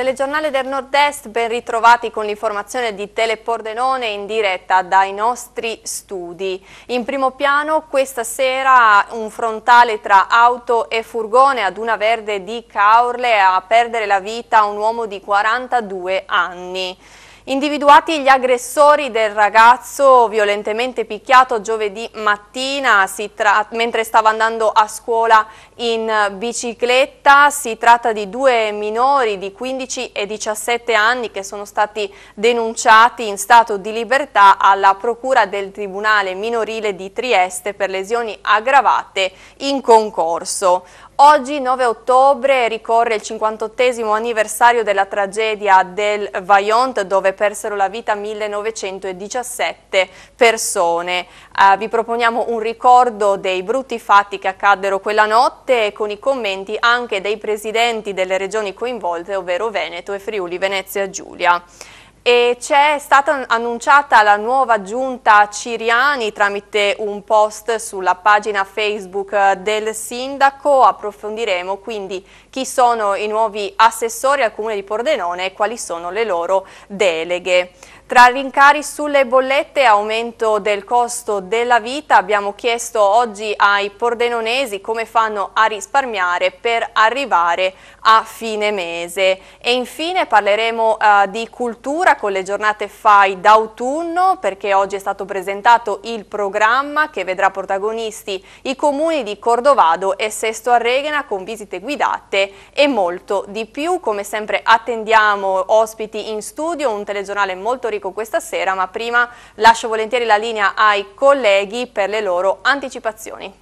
Telegiornale del Nord-Est, ben ritrovati con l'informazione di Telepordenone in diretta dai nostri studi. In primo piano questa sera un frontale tra auto e furgone ad una verde di Caorle a perdere la vita un uomo di 42 anni. Individuati gli aggressori del ragazzo violentemente picchiato giovedì mattina mentre stava andando a scuola in bicicletta, si tratta di due minori di 15 e 17 anni che sono stati denunciati in stato di libertà alla Procura del Tribunale Minorile di Trieste per lesioni aggravate in concorso. Oggi 9 ottobre ricorre il 58 anniversario della tragedia del Vaillant dove persero la vita 1917 persone. Eh, vi proponiamo un ricordo dei brutti fatti che accaddero quella notte con i commenti anche dei presidenti delle regioni coinvolte ovvero Veneto e Friuli Venezia Giulia. E c'è stata annunciata la nuova giunta Ciriani tramite un post sulla pagina Facebook del sindaco. Approfondiremo quindi chi sono i nuovi assessori al comune di Pordenone e quali sono le loro deleghe. Tra rincari sulle bollette e aumento del costo della vita abbiamo chiesto oggi ai pordenonesi come fanno a risparmiare per arrivare a fine mese. E infine parleremo uh, di cultura con le giornate FAI d'autunno perché oggi è stato presentato il programma che vedrà protagonisti i comuni di Cordovado e Sesto Arregena con visite guidate e molto di più. Come sempre attendiamo ospiti in studio, un telegiornale molto ricco pubblico questa sera, ma prima lascio volentieri la linea ai colleghi per le loro anticipazioni.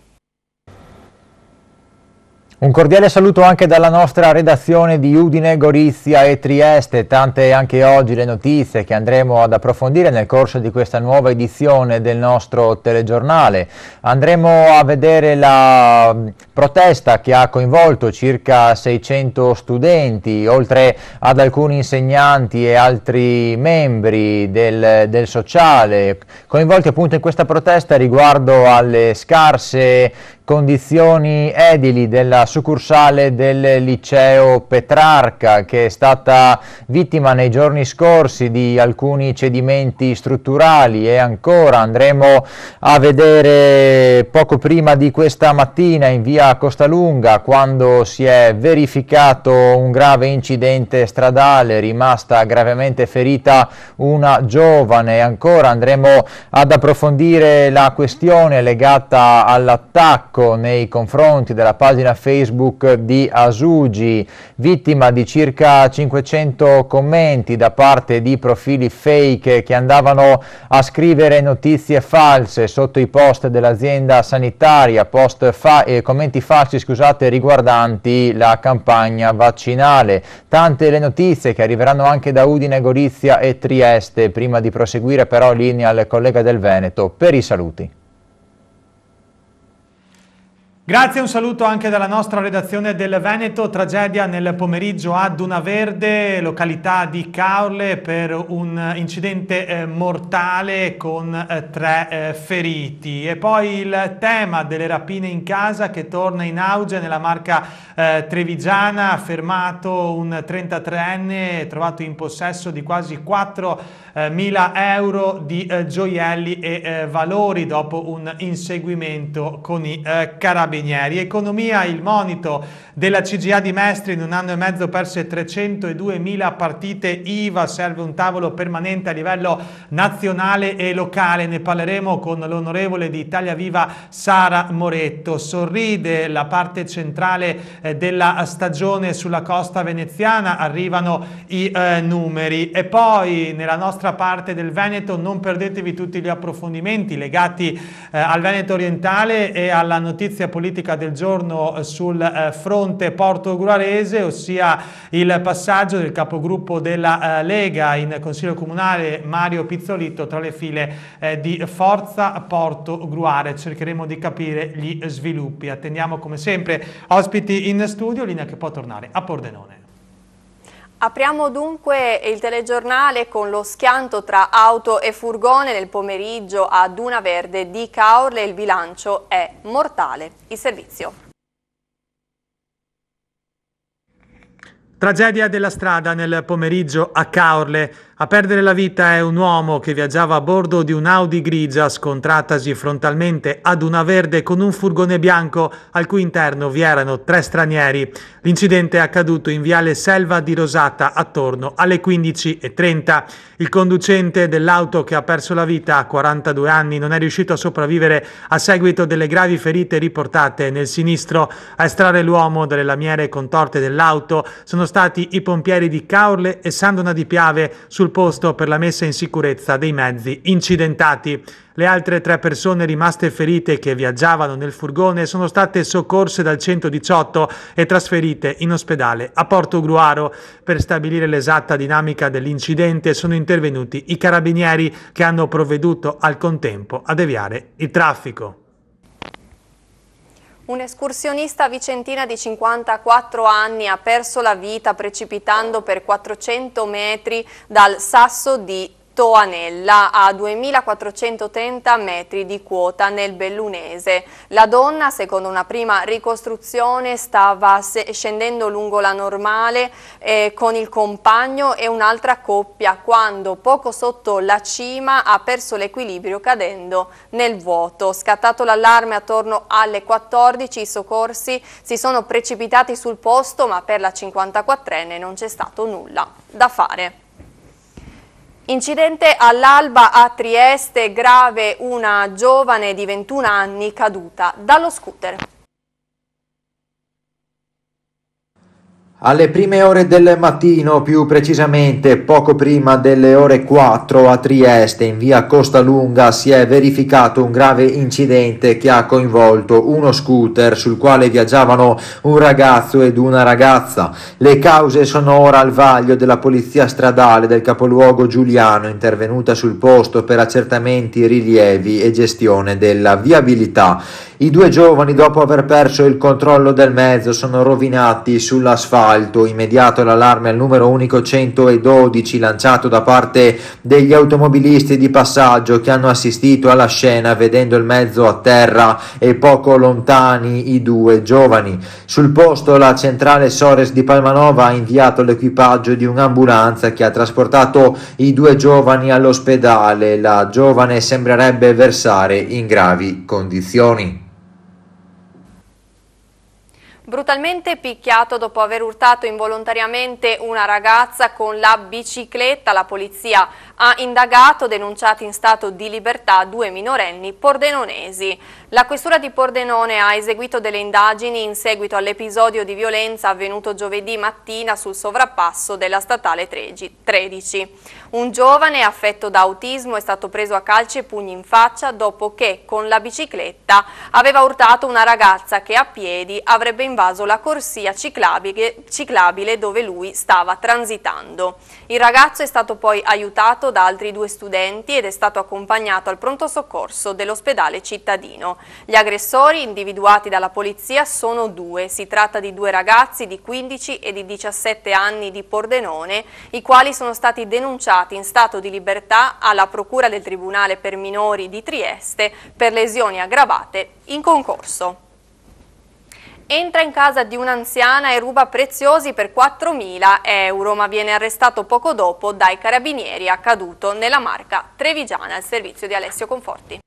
Un cordiale saluto anche dalla nostra redazione di Udine, Gorizia e Trieste, tante anche oggi le notizie che andremo ad approfondire nel corso di questa nuova edizione del nostro telegiornale. Andremo a vedere la mm, protesta che ha coinvolto circa 600 studenti, oltre ad alcuni insegnanti e altri membri del, del sociale, coinvolti appunto in questa protesta riguardo alle scarse condizioni edili della succursale del liceo Petrarca che è stata vittima nei giorni scorsi di alcuni cedimenti strutturali e ancora andremo a vedere poco prima di questa mattina in via Costalunga quando si è verificato un grave incidente stradale rimasta gravemente ferita una giovane ancora andremo ad approfondire la questione legata all'attacco attacco nei confronti della pagina Facebook di Asugi, vittima di circa 500 commenti da parte di profili fake che andavano a scrivere notizie false sotto i post dell'azienda sanitaria, fa eh, commenti falsi scusate, riguardanti la campagna vaccinale. Tante le notizie che arriveranno anche da Udine, Gorizia e Trieste. Prima di proseguire però linea al collega del Veneto per i saluti. Grazie, un saluto anche dalla nostra redazione del Veneto. Tragedia nel pomeriggio a Duna Verde, località di Caorle, per un incidente eh, mortale con eh, tre eh, feriti. E poi il tema delle rapine in casa che torna in auge nella marca eh, trevigiana, fermato un 33enne trovato in possesso di quasi 4.000 eh, euro di eh, gioielli e valori dopo un inseguimento con i carabinieri. Ranieri. Economia, il monito della CGA di Mestri in un anno e mezzo perse 302.000 partite IVA, serve un tavolo permanente a livello nazionale e locale, ne parleremo con l'onorevole di Italia Viva Sara Moretto. Sorride la parte centrale eh, della stagione sulla costa veneziana, arrivano i eh, numeri e poi nella nostra parte del Veneto non perdetevi tutti gli approfondimenti legati eh, al Veneto orientale e alla notizia politica politica del giorno eh, sul eh, fronte portogruarese, ossia il passaggio del capogruppo della eh, Lega in Consiglio Comunale Mario Pizzolitto tra le file di Forza Porto Gruare. Cercheremo di capire gli sviluppi. Attendiamo come sempre ospiti in studio, linea che può tornare a Pordenone. Apriamo dunque il telegiornale con lo schianto tra auto e furgone nel pomeriggio a Duna Verde di Caorle. Il bilancio è mortale. Il servizio. Tragedia della strada nel pomeriggio a Caorle. A perdere la vita è un uomo che viaggiava a bordo di un'Audi grigia scontratasi frontalmente ad una verde con un furgone bianco al cui interno vi erano tre stranieri. L'incidente è accaduto in viale Selva di Rosata attorno alle 15.30. Il conducente dell'auto che ha perso la vita a 42 anni non è riuscito a sopravvivere a seguito delle gravi ferite riportate nel sinistro. A estrarre l'uomo dalle lamiere contorte dell'auto sono stati i pompieri di Caorle e Sandona di Piave sul sul posto per la messa in sicurezza dei mezzi incidentati. Le altre tre persone rimaste ferite che viaggiavano nel furgone sono state soccorse dal 118 e trasferite in ospedale a Porto Gruaro. Per stabilire l'esatta dinamica dell'incidente sono intervenuti i carabinieri che hanno provveduto al contempo a deviare il traffico. Un'escursionista vicentina di 54 anni ha perso la vita precipitando per 400 metri dal sasso di Toanella a 2430 metri di quota nel Bellunese. La donna, secondo una prima ricostruzione, stava scendendo lungo la normale eh, con il compagno e un'altra coppia quando poco sotto la cima ha perso l'equilibrio cadendo nel vuoto. Scattato l'allarme attorno alle 14 i soccorsi si sono precipitati sul posto ma per la 54enne non c'è stato nulla da fare. Incidente all'alba a Trieste, grave una giovane di 21 anni caduta dallo scooter. Alle prime ore del mattino, più precisamente poco prima delle ore 4 a Trieste, in via Costa Lunga, si è verificato un grave incidente che ha coinvolto uno scooter sul quale viaggiavano un ragazzo ed una ragazza. Le cause sono ora al vaglio della polizia stradale del capoluogo Giuliano, intervenuta sul posto per accertamenti, rilievi e gestione della viabilità. I due giovani, dopo aver perso il controllo del mezzo, sono rovinati sull'asfalto asfalto. Immediato l'allarme al numero unico 112 lanciato da parte degli automobilisti di passaggio che hanno assistito alla scena vedendo il mezzo a terra e poco lontani i due giovani. Sul posto la centrale Sores di Palmanova ha inviato l'equipaggio di un'ambulanza che ha trasportato i due giovani all'ospedale. La giovane sembrerebbe versare in gravi condizioni. Brutalmente picchiato dopo aver urtato involontariamente una ragazza con la bicicletta, la polizia ha indagato, denunciati in stato di libertà, due minorenni pordenonesi. La questura di Pordenone ha eseguito delle indagini in seguito all'episodio di violenza avvenuto giovedì mattina sul sovrappasso della statale 13. Un giovane affetto da autismo è stato preso a calci e pugni in faccia dopo che con la bicicletta aveva urtato una ragazza che a piedi avrebbe invaso la corsia ciclabile, dove lui stava transitando. Il ragazzo è stato poi aiutato trasportato da altri due studenti ed è stato accompagnato al pronto soccorso dell'ospedale cittadino. Gli aggressori individuati dalla polizia sono due. Si tratta di due ragazzi di 15 e di 17 anni di Pordenone, i quali sono stati denunciati in stato di libertà alla Procura del Tribunale per Minori di Trieste per lesioni aggravate in concorso entra in casa di un'anziana e ruba preziosi per 4.000 euro, ma viene arrestato poco dopo dai carabinieri accaduto nella marca trevigiana al servizio di Alessio Conforti.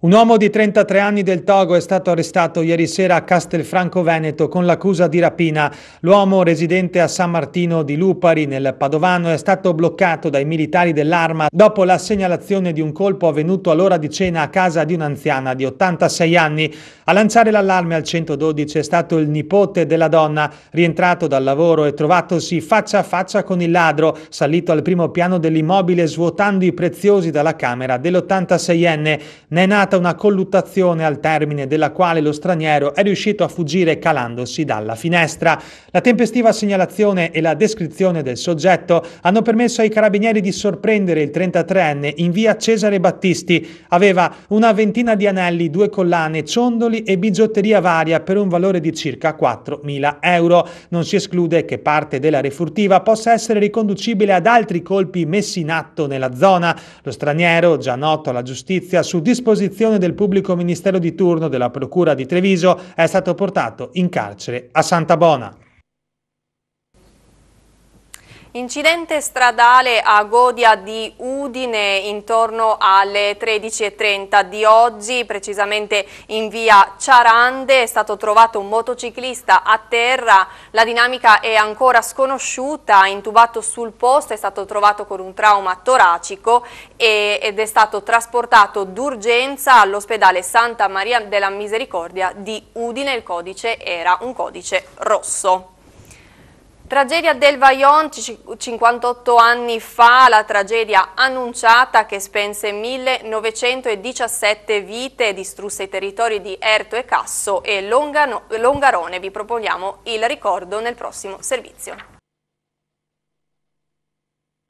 Un uomo di 33 anni del Togo è stato arrestato ieri sera a Castelfranco Veneto con l'accusa di rapina. L'uomo residente a San Martino di Lupari nel Padovano è stato bloccato dai militari dell'arma dopo la segnalazione di un colpo avvenuto all'ora di cena a casa di un'anziana di 86 anni. A lanciare l'allarme al 112 è stato il nipote della donna, rientrato dal lavoro e trovatosi faccia a faccia con il ladro, salito al primo piano dell'immobile svuotando i preziosi dalla camera dell'86enne. Nenà stata una colluttazione al termine della quale lo straniero è riuscito a fuggire calandosi dalla finestra. La tempestiva segnalazione e la descrizione del soggetto hanno permesso ai carabinieri di sorprendere il 33enne in via Cesare Battisti. Aveva una ventina di anelli, due collane, ciondoli e bigiotteria varia per un valore di circa 4.000 euro. Non si esclude che parte della refurtiva possa essere riconducibile ad altri colpi messi in atto nella zona. Lo straniero, già noto alla giustizia, su disposizione giurisdizione del pubblico ministero di turno della Procura di Treviso, è stato portato in carcere a Santa Bona. Incidente stradale a Godia di Udine intorno alle 13.30 di oggi, precisamente in via Ciarande, è stato trovato un motociclista a terra, la dinamica è ancora sconosciuta, intubato sul posto, è stato trovato con un trauma toracico ed è stato trasportato d'urgenza all'ospedale Santa Maria della Misericordia di Udine, il codice era un codice rosso. Tragedia del Vaion, 58 anni fa, la tragedia annunciata che spense 1917 vite e distrusse i territori di Erto e Casso e Longano, Longarone. Vi proponiamo il ricordo nel prossimo servizio.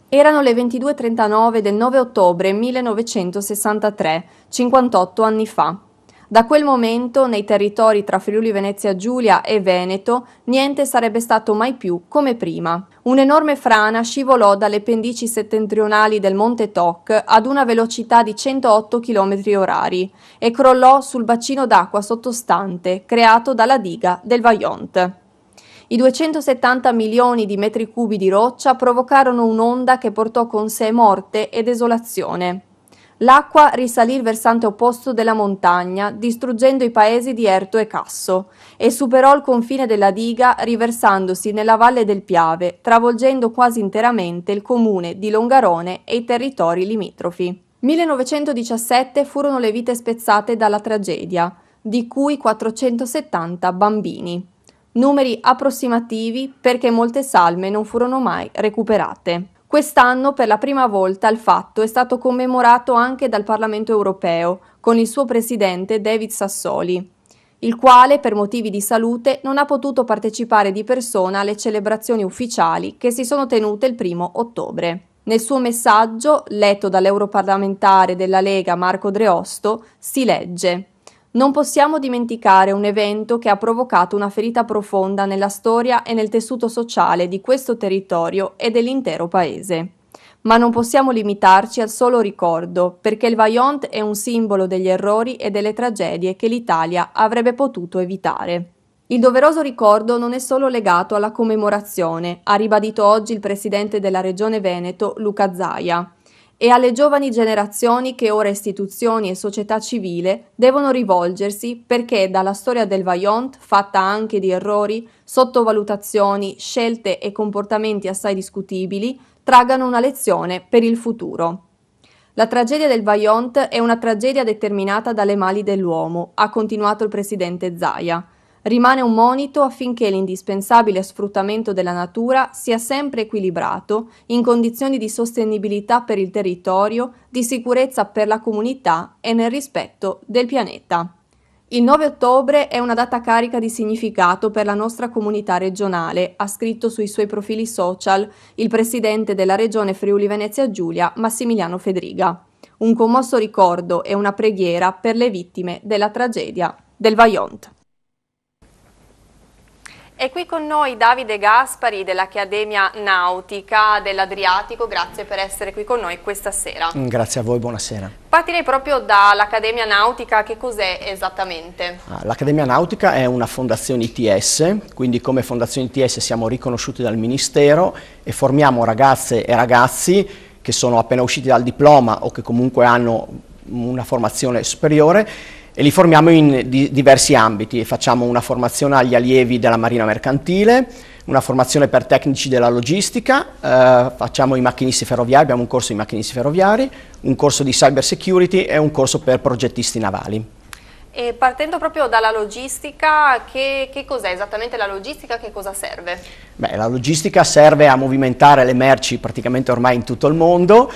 Erano le 22.39 del 9 ottobre 1963, 58 anni fa. Da quel momento nei territori tra Friuli Venezia Giulia e Veneto niente sarebbe stato mai più come prima. Un'enorme frana scivolò dalle pendici settentrionali del Monte Toc ad una velocità di 108 km h e crollò sul bacino d'acqua sottostante creato dalla diga del Vaillant. I 270 milioni di metri cubi di roccia provocarono un'onda che portò con sé morte e desolazione. L'acqua risalì il versante opposto della montagna, distruggendo i paesi di Erto e Casso, e superò il confine della diga riversandosi nella valle del Piave, travolgendo quasi interamente il comune di Longarone e i territori limitrofi. 1917 furono le vite spezzate dalla tragedia, di cui 470 bambini. Numeri approssimativi perché molte salme non furono mai recuperate. Quest'anno per la prima volta il fatto è stato commemorato anche dal Parlamento europeo, con il suo presidente David Sassoli, il quale per motivi di salute non ha potuto partecipare di persona alle celebrazioni ufficiali che si sono tenute il primo ottobre. Nel suo messaggio, letto dall'europarlamentare della Lega Marco Dreosto, si legge non possiamo dimenticare un evento che ha provocato una ferita profonda nella storia e nel tessuto sociale di questo territorio e dell'intero paese. Ma non possiamo limitarci al solo ricordo, perché il Vaillant è un simbolo degli errori e delle tragedie che l'Italia avrebbe potuto evitare. Il doveroso ricordo non è solo legato alla commemorazione, ha ribadito oggi il presidente della Regione Veneto, Luca Zaia e alle giovani generazioni che ora istituzioni e società civile devono rivolgersi perché dalla storia del Vaillant, fatta anche di errori, sottovalutazioni, scelte e comportamenti assai discutibili, tragano una lezione per il futuro. La tragedia del Vaillant è una tragedia determinata dalle mali dell'uomo, ha continuato il presidente Zaia Rimane un monito affinché l'indispensabile sfruttamento della natura sia sempre equilibrato, in condizioni di sostenibilità per il territorio, di sicurezza per la comunità e nel rispetto del pianeta. Il 9 ottobre è una data carica di significato per la nostra comunità regionale, ha scritto sui suoi profili social il presidente della regione Friuli Venezia Giulia, Massimiliano Fedriga. Un commosso ricordo e una preghiera per le vittime della tragedia del Vajont. È qui con noi Davide Gaspari dell'Accademia Nautica dell'Adriatico, grazie per essere qui con noi questa sera. Mm, grazie a voi, buonasera. Partirei proprio dall'Accademia Nautica, che cos'è esattamente? Ah, L'Accademia Nautica è una fondazione ITS, quindi come fondazione ITS siamo riconosciuti dal Ministero e formiamo ragazze e ragazzi che sono appena usciti dal diploma o che comunque hanno una formazione superiore e li formiamo in di diversi ambiti. Facciamo una formazione agli allievi della Marina Mercantile, una formazione per tecnici della logistica, eh, facciamo i macchinisti ferroviari, abbiamo un corso di macchinisti ferroviari, un corso di cyber security e un corso per progettisti navali. E partendo proprio dalla logistica, che, che cos'è esattamente la logistica, che cosa serve? Beh, la logistica serve a movimentare le merci praticamente ormai in tutto il mondo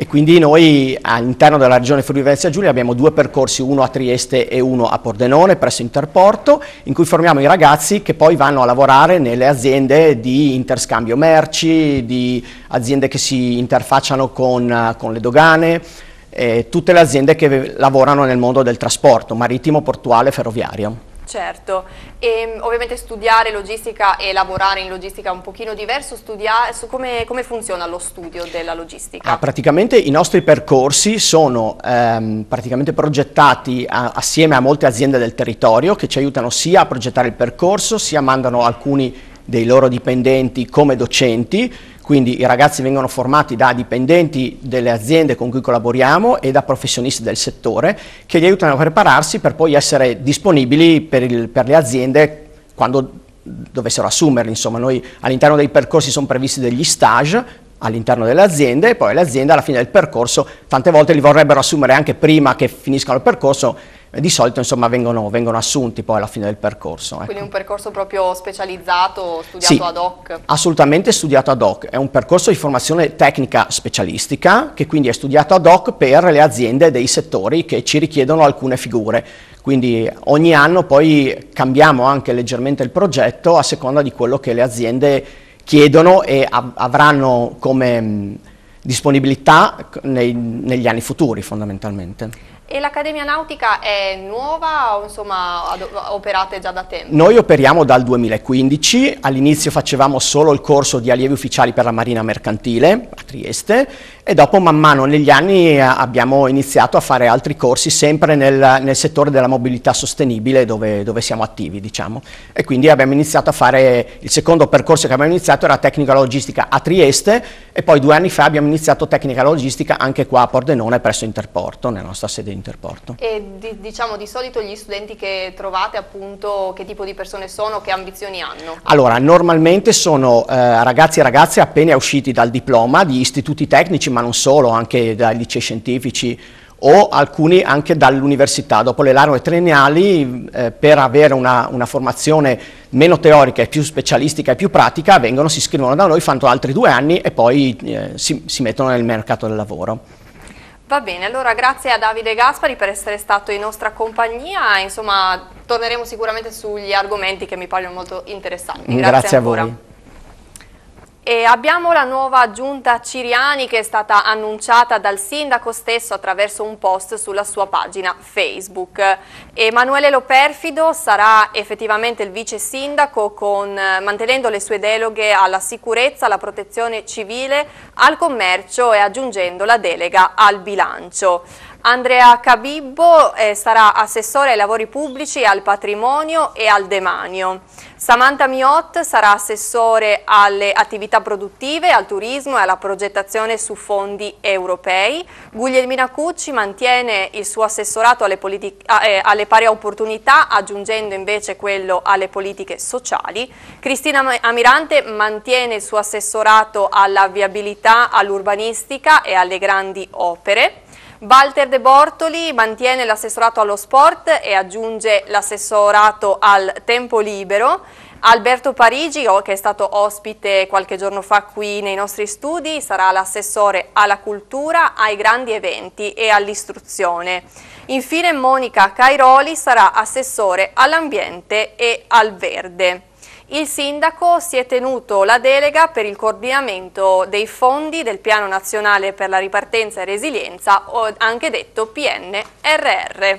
e quindi noi all'interno della regione Friuli Venezia Giulia abbiamo due percorsi, uno a Trieste e uno a Pordenone presso Interporto, in cui formiamo i ragazzi che poi vanno a lavorare nelle aziende di interscambio merci, di aziende che si interfacciano con, con le dogane, eh, tutte le aziende che lavorano nel mondo del trasporto marittimo, portuale e ferroviario. Certo, e, ehm, ovviamente studiare logistica e lavorare in logistica è un pochino diverso, studiare, come, come, funziona lo studio della logistica? Ah, praticamente i nostri percorsi sono ehm, praticamente progettati a, assieme a molte aziende del territorio che ci aiutano sia a progettare il percorso, sia mandano alcuni dei loro dipendenti come docenti, quindi i ragazzi vengono formati da dipendenti delle aziende con cui collaboriamo e da professionisti del settore che li aiutano a prepararsi per poi essere disponibili per, il, per le aziende quando dovessero assumerli. Insomma, noi all'interno dei percorsi sono previsti degli stage all'interno delle aziende e poi le aziende alla fine del percorso tante volte li vorrebbero assumere anche prima che finiscano il percorso eh, di solito insomma, vengono, vengono, assunti poi alla fine del percorso. Ecco. Quindi un percorso proprio specializzato, studiato sì, ad hoc? assolutamente studiato ad hoc, è un percorso di formazione tecnica specialistica che quindi è studiato ad hoc per le aziende dei settori che ci richiedono alcune figure. Quindi ogni anno poi cambiamo anche leggermente il progetto a seconda di quello che le aziende chiedono e av avranno come disponibilità nei, negli anni futuri fondamentalmente. E l'Accademia Nautica è nuova o insomma operate già da tempo? Noi operiamo dal 2015, all'inizio facevamo solo il corso di allievi ufficiali per la Marina Mercantile a Trieste e dopo man mano negli anni eh, abbiamo iniziato a fare altri corsi sempre nel, nel settore della mobilità sostenibile dove, dove, siamo attivi diciamo e quindi abbiamo iniziato a fare il secondo percorso che abbiamo iniziato era tecnica logistica a Trieste e poi due anni fa abbiamo iniziato tecnica logistica anche qua a Pordenone presso Interporto nella nostra sede di Interporto. E di, diciamo di solito gli studenti che trovate appunto che tipo di persone sono, che ambizioni hanno? Allora normalmente sono eh, ragazzi e ragazze appena usciti dal diploma di istituti tecnici ma non solo, anche dai licei scientifici o alcuni anche dall'università. Dopo le lauree triennali, eh, per avere una, una, formazione meno teorica e più specialistica e più pratica, vengono, si iscrivono da noi, fanno altri due anni e poi eh, si, si mettono nel mercato del lavoro. Va bene, allora grazie a Davide Gaspari per essere stato in nostra compagnia, insomma torneremo sicuramente sugli argomenti che mi paiono molto interessanti. Grazie, grazie a ancora. voi. E abbiamo la nuova giunta Ciriani che è stata annunciata dal sindaco stesso attraverso un post sulla sua pagina Facebook. Emanuele Loperfido sarà effettivamente il vice sindaco con, eh, mantenendo le sue deleghe alla sicurezza, alla protezione civile, al commercio e aggiungendo la delega al bilancio. Andrea Cabibbo eh, sarà assessore ai lavori pubblici, al patrimonio e al demanio. Samantha Miot sarà assessore alle attività produttive, al turismo e alla progettazione su fondi europei. Guglielmina Cucci mantiene il suo assessorato alle, eh, alle pari opportunità, aggiungendo invece quello alle politiche sociali. Cristina Amirante mantiene il suo assessorato alla viabilità, all'urbanistica e alle grandi opere. Walter De Bortoli mantiene l'assessorato allo sport e aggiunge l'assessorato al tempo libero. Alberto Parigi, oh, che è stato ospite qualche giorno fa qui nei nostri studi, sarà l'assessore alla cultura, ai grandi eventi e all'istruzione. Infine Monica Cairoli sarà assessore all'ambiente e al verde il Sindaco si è tenuto la delega per il coordinamento dei fondi del Piano Nazionale per la Ripartenza e Resilienza, anche detto PNRR.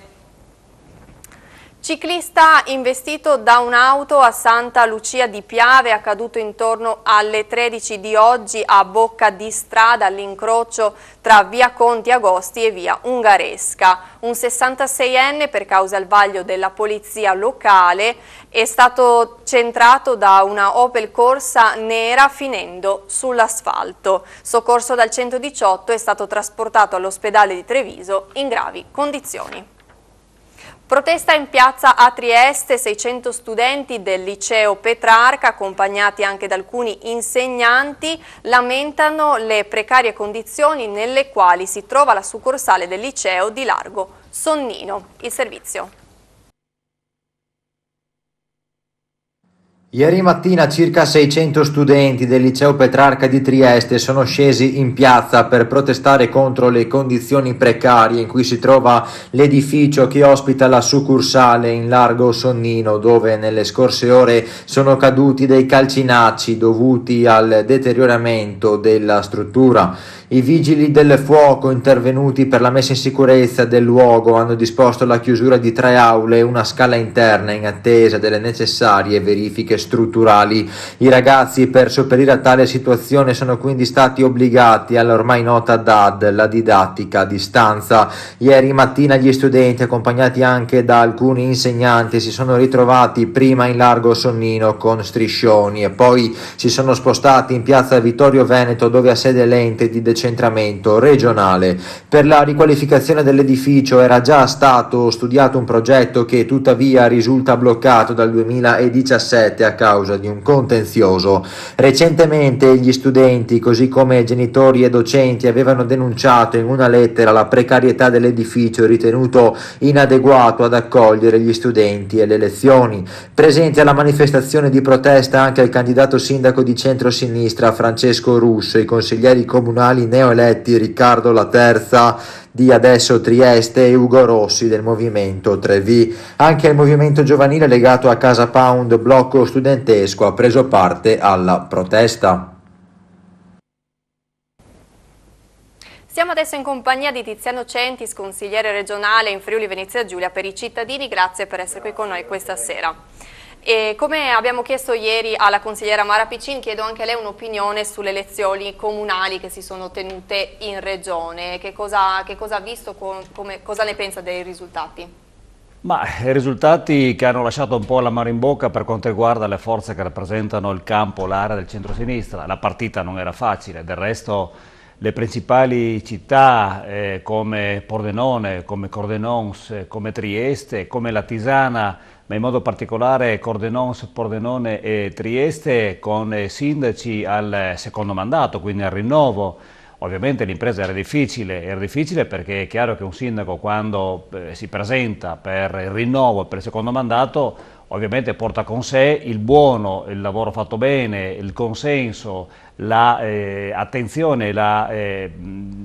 Ciclista investito da un'auto a Santa Lucia di Piave, accaduto intorno alle 13 di oggi a bocca di strada all'incrocio tra via Conti Agosti e via Ungaresca. Un 66enne per causa al vaglio della polizia locale è stato centrato da una Opel Corsa nera finendo sull'asfalto. Soccorso dal 118 è stato trasportato all'ospedale di Treviso in gravi condizioni. Protesta in piazza a Trieste, 600 studenti del liceo Petrarca, accompagnati anche da alcuni insegnanti, lamentano le precarie condizioni nelle quali si trova la succursale del liceo di Largo Sonnino. Il servizio. Ieri mattina circa 600 studenti del liceo Petrarca di Trieste sono scesi in piazza per protestare contro le condizioni precarie in cui si trova l'edificio che ospita la succursale in largo Sonnino dove nelle scorse ore sono caduti dei calcinacci dovuti al deterioramento della struttura. I vigili del fuoco intervenuti per la messa in sicurezza del luogo hanno disposto la chiusura di tre aule e una scala interna in attesa delle necessarie verifiche strutturali. I ragazzi per sopperire a tale situazione sono quindi stati obbligati all'ormai nota DAD, la didattica a distanza. Ieri mattina gli studenti, accompagnati anche da alcuni insegnanti, si sono ritrovati prima in largo Sonnino con striscioni e poi si sono spostati in piazza Vittorio Veneto dove ha sede l'ente di decisione decentramento regionale. Per la riqualificazione dell'edificio era già stato studiato un progetto che tuttavia risulta bloccato dal 2017 a causa di un contenzioso. Recentemente gli studenti, così come genitori e docenti, avevano denunciato in una lettera la precarietà dell'edificio ritenuto inadeguato ad accogliere gli studenti e le lezioni. Presente alla manifestazione di protesta anche il candidato sindaco di centrosinistra Francesco Russo, i consiglieri comunali neoeletti Riccardo La Terza di Adesso Trieste e Ugo Rossi del Movimento 3V. Anche il movimento giovanile legato a Casa Pound Blocco Studentesco ha preso parte alla protesta. Siamo adesso in compagnia di Tiziano Centis, consigliere regionale in Friuli Venezia Giulia per i cittadini. Grazie per essere qui con noi questa sera. E come abbiamo chiesto ieri alla consigliera Mara Piccin, chiedo anche a lei un'opinione sulle elezioni comunali che si sono tenute in regione. Che cosa, che cosa ha visto, come, cosa ne pensa dei risultati? Ma i risultati che hanno lasciato un po' la mano in bocca per quanto riguarda le forze che rappresentano il campo, l'area del centro-sinistra. La partita non era facile, del resto le principali città eh, come Pordenone, come Cordenons, eh, come Trieste, come La Tisana ma in modo particolare Cordenons, Pordenone e Trieste con eh, sindaci al secondo mandato, quindi al rinnovo. Ovviamente l'impresa era difficile, era difficile perché è chiaro che un sindaco quando eh, si presenta per il rinnovo per il secondo mandato ovviamente porta con sé il buono, il lavoro fatto bene, il consenso, l'attenzione, la, eh, la eh,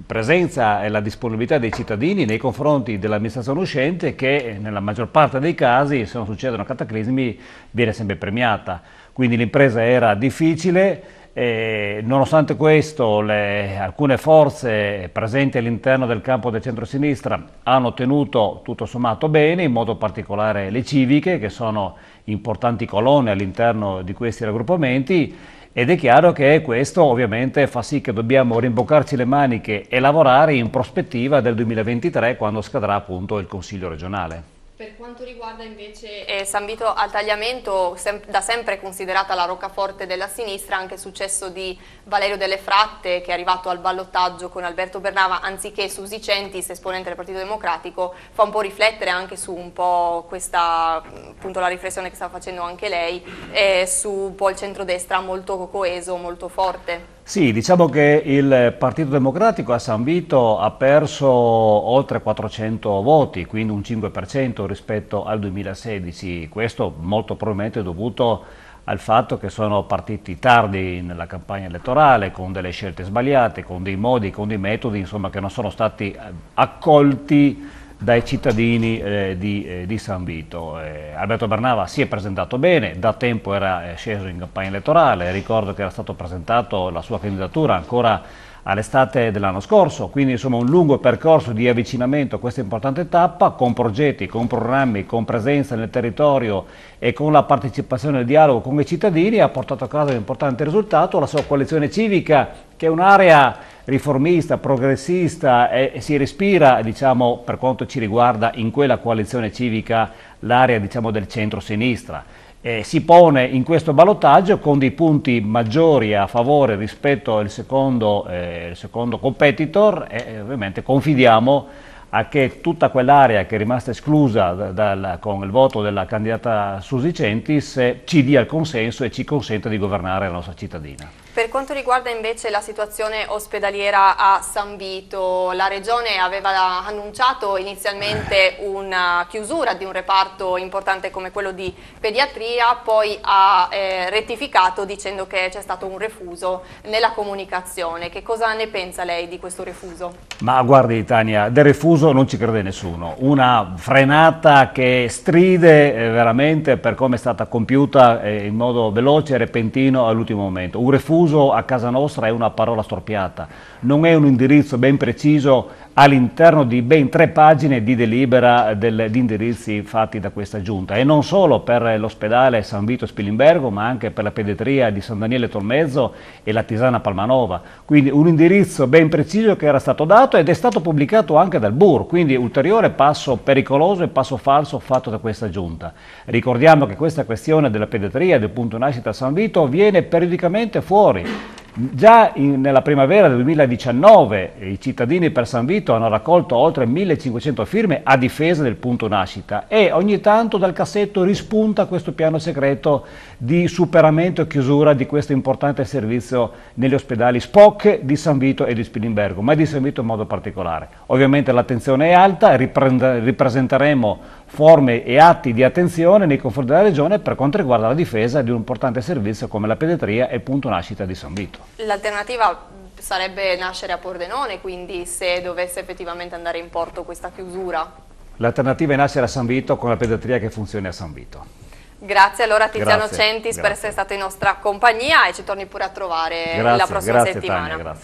presenza e la disponibilità dei cittadini nei confronti dell'amministrazione uscente che eh, nella maggior parte dei casi, se non succedono cataclismi, viene sempre premiata. Quindi l'impresa era difficile, eh, nonostante questo le, alcune forze presenti all'interno del campo del centro-sinistra hanno tenuto tutto sommato bene, in modo particolare le civiche che sono importanti colonne all'interno di questi raggruppamenti ed è chiaro che questo ovviamente fa sì che dobbiamo rimboccarci le maniche e lavorare in prospettiva del 2023 quando scadrà appunto il Consiglio regionale. Per quanto riguarda invece eh, San Vito al Tagliamento, sem da sempre considerata la roccaforte della sinistra, anche il successo di Valerio Delle Fratte che è arrivato al ballottaggio con Alberto Bernava, anziché Susi Centis, esponente del Partito Democratico, fa un po' riflettere anche su un po' questa, appunto la riflessione che sta facendo anche lei, eh, su un po' il centrodestra molto coeso, molto forte. Sì, diciamo che il Partito Democratico a San Vito ha perso oltre 400 voti, quindi un 5% rispetto al 2016. Questo molto probabilmente è dovuto al fatto che sono partiti tardi nella campagna elettorale, con delle scelte sbagliate, con dei modi, con dei metodi insomma, che non sono stati eh, accolti dai cittadini eh, di, eh, di, San Vito. Eh, Alberto Bernava si è presentato bene, da tempo era eh, sceso in campagna elettorale, ricordo che era stato presentato la sua candidatura ancora all'estate dell'anno scorso, quindi insomma un lungo percorso di avvicinamento a questa importante tappa con progetti, con programmi, con presenza nel territorio e con la partecipazione e il dialogo con i cittadini ha portato a casa un importante risultato, la sua coalizione civica che è un'area riformista, progressista e si respira diciamo, per quanto ci riguarda in quella coalizione civica l'area diciamo, del centro-sinistra eh, si pone in questo ballottaggio con dei punti maggiori a favore rispetto al secondo, eh, secondo competitor e eh, ovviamente confidiamo a che tutta quell'area che è rimasta esclusa da, da, con il voto della candidata Susi Centis eh, ci dia il consenso e ci consenta di governare la nostra cittadina. Per quanto riguarda invece la situazione ospedaliera a San Vito, la Regione aveva annunciato inizialmente una chiusura di un reparto importante come quello di pediatria, poi ha eh, rettificato dicendo che c'è stato un refuso nella comunicazione. Che cosa ne pensa lei di questo refuso? Ma guardi Tania, del refuso non ci crede nessuno. Una frenata che stride eh, veramente per come è stata compiuta eh, in modo veloce e repentino all'ultimo momento. Un refuso uso a casa nostra è una parola storpiata, non è un indirizzo ben preciso all'interno di ben tre pagine di delibera del, di indirizzi fatti da questa giunta e non solo per l'ospedale San Vito Spilimbergo ma anche per la pediatria di San Daniele Tolmezzo e la Tisana Palmanova quindi un indirizzo ben preciso che era stato dato ed è stato pubblicato anche dal BUR quindi ulteriore passo pericoloso e passo falso fatto da questa giunta ricordiamo che questa questione della pediatria del punto nascita a San Vito viene periodicamente fuori Già in, nella primavera del 2019 i cittadini per San Vito hanno raccolto oltre 1500 firme a difesa del punto nascita e ogni tanto dal cassetto rispunta questo piano segreto di superamento e chiusura di questo importante servizio negli ospedali Spock di San Vito e di Spilimbergo, ma di San Vito in modo particolare. Ovviamente l'attenzione è alta, ripresenteremo forme e atti di attenzione nei confronti della Regione per quanto riguarda la difesa di un importante servizio come la pediatria e il punto nascita di San Vito. L'alternativa sarebbe nascere a Pordenone, quindi se dovesse effettivamente andare in porto questa chiusura? L'alternativa è nascere a San Vito con la pediatria che funzioni a San Vito. Grazie allora Tiziano grazie, Centis grazie. per essere stato in nostra compagnia e ci torni pure a trovare grazie, la prossima settimana. Tania,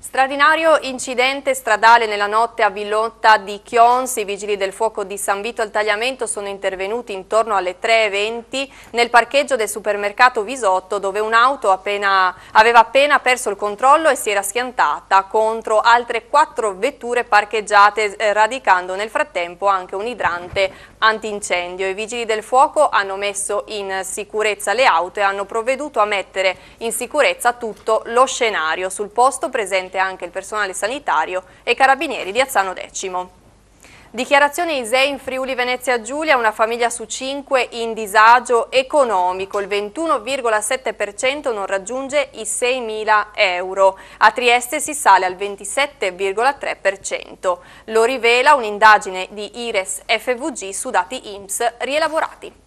Straordinario incidente stradale nella notte a Villotta di Chions, i vigili del fuoco di San Vito al Tagliamento sono intervenuti intorno alle 3.20 nel parcheggio del supermercato Visotto dove un'auto aveva appena perso il controllo e si era schiantata contro altre quattro vetture parcheggiate eh, radicando nel frattempo anche un idrante antincendio. I vigili del fuoco hanno messo in sicurezza le auto e hanno provveduto a mettere in sicurezza tutto lo scenario. Sul posto presente presente anche il personale sanitario e carabinieri di Azzano X. Dichiarazione ISEE in Friuli Venezia Giulia, una famiglia su cinque in disagio economico, il 21,7% non raggiunge i 6.000 euro, a Trieste si sale al 27,3%, lo rivela un'indagine di Ires FVG su dati IMSS rielaborati.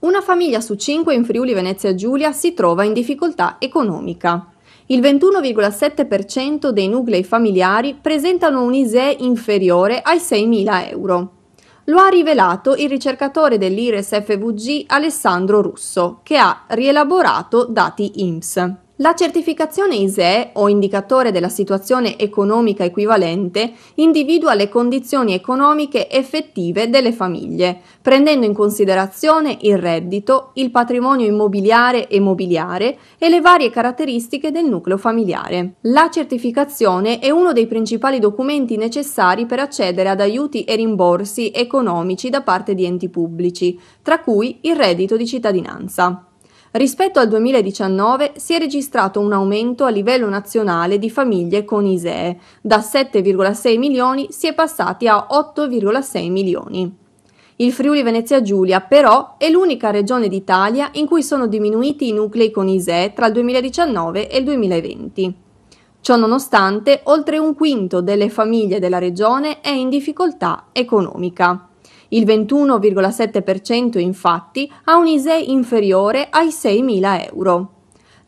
Una famiglia su cinque in Friuli Venezia Giulia si trova in difficoltà economica. Il 21,7% dei nuclei familiari presentano un ISEE inferiore ai 6.000 euro. Lo ha rivelato il ricercatore dell'IRES FVG Alessandro Russo, che ha rielaborato dati IMSS. La certificazione ISEE o indicatore della situazione economica equivalente individua le condizioni economiche effettive delle famiglie, prendendo in considerazione il reddito, il patrimonio immobiliare e mobiliare e le varie caratteristiche del nucleo familiare. La certificazione è uno dei principali documenti necessari per accedere ad aiuti e rimborsi economici da parte di enti pubblici, tra cui il reddito di cittadinanza. Rispetto al 2019 si è registrato un aumento a livello nazionale di famiglie con ISEE, da 7,6 milioni si è passati a 8,6 milioni. Il Friuli Venezia Giulia però è l'unica regione d'Italia in cui sono diminuiti i nuclei con ISEE tra il 2019 e il 2020. Ciononostante, oltre un quinto delle famiglie della regione è in difficoltà economica. Il 21,7% infatti ha un ISE inferiore ai 6.000 euro.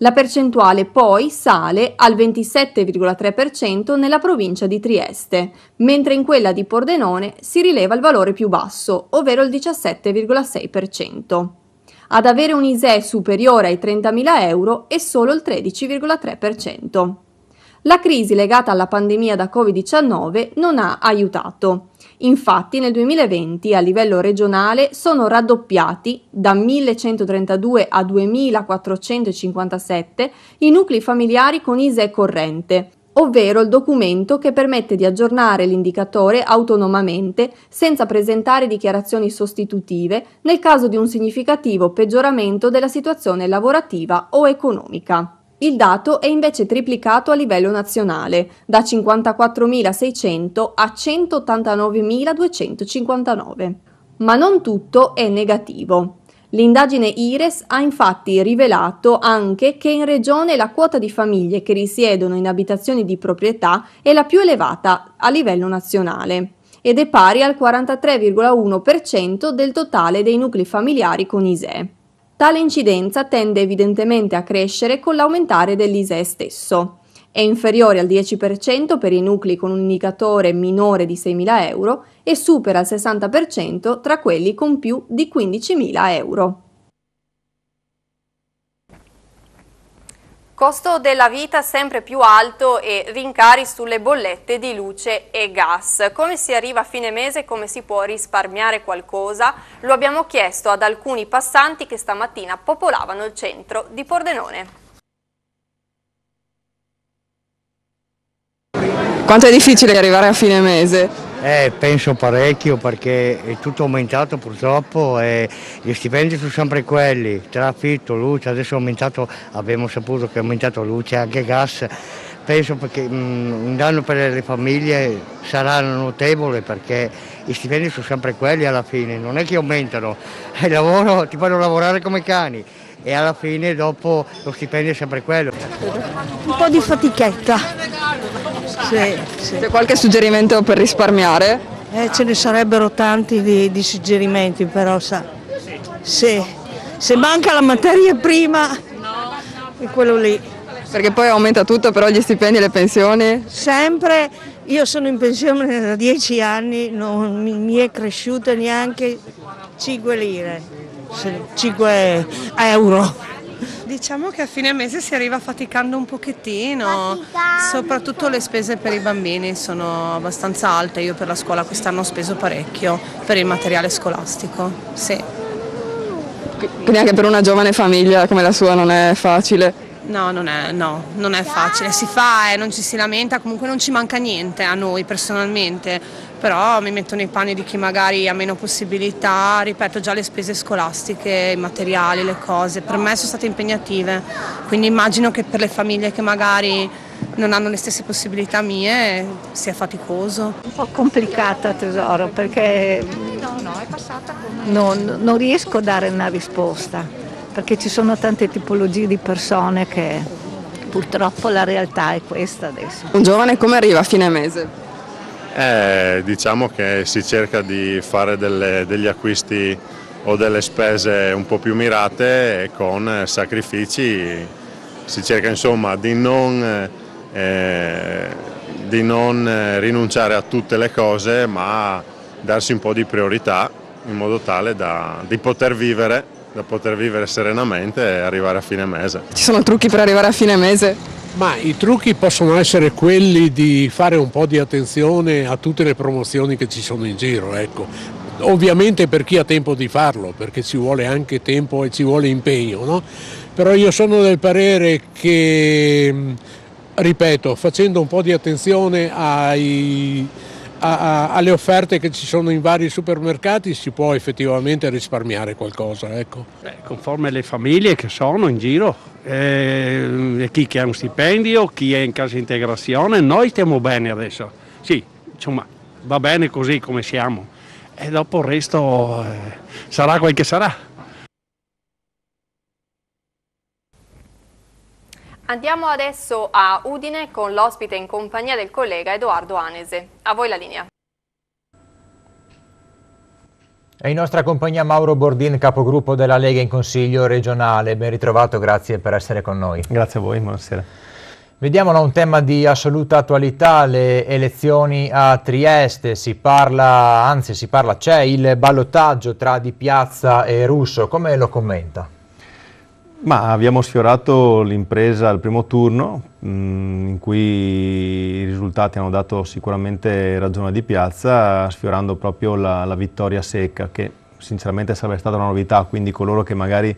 La percentuale poi sale al 27,3% nella provincia di Trieste, mentre in quella di Pordenone si rileva il valore più basso, ovvero il 17,6%. Ad avere un ISE superiore ai 30.000 euro è solo il 13,3%. La crisi legata alla pandemia da Covid-19 non ha aiutato. Infatti nel 2020 a livello regionale sono raddoppiati da 1132 a 2457 i nuclei familiari con ISE corrente, ovvero il documento che permette di aggiornare l'indicatore autonomamente senza presentare dichiarazioni sostitutive nel caso di un significativo peggioramento della situazione lavorativa o economica. Il dato è invece triplicato a livello nazionale, da 54.600 a 189.259. Ma non tutto è negativo. L'indagine IRES ha infatti rivelato anche che in regione la quota di famiglie che risiedono in abitazioni di proprietà è la più elevata a livello nazionale ed è pari al 43,1% del totale dei nuclei familiari con ISEE. Tale incidenza tende evidentemente a crescere con l'aumentare dell'ISEE stesso. È inferiore al 10% per i nuclei con un indicatore minore di 6.000 euro e supera il 60% tra quelli con più di 15.000 euro. Costo della vita sempre più alto e rincari sulle bollette di luce e gas. Come si arriva a fine mese e come si può risparmiare qualcosa? Lo abbiamo chiesto ad alcuni passanti che stamattina popolavano il centro di Pordenone. Quanto è difficile arrivare a fine mese? Eh, penso parecchio perché è tutto aumentato purtroppo e gli stipendi sono sempre quelli, tra affitto, luce, adesso è aumentato, abbiamo saputo che è aumentato luce, e anche gas, penso che mm, un danno per le famiglie sarà notevole perché gli stipendi sono sempre quelli alla fine, non è che aumentano, il lavoro ti fanno lavorare come cani e alla fine dopo lo stipendio è sempre quello. Un po' di fatichetta. Sì, sì. C'è qualche suggerimento per risparmiare? Eh, ce ne sarebbero tanti di, di suggerimenti, però sa. Sì. Se manca la materia prima, è quello lì. Perché poi aumenta tutto, però gli stipendi e le pensioni? Sempre, io sono in pensione da dieci anni, non mi è cresciuto neanche 5 lire. 5 euro. Diciamo che a fine mese si arriva faticando un pochettino, soprattutto le spese per i bambini sono abbastanza alte, io per la scuola quest'anno ho speso parecchio per il materiale scolastico, sì. Quindi anche per una giovane famiglia come la sua non è facile. No, non è, no, non è facile, si fa e eh, non ci si lamenta, comunque non ci manca niente a noi personalmente, però mi metto nei panni di chi magari ha meno possibilità, ripeto già le spese scolastiche, i materiali, le cose, per me sono state impegnative, quindi immagino che per le famiglie che magari non hanno le stesse possibilità mie sia faticoso. Un po' complicata tesoro perché non, non riesco a dare una risposta, perché ci sono tante tipologie di persone che purtroppo la realtà è questa adesso. Un giovane come arriva a fine mese? Eh, diciamo che si cerca di fare delle, degli acquisti o delle spese un po' più mirate e con eh, sacrifici si cerca insomma di non, eh, di non eh, rinunciare a tutte le cose ma darsi un po' di priorità in modo tale da, di poter vivere da poter vivere serenamente e arrivare a fine mese. Ci sono trucchi per arrivare a fine mese? Ma i trucchi possono essere quelli di fare un po' di attenzione a tutte le promozioni che ci sono in giro, ecco. Ovviamente per chi ha tempo di farlo, perché ci vuole anche tempo e ci vuole impegno, no? Però io sono del parere che, ripeto, facendo un po' di attenzione ai a, a, alle offerte che ci sono in vari supermercati si può effettivamente risparmiare qualcosa. Ecco. Beh, conforme le famiglie che sono in giro, eh, chi che ha un stipendio, chi è in casa integrazione, noi stiamo bene adesso. Sì, insomma, va bene così come siamo. E dopo il resto eh, sarà quel che sarà. Andiamo adesso a Udine con l'ospite in compagnia del collega Edoardo Anese. A voi la linea. È in nostra compagnia Mauro Bordin, capogruppo della Lega in Consiglio regionale. Ben ritrovato, grazie per essere con noi. Grazie a voi, buonasera. Vediamo un tema di assoluta attualità, le elezioni a Trieste, si parla, anzi si parla, c'è il ballottaggio tra Di Piazza e Russo, come lo commenta? Ma abbiamo sfiorato l'impresa al primo turno, mm, in cui i risultati hanno dato sicuramente ragione di piazza, sfiorando proprio la, la vittoria secca, che sinceramente sarebbe stata una novità, quindi coloro che magari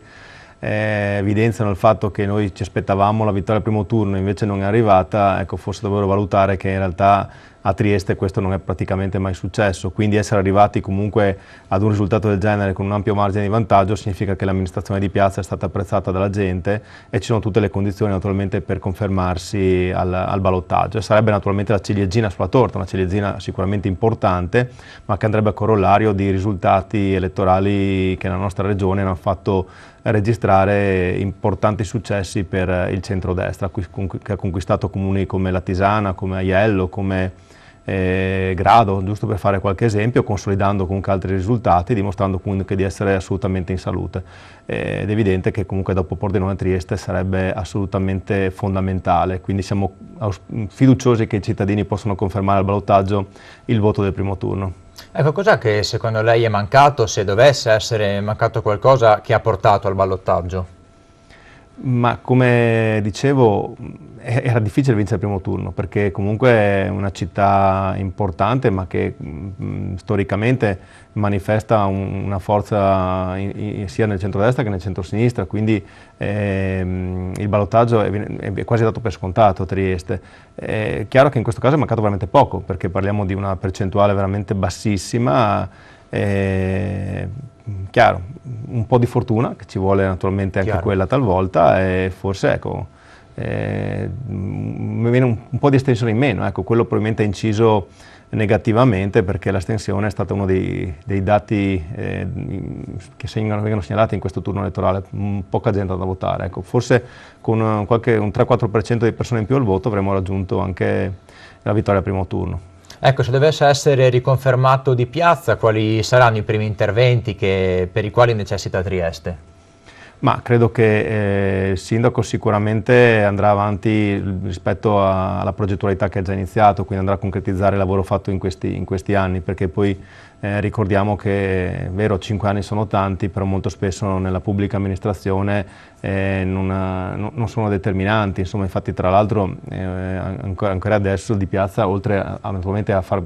eh, evidenziano il fatto che noi ci aspettavamo la vittoria al primo turno, invece non è arrivata, ecco, forse dovrebbero valutare che in realtà a Trieste questo non è praticamente mai successo, quindi essere arrivati comunque ad un risultato del genere con un ampio margine di vantaggio significa che l'amministrazione di piazza è stata apprezzata dalla gente e ci sono tutte le condizioni naturalmente per confermarsi al, al ballottaggio. E sarebbe naturalmente la ciliegina sulla torta, una ciliegina sicuramente importante, ma che andrebbe a corollario di risultati elettorali che nella nostra regione hanno fatto registrare importanti successi per il centrodestra, che ha conquistato comuni come la Tisana, come Aiello, come eh, grado, giusto per fare qualche esempio, consolidando comunque altri risultati, dimostrando comunque di essere assolutamente in salute. Eh, ed è evidente che comunque dopo Pordenone Trieste sarebbe assolutamente fondamentale, quindi siamo fiduciosi che i cittadini possano confermare al ballottaggio il voto del primo turno. Ecco, cos'è che secondo lei è mancato, se dovesse essere mancato qualcosa che ha portato al ballottaggio? Ma come dicevo, eh, era difficile vincere il primo turno perché comunque è una città importante ma che mm, storicamente manifesta una forza sia nel centro-destra che nel centro-sinistra, quindi ehm, il ballottaggio è, è, quasi dato per scontato a Trieste. È chiaro che in questo caso è mancato veramente poco perché parliamo di una percentuale veramente bassissima. Eh, Mm, chiaro, un po' di fortuna, che ci vuole naturalmente anche chiaro. quella talvolta, e forse ecco, eh, mi viene un, un, po' di estensione in meno, ecco, quello probabilmente ha inciso negativamente perché l'estensione è stato uno dei, dei dati eh, che vengono segnalati in questo turno elettorale, mm, poca gente da votare, ecco, forse con un, eh, qualche, un 3-4% di persone in più al voto avremmo raggiunto anche la vittoria al primo turno. Ecco, se dovesse essere riconfermato di piazza, quali saranno i primi interventi che, per i quali necessita Trieste? Ma credo che eh, il sindaco sicuramente andrà avanti rispetto a, alla progettualità che ha già iniziato, quindi andrà a concretizzare il lavoro fatto in questi, in questi anni, perché poi eh, ricordiamo che è vero 5 anni sono tanti, però molto spesso nella pubblica amministrazione eh, non, ha, eh, no, non, sono determinanti, insomma infatti tra l'altro eh, ancora, adesso di piazza oltre a, a far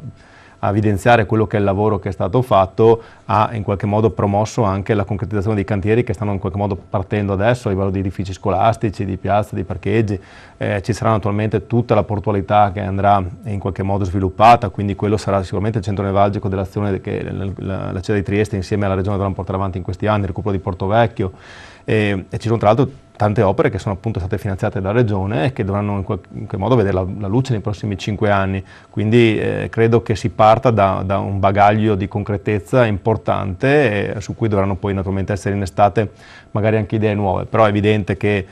a evidenziare quello che è il lavoro che è stato fatto, ha in qualche modo promosso anche la concretizzazione dei cantieri che stanno in qualche modo partendo adesso a livello di edifici scolastici, di piazze, di parcheggi, eh, ci sarà naturalmente tutta la portualità che andrà in qualche modo sviluppata, quindi quello sarà sicuramente il centro nevralgico dell'azione che la, la, città di Trieste insieme alla regione dovranno portare avanti in questi anni, il recupero di Porto Vecchio e, e ci sono tra l'altro tante opere che sono appunto state finanziate dalla Regione e che dovranno in qualche modo vedere la, la luce nei prossimi cinque anni, quindi eh, credo che si parta da, da, un bagaglio di concretezza importante eh, su cui dovranno poi naturalmente essere innestate magari anche idee nuove, però è evidente che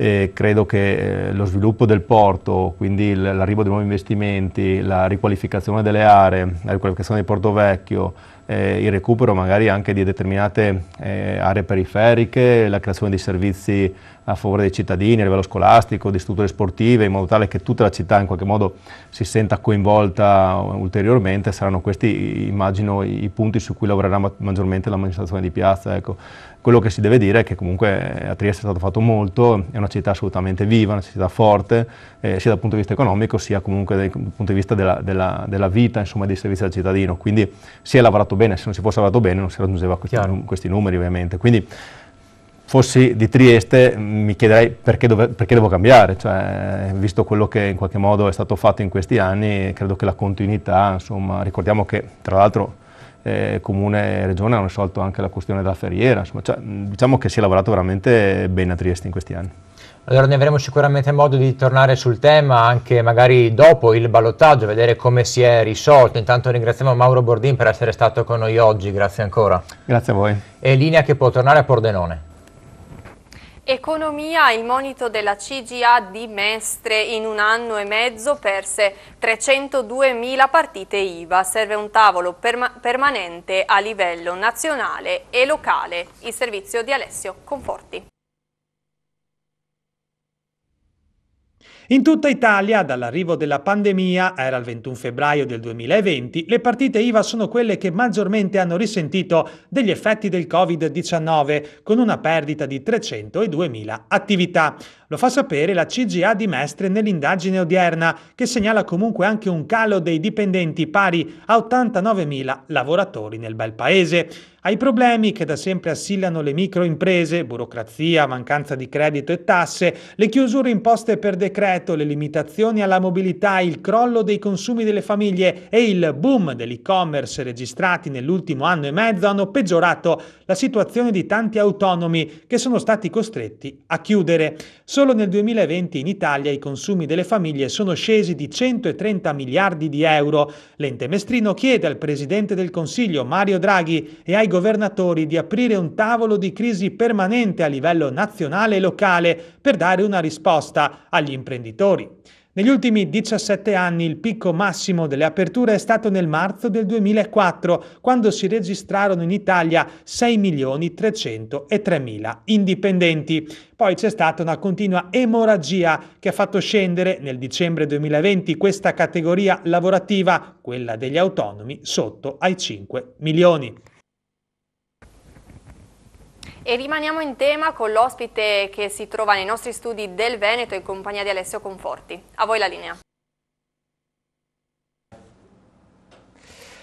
eh, credo che eh, lo sviluppo del porto, quindi l'arrivo di nuovi investimenti, la riqualificazione delle aree, la riqualificazione del Porto Vecchio, eh, il recupero magari anche di determinate eh, aree periferiche, la creazione di servizi a favore dei cittadini a livello scolastico, di strutture sportive, in modo tale che tutta la città in qualche modo si senta coinvolta ulteriormente, saranno questi immagino i punti su cui lavorerà ma maggiormente l'amministrazione di piazza. Ecco. Quello che si deve dire è che comunque eh, a Trieste è stato fatto molto, è una città assolutamente viva, una città forte, eh, sia dal punto di vista economico sia comunque dal punto di vista della, della, della vita, insomma, dei servizi al cittadino. Quindi si è lavorato bene, se non si fosse lavorato bene non si raggiungeva questi, questi numeri ovviamente. Quindi, fossi di Trieste mm, mi chiederei perché, dove, perché devo cambiare, cioè, visto quello che in qualche modo è stato fatto in questi anni, credo che la continuità, insomma, ricordiamo che tra l'altro eh, Comune e Regione hanno risolto anche la questione della ferriera, insomma, cioè, diciamo che si è lavorato veramente bene a Trieste in questi anni. Allora ne avremo sicuramente modo di tornare sul tema anche magari dopo il ballottaggio, vedere come si è risolto. Intanto ringraziamo Mauro Bordin per essere stato con noi oggi, grazie ancora. Grazie a voi. E linea che può tornare a Pordenone. Economia, il monito della CGA di Mestre in un anno e mezzo perse 302.000 partite IVA. Serve un tavolo perma permanente a livello nazionale e locale. Il servizio di Alessio Conforti. In tutta Italia, dall'arrivo della pandemia, era il 21 febbraio del 2020, le partite IVA sono quelle che maggiormente hanno risentito degli effetti del Covid-19, con una perdita di 302.000 attività. Lo fa sapere la CGA di Mestre nell'indagine odierna, che segnala comunque anche un calo dei dipendenti pari a 89.000 lavoratori nel bel paese. Ai problemi che da sempre assillano le microimprese, burocrazia, mancanza di credito e tasse, le chiusure imposte per decreto, le limitazioni alla mobilità, il crollo dei consumi delle famiglie e il boom dell'e-commerce registrati nell'ultimo anno e mezzo hanno peggiorato la situazione di tanti autonomi che sono stati costretti a chiudere. Solo nel 2020 in Italia i consumi delle famiglie sono scesi di 130 miliardi di euro. L'ente mestrino chiede al Presidente del Consiglio Mario Draghi e ai governatori di aprire un tavolo di crisi permanente a livello nazionale e locale per dare una risposta agli imprenditori. Negli ultimi 17 anni il picco massimo delle aperture è stato nel marzo del 2004, quando si registrarono in Italia 6.303.000 indipendenti. Poi c'è stata una continua emorragia che ha fatto scendere nel dicembre 2020 questa categoria lavorativa, quella degli autonomi, sotto ai 5 milioni. E rimaniamo in tema con l'ospite che si trova nei nostri studi del Veneto in compagnia di Alessio Conforti. A voi la linea.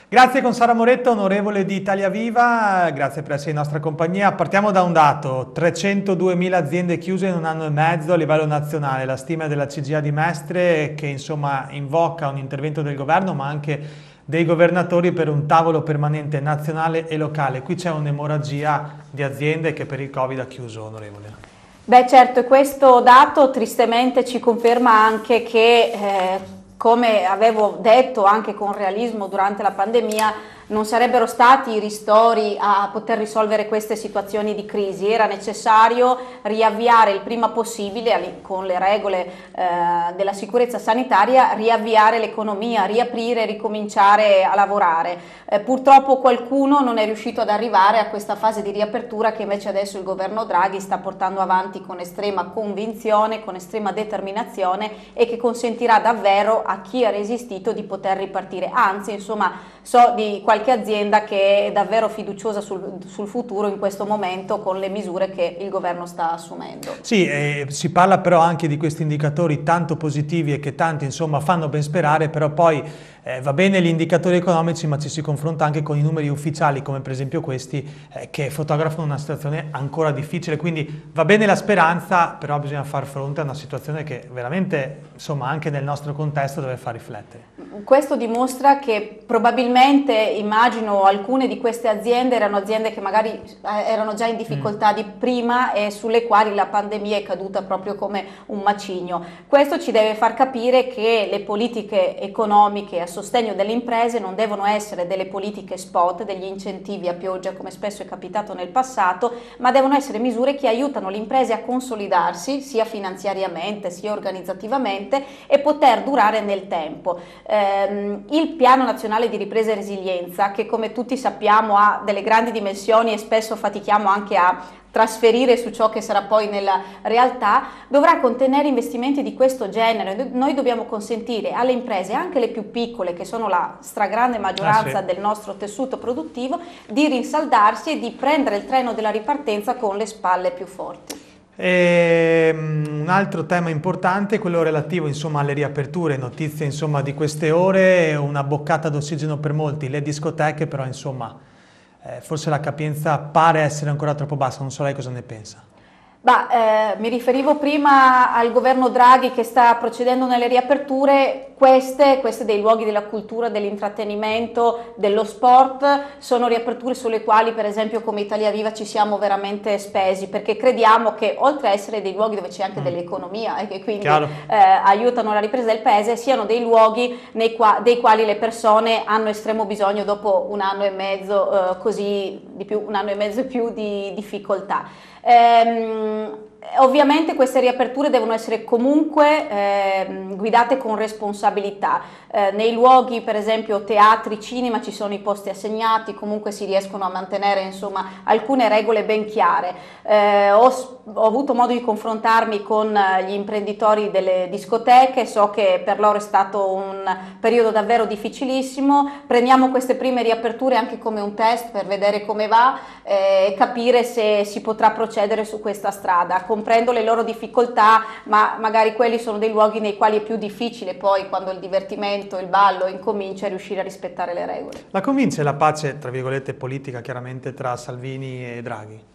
Grazie con Sara Moretto, onorevole di Italia Viva, grazie per essere in nostra compagnia. Partiamo da un dato, 302.000 aziende chiuse in un anno e mezzo a livello nazionale, la stima della CGA di Mestre che insomma invoca un intervento del governo ma anche dei governatori per un tavolo permanente nazionale e locale. Qui c'è un'emorragia di aziende che per il Covid ha chiuso, onorevole. Beh certo, questo dato tristemente ci conferma anche che, eh, come avevo detto anche con realismo durante la pandemia, non sarebbero stati i ristori a poter risolvere queste situazioni di crisi, era necessario riavviare il prima possibile, con le regole eh, della sicurezza sanitaria, riavviare l'economia, riaprire, ricominciare a lavorare. Eh, purtroppo qualcuno non è riuscito ad arrivare a questa fase di riapertura che invece adesso il governo Draghi sta portando avanti con estrema convinzione, con estrema determinazione e che consentirà davvero a chi ha resistito di poter ripartire. Anzi, insomma, so di qualche qualche azienda che è davvero fiduciosa sul, sul, futuro in questo momento con le misure che il governo sta assumendo. Sì, eh, si parla però anche di questi indicatori tanto positivi e che tanti insomma fanno ben sperare, però poi eh, va bene gli indicatori economici ma ci si confronta anche con i numeri ufficiali come per esempio questi eh, che fotografano una situazione ancora difficile, quindi va bene la speranza però bisogna far fronte a una situazione che veramente insomma anche nel nostro contesto deve far riflettere. Questo dimostra che probabilmente immagino alcune di queste aziende erano aziende che magari eh, erano già in difficoltà mm. di prima e sulle quali la pandemia è caduta proprio come un macigno. Questo ci deve far capire che le politiche economiche assolutamente sostegno delle imprese non devono essere delle politiche spot, degli incentivi a pioggia come spesso è capitato nel passato, ma devono essere misure che aiutano le imprese a consolidarsi sia finanziariamente sia organizzativamente e poter durare nel tempo. Ehm, il Piano Nazionale di Ripresa e Resilienza, che come tutti sappiamo ha delle grandi dimensioni e spesso fatichiamo anche a, trasferire su ciò che sarà poi nella realtà, dovrà contenere investimenti di questo genere. Noi dobbiamo consentire alle imprese, anche le più piccole, che sono la stragrande maggioranza ah, sì. del nostro tessuto produttivo, di rinsaldarsi e di prendere il treno della ripartenza con le spalle più forti. E, ehm, un altro tema importante è quello relativo insomma, alle riaperture, notizie insomma, di queste ore, una boccata d'ossigeno per molti, le discoteche però insomma eh, forse la capienza pare essere ancora troppo bassa, non so lei cosa ne pensa. Bah, eh, mi riferivo prima al governo Draghi che sta procedendo nelle riaperture, queste, queste dei luoghi della cultura, dell'intrattenimento, dello sport, sono riaperture sulle quali per esempio come Italia Viva ci siamo veramente spesi perché crediamo che oltre a essere dei luoghi dove c'è anche mm. dell'economia e eh, che quindi eh, aiutano la ripresa del paese, siano dei luoghi qua, dei quali le persone hanno estremo bisogno dopo un anno e mezzo, eh, così di più, un anno e mezzo più di difficoltà. Um, ehm, Ovviamente queste riaperture devono essere comunque eh, guidate con responsabilità. Eh, nei luoghi, per esempio teatri, cinema, ci sono i posti assegnati, comunque si riescono a mantenere insomma, alcune regole ben chiare. Eh, ho, ho, avuto modo di confrontarmi con eh, gli imprenditori delle discoteche, so che per loro è stato un periodo davvero difficilissimo. Prendiamo queste prime riaperture anche come un test per vedere come va eh, e capire se si potrà procedere su questa strada comprendo le loro difficoltà, ma magari quelli sono dei luoghi nei quali è più difficile poi, quando il divertimento, il ballo incomincia, riuscire a rispettare le regole. La convince la pace, tra virgolette, politica chiaramente tra Salvini e Draghi?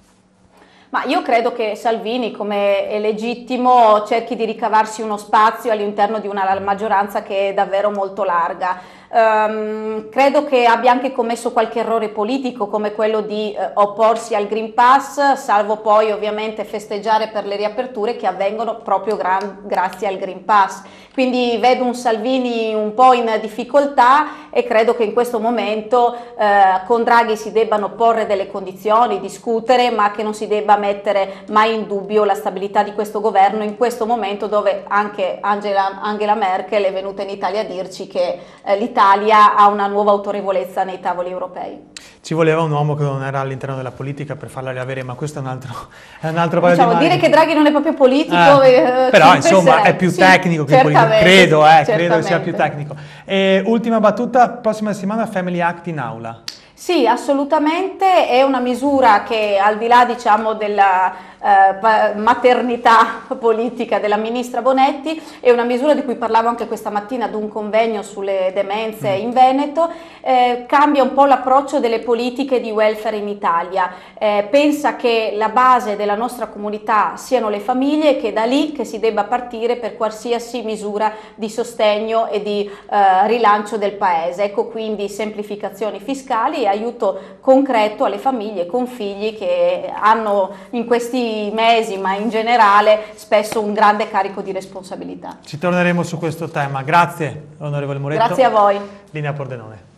Ma io credo che Salvini, come è legittimo, cerchi di ricavarsi uno spazio all'interno di una maggioranza che è davvero molto larga. Um, credo che abbia anche commesso qualche errore politico come quello di eh, opporsi al Green Pass, salvo poi ovviamente festeggiare per le riaperture che avvengono proprio gran- grazie al Green Pass. Quindi vedo un Salvini un po' in difficoltà e credo che in questo momento eh, con Draghi si debbano porre delle condizioni, discutere, ma che non si debba mettere mai in dubbio la stabilità di questo governo in questo momento dove anche Angela, Angela Merkel è venuta in Italia a dirci che eh, l'Italia ha una nuova autorevolezza nei tavoli europei. Ci voleva un uomo che non era all'interno della politica per farla riavere, ma questo è un altro, è un altro diciamo, di Dire che Draghi non è proprio politico... Ah, eh, però insomma è più sì, tecnico che certamente. politico Certamente. Credo, eh, credo sia più tecnico. E, ultima battuta, prossima settimana Family Act in aula. Sì, assolutamente, è una misura che al di là diciamo, della, eh, maternità politica della ministra Bonetti e una misura di cui parlavo anche questa mattina ad un convegno sulle demenze in Veneto, eh, cambia un po' l'approccio delle politiche di welfare in Italia. Eh, pensa che la base della nostra comunità siano le famiglie e che da lì che si debba partire per qualsiasi misura di sostegno e di eh, rilancio del paese. Ecco quindi semplificazioni fiscali e aiuto concreto alle famiglie con figli che hanno in questi mesi, ma in generale spesso un grande carico di responsabilità. Ci torneremo su questo tema. Grazie, onorevole Moretti. Grazie a voi. Linea Pordenone.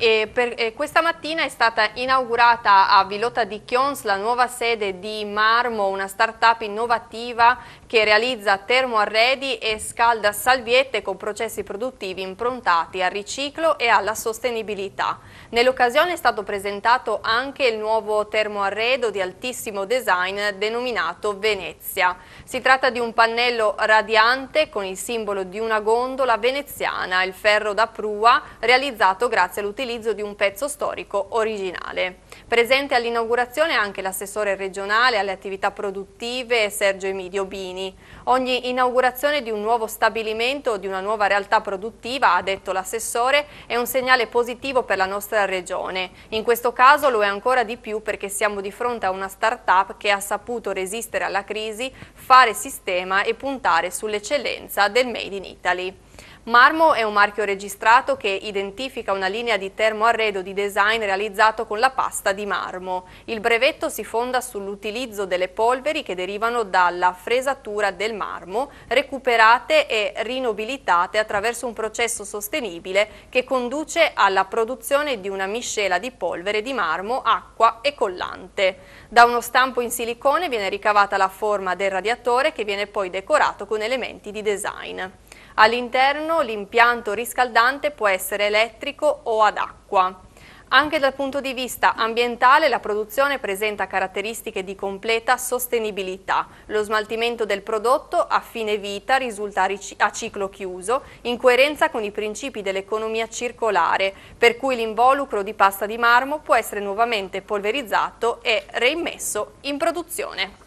E per, eh, questa mattina è stata inaugurata a Villota di Chions la nuova sede di Marmo, una start-up innovativa che realizza termoarredi e scalda salviette con processi produttivi improntati al riciclo e alla sostenibilità. Nell'occasione è stato presentato anche il nuovo termoarredo di altissimo design denominato Venezia. Si tratta di un pannello radiante con il simbolo di una gondola veneziana, il ferro da prua, realizzato grazie all'utilizzo l'utilizzo di un pezzo storico originale. Presente all'inaugurazione anche l'assessore regionale alle attività produttive Sergio Emidio Bini. Ogni inaugurazione di un nuovo stabilimento o di una nuova realtà produttiva, ha detto l'assessore, è un segnale positivo per la nostra regione. In questo caso lo è ancora di più perché siamo di fronte a una start-up che ha saputo resistere alla crisi, fare sistema e puntare sull'eccellenza del Made in Italy. Marmo è un marchio registrato che identifica una linea di termoarredo di design realizzato con la pasta di marmo. Il brevetto si fonda sull'utilizzo delle polveri che derivano dalla fresatura del marmo, recuperate e rinobilitate attraverso un processo sostenibile che conduce alla produzione di una miscela di polvere di marmo, acqua e collante. Da uno stampo in silicone viene ricavata la forma del radiatore che viene poi decorato con elementi di design. All'interno l'impianto riscaldante può essere elettrico o ad acqua. Anche dal punto di vista ambientale la produzione presenta caratteristiche di completa sostenibilità. Lo smaltimento del prodotto a fine vita risulta a ciclo chiuso, in coerenza con i principi dell'economia circolare, per cui l'involucro di pasta di marmo può essere nuovamente polverizzato e reimmesso in produzione.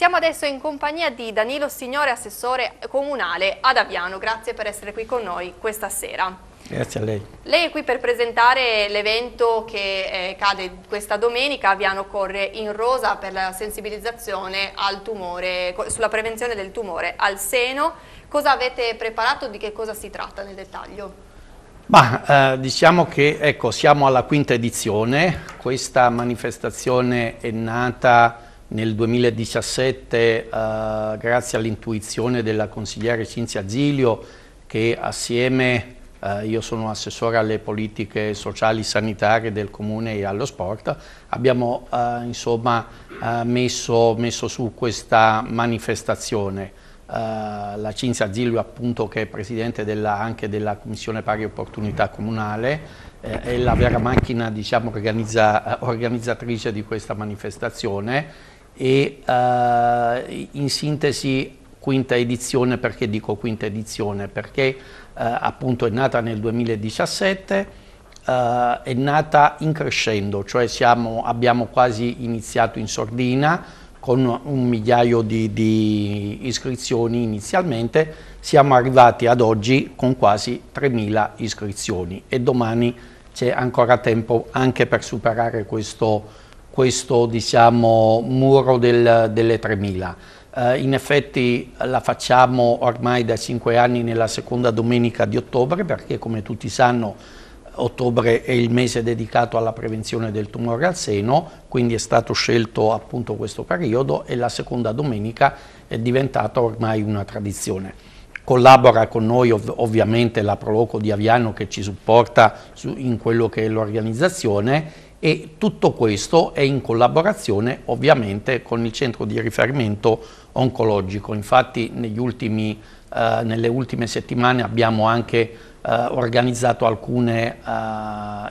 Siamo adesso in compagnia di Danilo Signore, assessore comunale ad Aviano. Grazie per essere qui con noi questa sera. Grazie a lei. Lei è qui per presentare l'evento che eh, cade questa domenica, Aviano corre in rosa per la sensibilizzazione tumore, sulla prevenzione del tumore al seno. Cosa avete preparato, di che cosa si tratta nel dettaglio? Ma, eh, diciamo che ecco, siamo alla quinta edizione, questa manifestazione è nata nel 2017, eh, grazie all'intuizione della consigliere Cinzia Zilio, che assieme, eh, io sono assessore alle politiche sociali sanitarie del Comune e allo sport, abbiamo eh, insomma, eh, messo, messo, su questa manifestazione. Eh, la Cinzia Zilio appunto che è presidente della, anche della Commissione Pari Opportunità Comunale, eh, è la vera macchina diciamo, organizza, organizzatrice di questa manifestazione e eh, in sintesi quinta edizione, perché dico quinta edizione? Perché eh, appunto è nata nel 2017, eh, è nata in crescendo, cioè siamo, abbiamo quasi iniziato in sordina con un migliaio di, di iscrizioni inizialmente, siamo arrivati ad oggi con quasi 3.000 iscrizioni e domani c'è ancora tempo anche per superare questo questo diciamo, muro del, delle 3000. Eh, in effetti la facciamo ormai da cinque anni nella seconda domenica di ottobre perché come tutti sanno ottobre è il mese dedicato alla prevenzione del tumore al seno, quindi è stato scelto appunto questo periodo e la seconda domenica è diventata ormai una tradizione. Collabora con noi ov ovviamente la Proloco di Aviano che ci supporta in quello che è l'organizzazione e tutto questo è in collaborazione ovviamente con il centro di riferimento oncologico. Infatti ultimi, eh, nelle ultime settimane abbiamo anche eh, organizzato alcuni eh,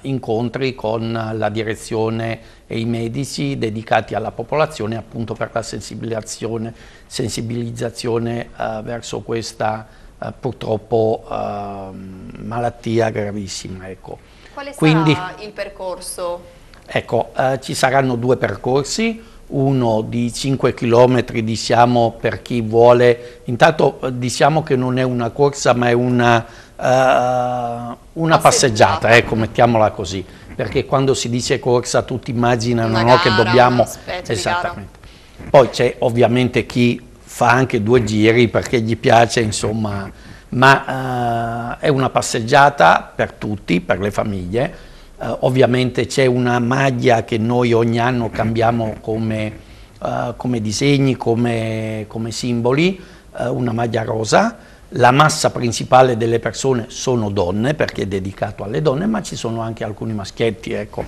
incontri con la direzione e i medici dedicati alla popolazione appunto per la sensibilizzazione, sensibilizzazione eh, verso questa eh, purtroppo ehm, malattia gravissima. Ecco. Qual è Quindi, il percorso? Ecco, eh, ci saranno due percorsi, uno di 5 km diciamo per chi vuole, intanto eh, diciamo che non è una corsa ma è una, uh, una passeggiata, ecco, mettiamola così, perché quando si dice corsa tutti immaginano gara, che dobbiamo... Esattamente. Poi c'è ovviamente chi fa anche due giri perché gli piace, insomma, ma uh, è una passeggiata per tutti, per le famiglie, Uh, ovviamente c'è una maglia che noi ogni anno cambiamo come, uh, come disegni, come, come simboli, uh, una maglia rosa. La massa principale delle persone sono donne perché è dedicato alle donne, ma ci sono anche alcuni maschietti. Ecco.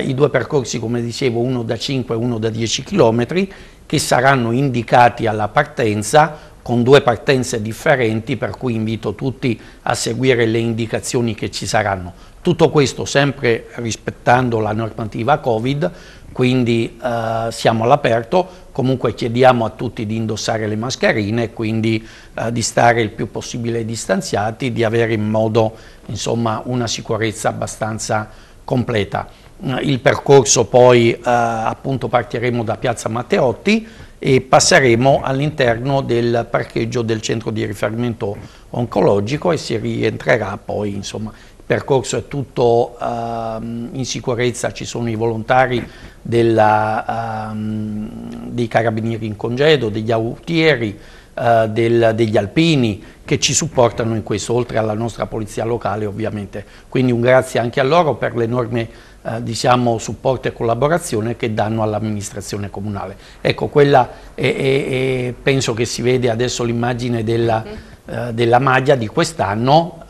I due percorsi, come dicevo, uno da 5 e uno da 10 km, che saranno indicati alla partenza con due partenze differenti, per cui invito tutti a seguire le indicazioni che ci saranno tutto questo sempre rispettando la normativa Covid, quindi eh, siamo all'aperto, comunque chiediamo a tutti di indossare le mascherine, quindi eh, di stare il più possibile distanziati, di avere in modo insomma, una sicurezza abbastanza completa. Eh, il percorso poi eh, appunto partiremo da Piazza Matteotti e passeremo all'interno del parcheggio del centro di riferimento oncologico e si rientrerà poi insomma percorso è tutto um, in sicurezza, ci sono i volontari della, um, dei carabinieri in congedo, degli autieri, uh, del, degli alpini che ci supportano in questo, oltre alla nostra polizia locale ovviamente. Quindi un grazie anche a loro per l'enorme uh, diciamo, supporto e collaborazione che danno all'amministrazione comunale. Ecco, quella è, è, è, penso che si vede adesso l'immagine della, uh, della, maglia di quest'anno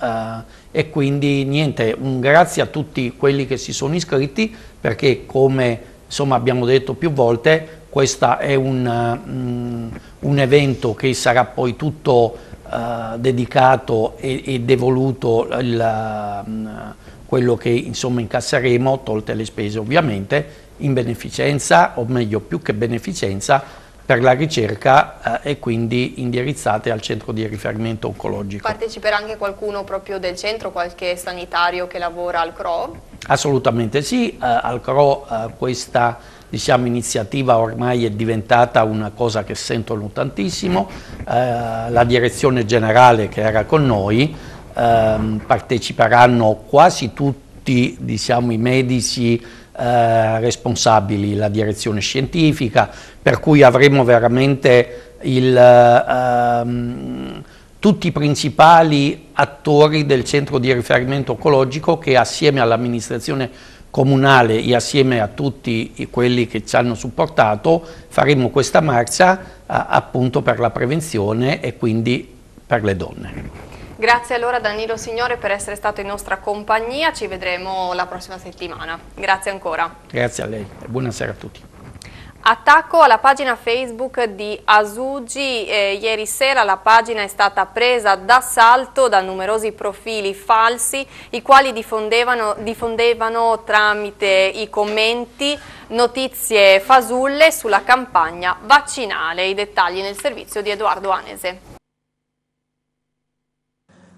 e quindi niente, un grazie a tutti quelli che si sono iscritti perché come insomma, abbiamo detto più volte questo è un, um, un, evento che sarà poi tutto uh, dedicato e, ed evoluto il, um, quello che insomma incasseremo, tolte le spese ovviamente, in beneficenza, o meglio più che beneficenza, per la ricerca eh, e quindi indirizzate al centro di riferimento oncologico. Parteciperà anche qualcuno proprio del centro, qualche sanitario che lavora al CRO? Assolutamente sì, eh, al CRO eh, questa diciamo, iniziativa ormai è diventata una cosa che sentono tantissimo, eh, la direzione generale che era con noi ehm, parteciperanno quasi tutti diciamo, i medici eh, responsabili, la direzione scientifica, per cui avremo veramente il, ehm, tutti i principali attori del centro di riferimento oncologico che assieme all'amministrazione comunale e assieme a tutti quelli che ci hanno supportato faremo questa marcia eh, appunto per la prevenzione e quindi per le donne. Grazie allora Danilo Signore per essere stato in nostra compagnia, ci vedremo la prossima settimana. Grazie ancora. Grazie a lei e buonasera a tutti. Attacco alla pagina Facebook di Asugi, eh, ieri sera la pagina è stata presa d'assalto da numerosi profili falsi i quali diffondevano, diffondevano tramite i commenti notizie fasulle sulla campagna vaccinale, i dettagli nel servizio di Edoardo Anese.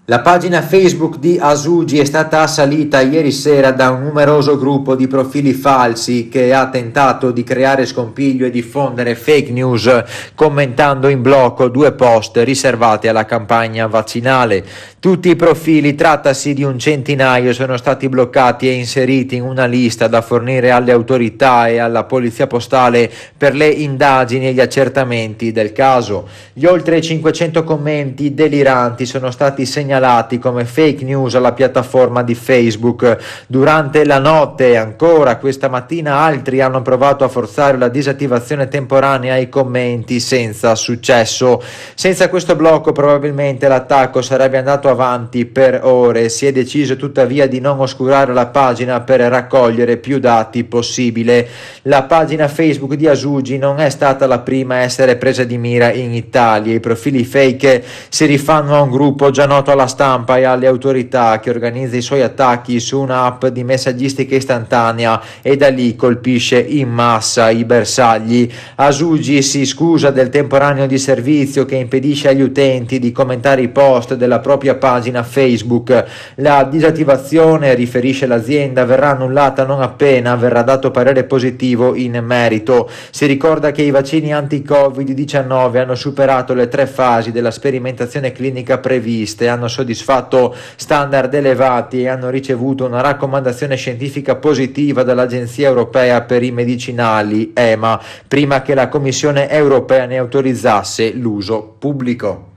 La pagina Facebook di Asugi è stata assalita ieri sera da un numeroso gruppo di profili falsi che ha tentato di creare scompiglio e diffondere fake news commentando in blocco due post riservati alla campagna vaccinale. Tutti i profili, trattasi di un centinaio, sono stati bloccati e inseriti in una lista da fornire alle autorità e alla polizia postale per le indagini e gli accertamenti del caso. Gli oltre 500 commenti deliranti sono stati segnalati segnalati come fake news alla piattaforma di Facebook. Durante la notte e ancora questa mattina altri hanno provato a forzare la disattivazione temporanea ai commenti senza successo. Senza questo blocco probabilmente l'attacco sarebbe andato avanti per ore. Si è deciso tuttavia di non oscurare la pagina per raccogliere più dati possibile. La pagina Facebook di Asugi non è stata la prima a essere presa di mira in Italia. I profili fake si rifanno a un gruppo già noto alla stampa e alle autorità che organizza i suoi attacchi su un'app di messaggistica istantanea e da lì colpisce in massa i bersagli. Asugi si scusa del temporaneo di servizio che impedisce agli utenti di commentare i post della propria pagina Facebook. La disattivazione, riferisce l'azienda, verrà annullata non appena verrà dato parere positivo in merito. Si ricorda che i vaccini anti-Covid-19 hanno superato le tre fasi della sperimentazione clinica previste, e hanno soddisfatto standard elevati e hanno ricevuto una raccomandazione scientifica positiva dall'Agenzia europea per i medicinali EMA prima che la Commissione europea ne autorizzasse l'uso pubblico.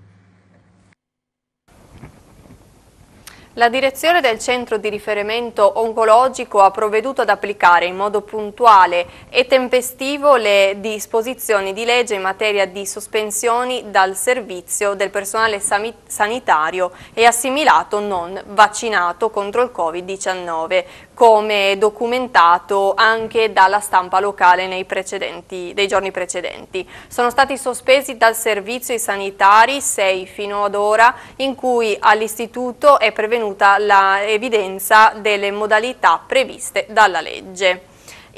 La direzione del centro di riferimento oncologico ha provveduto ad applicare in modo puntuale e tempestivo le disposizioni di legge in materia di sospensioni dal servizio del personale sanitario e assimilato non vaccinato contro il Covid-19 come documentato anche dalla stampa locale nei, nei giorni precedenti. Sono stati sospesi dal servizio i sanitari, sei fino ad ora, in cui all'istituto è prevenuta l'evidenza delle modalità previste dalla legge.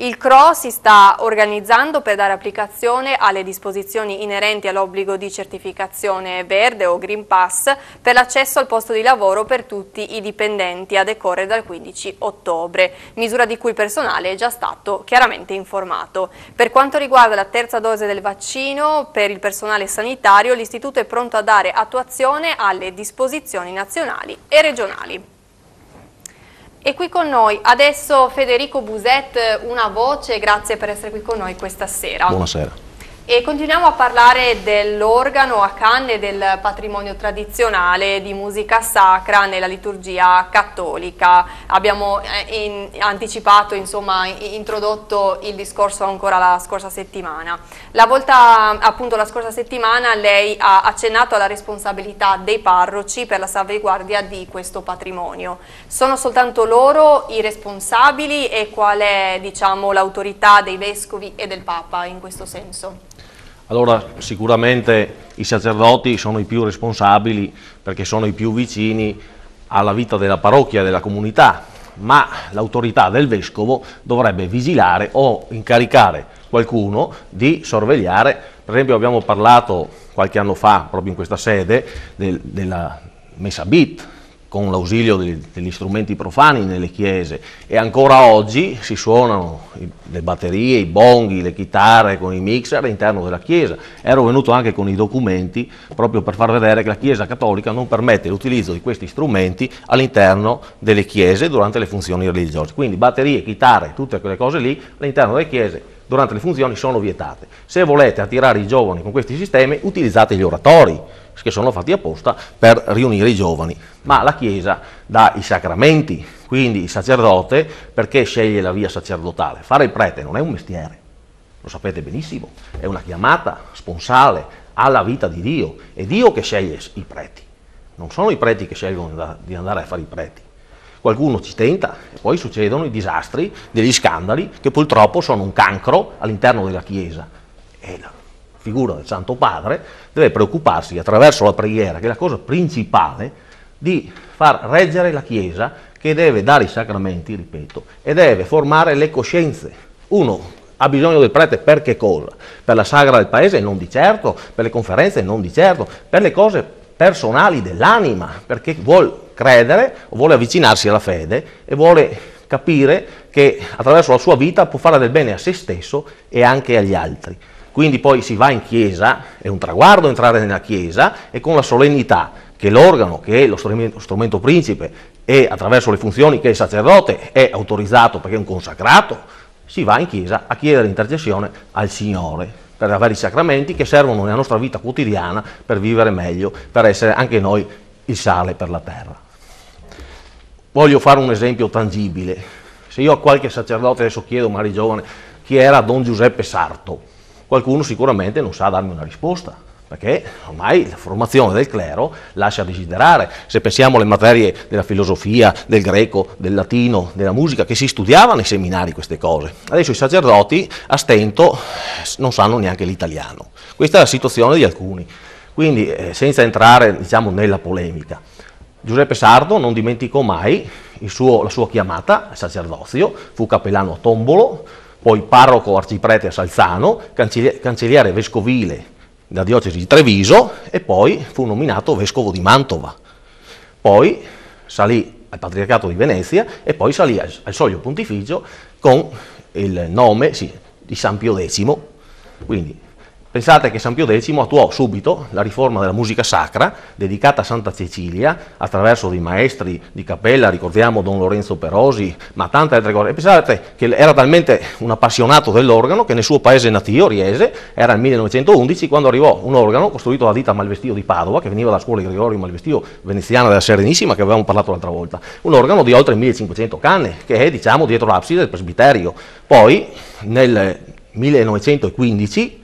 Il CRO si sta organizzando per dare applicazione alle disposizioni inerenti all'obbligo di certificazione verde o Green Pass per l'accesso al posto di lavoro per tutti i dipendenti a decorrere dal 15 ottobre, misura di cui il personale è già stato chiaramente informato. Per quanto riguarda la terza dose del vaccino, per il personale sanitario l'istituto è pronto a dare attuazione alle disposizioni nazionali e regionali. E qui con noi adesso Federico Buset, una voce, grazie per essere qui con noi questa sera. Buonasera. E continuiamo a parlare dell'organo a canne del patrimonio tradizionale di musica sacra nella liturgia cattolica. Abbiamo eh, in, anticipato, insomma, introdotto il discorso ancora la scorsa settimana. La volta, appunto, la scorsa settimana lei ha accennato alla responsabilità dei parroci per la salvaguardia di questo patrimonio. Sono soltanto loro i responsabili e qual è, diciamo, l'autorità dei vescovi e del Papa in questo senso? Allora, sicuramente i sacerdoti sono i più responsabili perché sono i più vicini alla vita della parrocchia, della comunità, ma l'autorità del vescovo dovrebbe vigilare o incaricare qualcuno di sorvegliare, per esempio abbiamo parlato qualche anno fa, proprio in questa sede, del, della messa BIT, con l'ausilio degli, degli, strumenti profani nelle chiese e ancora oggi si suonano le batterie, i bonghi, le chitarre con i mixer all'interno della chiesa. Ero venuto anche con i documenti proprio per far vedere che la chiesa cattolica non permette l'utilizzo di questi strumenti all'interno delle chiese durante le funzioni religiose. Quindi batterie, chitarre, tutte quelle cose lì all'interno delle chiese durante le funzioni sono vietate. Se volete attirare i giovani con questi sistemi utilizzate gli oratori che sono fatti apposta per riunire i giovani ma la Chiesa dà i sacramenti, quindi il sacerdote perché sceglie la via sacerdotale? Fare il prete non è un mestiere, lo sapete benissimo, è una chiamata sponsale alla vita di Dio, è Dio che sceglie i preti, non sono i preti che scelgono di andare a fare i preti. Qualcuno ci tenta e poi succedono i disastri, degli scandali che purtroppo sono un cancro all'interno della Chiesa. E la figura del Santo Padre deve preoccuparsi attraverso la preghiera, che è la cosa principale, di far reggere la Chiesa che deve dare i sacramenti, ripeto, e deve formare le coscienze. Uno ha bisogno del prete per che cosa? Per la sagra del paese? Non di certo, per le conferenze? Non di certo, per le cose personali dell'anima, perché vuole credere, vuole avvicinarsi alla fede e vuole capire che attraverso la sua vita può fare del bene a se stesso e anche agli altri. Quindi poi si va in chiesa, è un traguardo entrare nella chiesa e con la solennità che l'organo, che è lo strumento, strumento principe e attraverso le funzioni che il sacerdote è autorizzato perché è un consacrato, si va in chiesa a chiedere intercessione al Signore per avere i sacramenti che servono nella nostra vita quotidiana per vivere meglio, per essere anche noi il sale per la terra. Voglio fare un esempio tangibile. Se io a qualche sacerdote adesso chiedo, magari giovane, chi era Don Giuseppe Sarto, qualcuno sicuramente non sa darmi una risposta perché ormai la formazione del clero lascia desiderare. Se pensiamo alle materie della filosofia, del greco, del latino, della musica, che si studiava nei seminari queste cose. Adesso i sacerdoti a stento non sanno neanche l'italiano. Questa è la situazione di alcuni. Quindi, eh, senza entrare diciamo, nella polemica, Giuseppe Sardo non dimenticò mai suo, la sua chiamata al sacerdozio, fu cappellano a Tombolo, poi parroco arciprete a Salzano, cancelliere vescovile della diocesi di Treviso e poi fu nominato vescovo di Mantova. Poi salì al Patriarcato di Venezia e poi salì al, al soglio pontificio con il nome sì, di San Pio X. Quindi Pensate che San Pio X attuò subito la riforma della musica sacra dedicata a Santa Cecilia attraverso dei maestri di cappella, ricordiamo Don Lorenzo Perosi, ma tante altre cose. Pensate che era talmente un appassionato dell'organo che nel suo paese natio, Riese, era il 1911 quando arrivò un organo costruito da ditta Malvestio di Padova, che veniva dalla scuola di Gregorio Malvestio veneziana della Serenissima, che avevamo parlato l'altra volta. Un organo di oltre 1500 canne, che è diciamo dietro l'abside del presbiterio. Poi nel 1915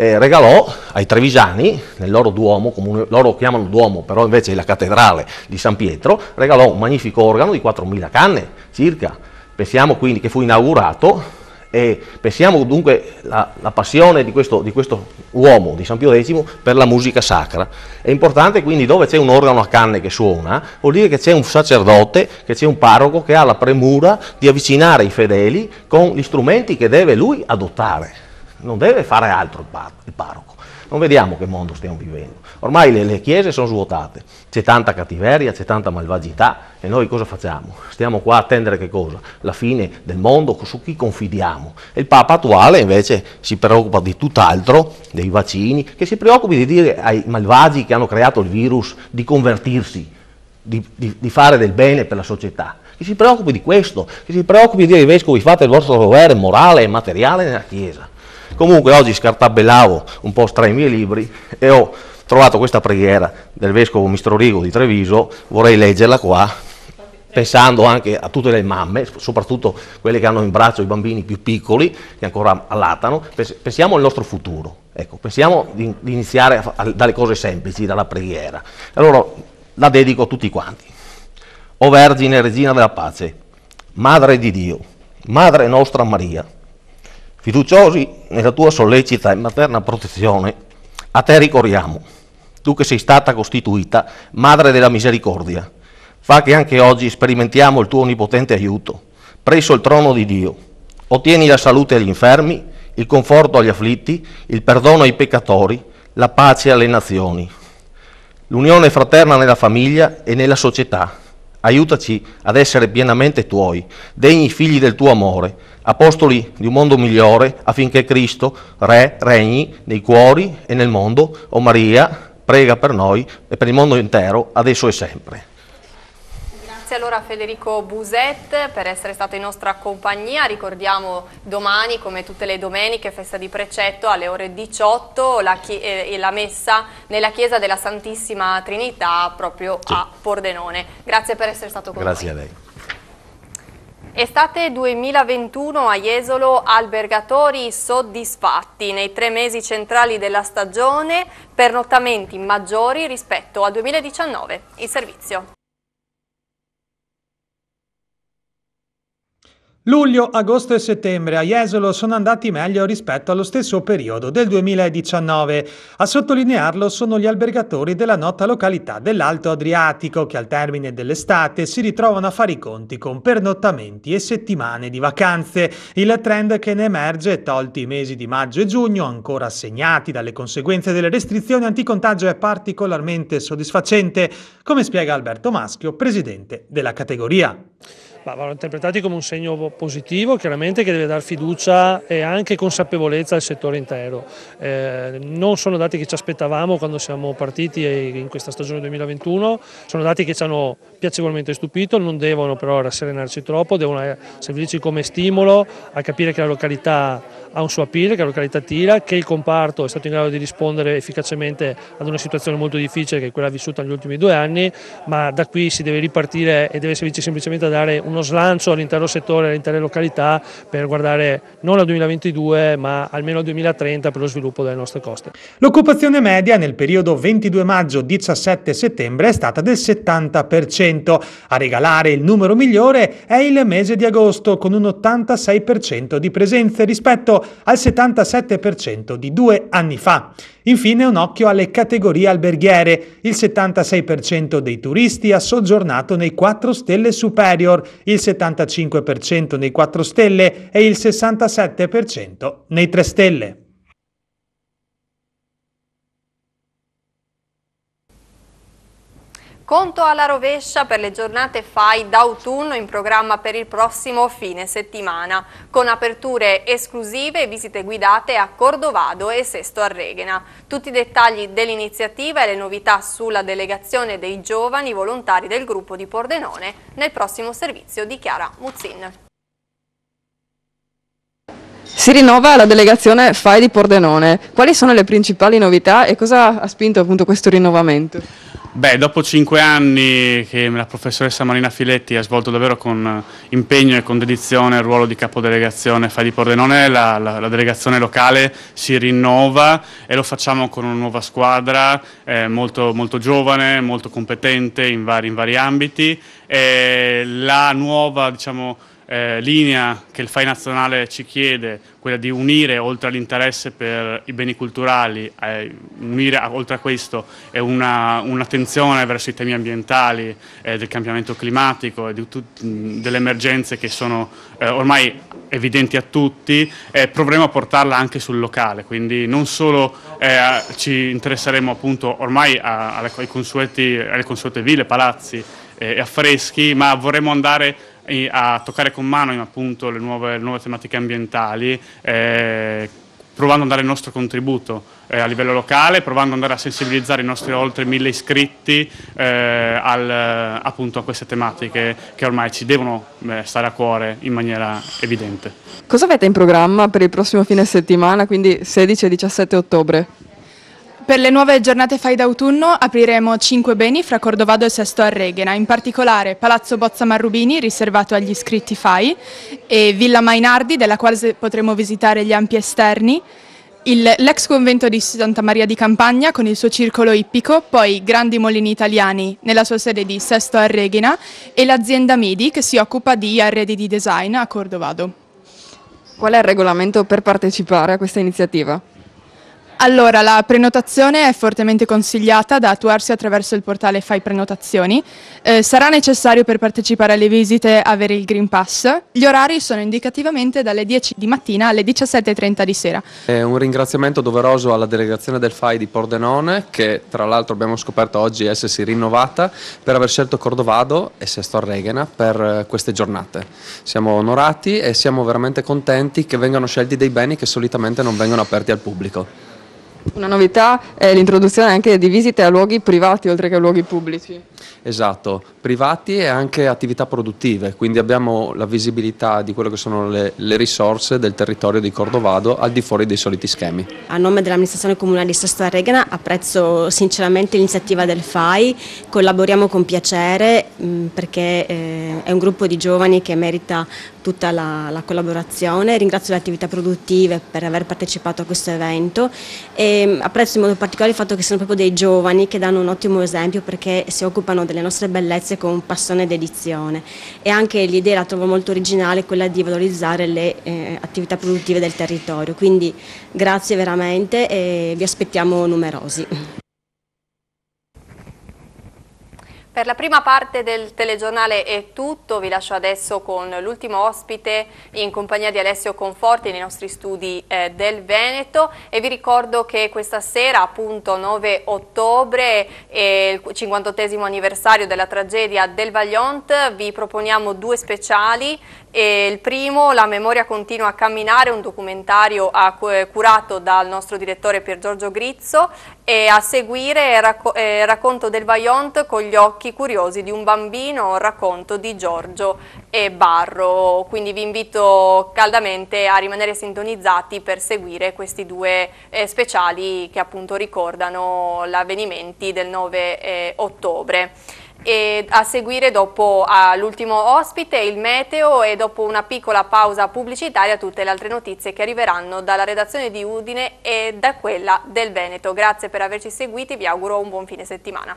eh, regalò ai Trevisani, nel loro Duomo, come loro chiamano Duomo, però invece è la cattedrale di San Pietro, regalò un magnifico organo di 4.000 canne circa. Pensiamo quindi che fu inaugurato e pensiamo dunque alla passione di questo, di questo, uomo, di San Pio X, per la musica sacra. È importante quindi dove c'è un organo a canne che suona, vuol dire che c'è un sacerdote, che c'è un parroco che ha la premura di avvicinare i fedeli con gli strumenti che deve lui adottare non deve fare altro il parroco. Non vediamo che mondo stiamo vivendo. Ormai le, le chiese sono svuotate, c'è tanta cattiveria, c'è tanta malvagità e noi cosa facciamo? Stiamo qua a attendere che cosa? La fine del mondo, su chi confidiamo? E il Papa attuale invece si preoccupa di tutt'altro, dei vaccini, che si preoccupi di dire ai malvagi che hanno creato il virus di convertirsi, di, di, di fare del bene per la società che si preoccupi di questo, che si preoccupi di dire ai vescovi fate il vostro dovere morale e materiale nella Chiesa. Comunque oggi scartabellavo un po' tra i miei libri e ho trovato questa preghiera del vescovo Mistrorigo di Treviso, vorrei leggerla qua, pensando anche a tutte le mamme, soprattutto quelle che hanno in braccio i bambini più piccoli, che ancora allatano, pensiamo al nostro futuro, ecco, pensiamo di, iniziare dalle cose semplici, dalla preghiera. Allora la dedico a tutti quanti. O Vergine Regina della Pace, Madre di Dio, Madre nostra Maria, Fiduciosi nella tua sollecita e materna protezione, a te ricorriamo, tu che sei stata costituita madre della misericordia. Fa che anche oggi sperimentiamo il tuo onnipotente aiuto, presso il trono di Dio. Ottieni la salute agli infermi, il conforto agli afflitti, il perdono ai peccatori, la pace alle nazioni. L'unione fraterna nella famiglia e nella società. Aiutaci ad essere pienamente tuoi, degni figli del tuo amore, apostoli di un mondo migliore, affinché Cristo, Re, regni nei cuori e nel mondo. O Maria, prega per noi e per il mondo intero, adesso e sempre. Grazie allora a Federico Buset per essere stato in nostra compagnia. Ricordiamo domani, come tutte le domeniche, festa di precetto alle ore 18 la, eh, la messa nella chiesa della Santissima Trinità proprio sì. a Pordenone. Grazie per essere stato con Grazie noi. Grazie a lei. Estate 2021 a Jesolo albergatori soddisfatti nei tre mesi centrali della stagione, pernottamenti maggiori rispetto a 2019. Il servizio. Luglio, agosto e settembre a Jesolo sono andati meglio rispetto allo stesso periodo del 2019. A sottolinearlo sono gli albergatori della nota località dell'Alto Adriatico che al termine dell'estate si ritrovano a fare i conti con pernottamenti e settimane di vacanze. Il trend che ne emerge, tolti i mesi di maggio e giugno, ancora segnati dalle conseguenze delle restrizioni anticontagio, è particolarmente soddisfacente, come spiega Alberto Maschio, presidente della categoria. Ma vanno interpretati come un segno positivo, chiaramente che deve dar fiducia e anche consapevolezza al settore intero. Eh, non sono dati che ci aspettavamo quando siamo partiti in questa stagione 2021, sono dati che ci hanno piacevolmente stupito, non devono però rasserenarci troppo, devono eh, servirci come stimolo a capire che la località ha un suo appeal, che la località tira, che il comparto è stato in grado di rispondere efficacemente ad una situazione molto difficile che è quella vissuta negli ultimi due anni, ma da qui si deve ripartire e deve servirci semplicemente a dare uno slancio all'intero settore, all'intera località per guardare non al 2022 ma almeno al 2030 per lo sviluppo delle nostre coste. L'occupazione media nel periodo 22 maggio-17 settembre è stata del 70%. A regalare il numero migliore è il mese di agosto con un 86% di presenze rispetto al 77% di due anni fa. Infine un occhio alle categorie alberghiere. Il 76% dei turisti ha soggiornato nei 4 stelle superior, il 75% nei 4 stelle e il 67% nei 3 stelle. Conto alla rovescia per le giornate FAI d'autunno in programma per il prossimo fine settimana, con aperture esclusive e visite guidate a Cordovado e Sesto Arreghena. Tutti i dettagli dell'iniziativa e le novità sulla delegazione dei giovani volontari del gruppo di Pordenone nel prossimo servizio di Chiara Muzzin. Si rinnova la delegazione FAI di Pordenone. Quali sono le principali novità e cosa ha spinto questo rinnovamento? Beh, dopo cinque anni che la professoressa Marina Filetti ha svolto davvero con eh, impegno e con dedizione il ruolo di capodelegazione Fai di Pordenone, la, la, la, delegazione locale si rinnova e lo facciamo con una nuova squadra eh, molto, molto, giovane, molto competente in vari, in vari ambiti. E la nuova, diciamo, eh, linea che il FAI nazionale ci chiede, quella di unire oltre all'interesse per i beni culturali, eh, unire oltre a questo un'attenzione verso i temi ambientali, eh, del cambiamento climatico e di, di, delle emergenze che sono eh, ormai evidenti a tutti, eh, proveremo a portarla anche sul locale, quindi non solo eh, ci interesseremo appunto ormai a, alle, consueti, alle consuete ville, palazzi e affreschi, ma vorremmo andare a toccare con mano appunto, le, nuove, le nuove, tematiche ambientali, eh, provando a dare il nostro contributo eh, a livello locale, provando ad andare a sensibilizzare i nostri oltre mille iscritti eh, al, appunto a queste tematiche che ormai ci devono eh, stare a cuore in maniera evidente. Cosa avete in programma per il prossimo fine settimana, quindi 16 e 17 ottobre? Per le nuove giornate fai d'autunno apriremo cinque beni fra Cordovado e Sesto Arreghena, in particolare Palazzo Bozza Marrubini riservato agli iscritti fai e Villa Mainardi della quale potremo visitare gli ampi esterni, l'ex convento di Santa Maria di Campagna con il suo circolo ippico, poi Grandi Molini Italiani nella sua sede di Sesto Arreghena e l'azienda Midi che si occupa di arredi di design a Cordovado. Qual è il regolamento per partecipare a questa iniziativa? Allora, la prenotazione è fortemente consigliata da attuarsi attraverso il portale Fai Prenotazioni. Eh, sarà necessario per partecipare alle visite avere il Green Pass. Gli orari sono indicativamente dalle 10 di mattina alle 17.30 di sera. È un ringraziamento doveroso alla delegazione del Fai di Pordenone, che tra l'altro abbiamo scoperto oggi essersi rinnovata, per aver scelto Cordovado e Sesto Reghena per eh, queste giornate. Siamo onorati e siamo veramente contenti che vengano scelti dei beni che solitamente non vengono aperti al pubblico. Una novità è l'introduzione anche di visite a luoghi privati oltre che a luoghi pubblici. Esatto, privati e anche attività produttive, quindi abbiamo la visibilità di quelle che sono le, le risorse del territorio di Cordovado al di fuori dei soliti schemi. A nome dell'amministrazione comunale di Sesto Regana apprezzo sinceramente l'iniziativa del FAI, collaboriamo con piacere mh, mm, perché eh, è un gruppo di giovani che merita tutta la, la collaborazione, ringrazio le attività produttive per aver partecipato a questo evento e Ehm, apprezzo in modo particolare il fatto che sono proprio dei giovani che danno un ottimo esempio perché si occupano delle nostre bellezze con passione ed edizione e anche l'idea la trovo molto originale quella di valorizzare le eh, attività produttive del territorio, quindi grazie veramente e vi aspettiamo numerosi. Per la prima parte del telegiornale è tutto, vi lascio adesso con l'ultimo ospite in compagnia di Alessio Conforti nei nostri studi eh, del Veneto e vi ricordo che questa sera appunto 9 ottobre è il 58 anniversario della tragedia del Valiant, vi proponiamo due speciali e il primo, La memoria continua a camminare, un documentario ah, curato dal nostro direttore Pier Giorgio Grizzo e a seguire racco eh, Racconto del Vaillant con gli occhi curiosi di un bambino, racconto di Giorgio e Barro. Quindi vi invito caldamente a rimanere sintonizzati per seguire questi due eh, speciali che appunto ricordano gli avvenimenti del 9 eh, ottobre. E a seguire dopo l'ultimo ospite, il meteo e dopo una piccola pausa pubblicitaria tutte le altre notizie che arriveranno dalla redazione di Udine e da quella del Veneto. Grazie per averci seguiti, vi auguro un buon fine settimana.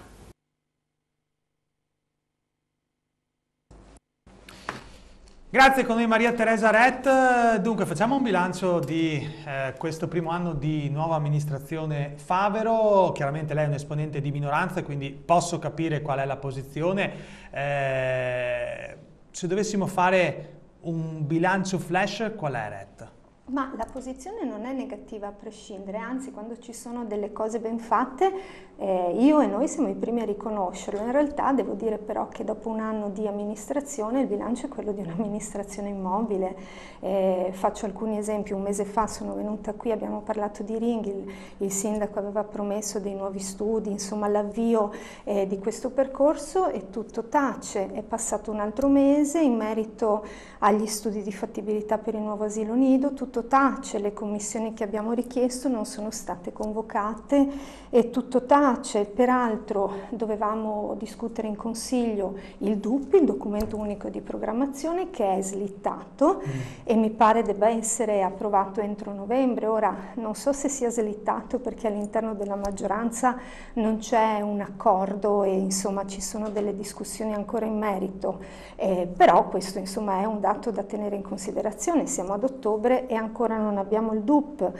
Grazie con noi Maria Teresa Rett. Dunque facciamo un bilancio di eh, questo primo anno di nuova amministrazione Favero. Chiaramente lei è un esponente di minoranza, quindi posso capire qual è la posizione. Eh, se dovessimo fare un bilancio flash, qual è Rett? Ma la posizione non è negativa a prescindere, anzi quando ci sono delle cose ben fatte eh, io e noi siamo i primi a riconoscerlo. In realtà devo dire però che dopo un anno di amministrazione il bilancio è quello di un'amministrazione immobile. Eh, faccio alcuni esempi, un mese fa sono venuta qui, abbiamo parlato di Ring, il, il sindaco aveva promesso dei nuovi studi, insomma l'avvio eh, di questo percorso e tutto tace. È passato un altro mese in merito agli studi di fattibilità per il nuovo asilo nido, tutto tutto tace, le commissioni che abbiamo richiesto non sono state convocate e tutto tace, peraltro dovevamo discutere in Consiglio il DUP, il documento unico di programmazione, che è slittato mm. e mi pare debba essere approvato entro novembre. Ora non so se sia slittato perché all'interno della maggioranza non c'è un accordo e insomma ci sono delle discussioni ancora in merito, eh, però questo insomma è un dato da tenere in considerazione, siamo ad ottobre e ancora ancora non abbiamo il DUP.